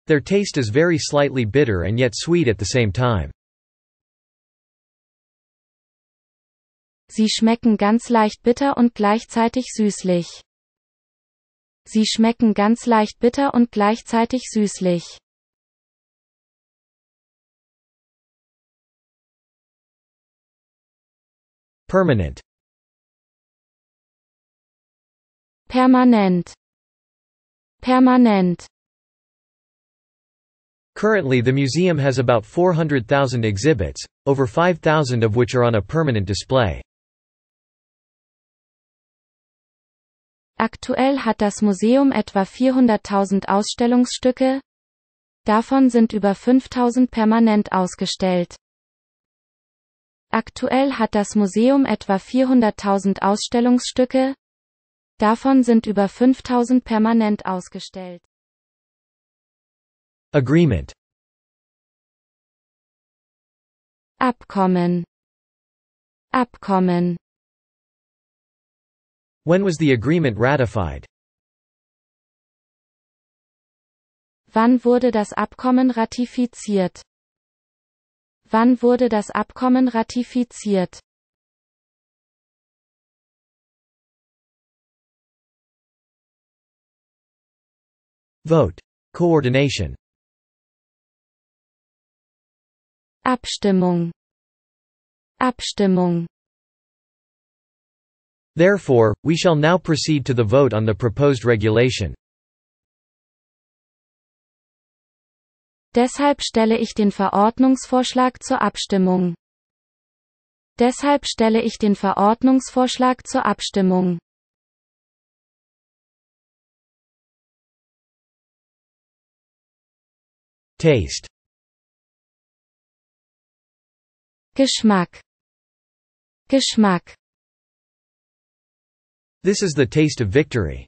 Their taste is very slightly bitter and yet sweet at the same time. Sie schmecken ganz leicht bitter und gleichzeitig süßlich. Sie schmecken ganz leicht bitter und gleichzeitig süßlich. Permanent. Permanent. Permanent Currently the museum has about 400,000 exhibits, over 5,000 of which are on a permanent display. Aktuell hat das Museum etwa 400.000 Ausstellungsstücke, davon sind über 5.000 permanent ausgestellt. Aktuell hat das Museum etwa 400.000 Ausstellungsstücke, Davon sind über 5000 permanent ausgestellt. Agreement Abkommen Abkommen When was the agreement ratified? Wann wurde das Abkommen ratifiziert? Wann wurde das Abkommen ratifiziert? Vote. Coordination. Abstimmung. Abstimmung. Therefore, we shall now proceed to the vote on the proposed regulation. Deshalb stelle ich den Verordnungsvorschlag zur Abstimmung. Deshalb stelle ich den Verordnungsvorschlag zur Abstimmung. Taste Geschmack Geschmack This is the taste of victory.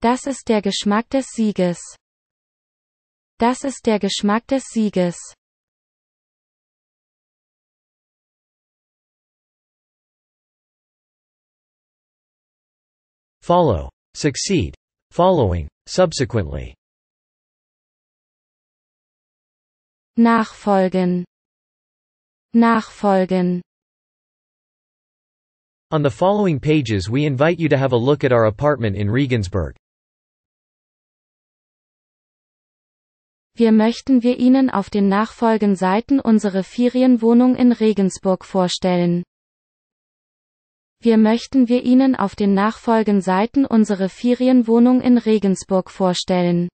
Das ist der Geschmack des Sieges. Das ist der Geschmack des Sieges. Follow. Succeed. Following. Subsequently. Nachfolgen. Nachfolgen. On the following pages we invite you to have a look at our apartment in Regensburg. Wir möchten wir Ihnen auf den nachfolgenden Seiten unsere Ferienwohnung in Regensburg vorstellen. Wir möchten wir Ihnen auf den nachfolgenden Seiten unsere Ferienwohnung in Regensburg vorstellen.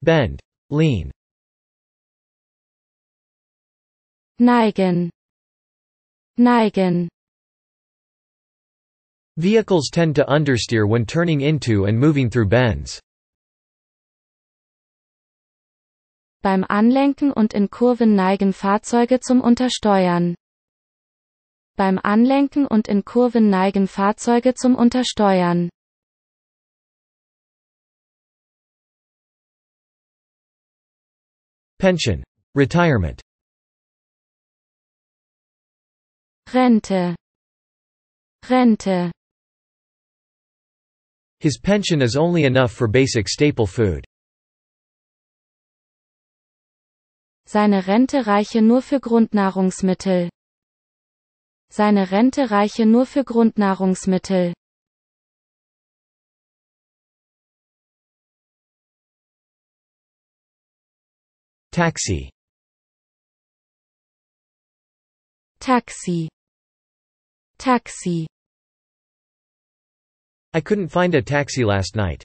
Bend, lean. Neigen. Neigen. Vehicles tend to understeer when turning into and moving through bends. Beim Anlenken und in Kurven neigen Fahrzeuge zum Untersteuern. Beim Anlenken und in Kurven neigen Fahrzeuge zum Untersteuern. Pension. Retirement. Rente. Rente. His pension is only enough for basic staple food. Seine Rente reiche nur für Grundnahrungsmittel. Seine Rente reiche nur für Grundnahrungsmittel. Taxi. Taxi. Taxi. I couldn't find a taxi last night.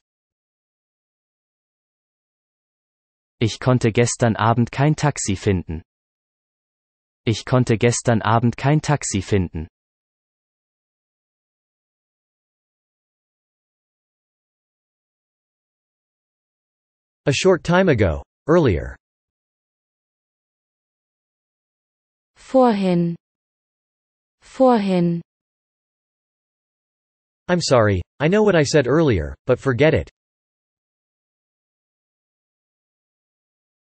Ich konnte gestern Abend kein Taxi finden. Ich konnte gestern Abend kein Taxi finden. A short time ago, earlier. Vorhin. Vorhin. I'm sorry, I know what I said earlier, but forget it.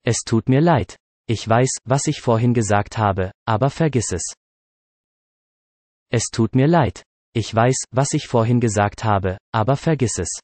Es tut mir leid. Ich weiß, was ich vorhin gesagt habe, aber vergiss es. Es tut mir leid. Ich weiß, was ich vorhin gesagt habe, aber vergiss es.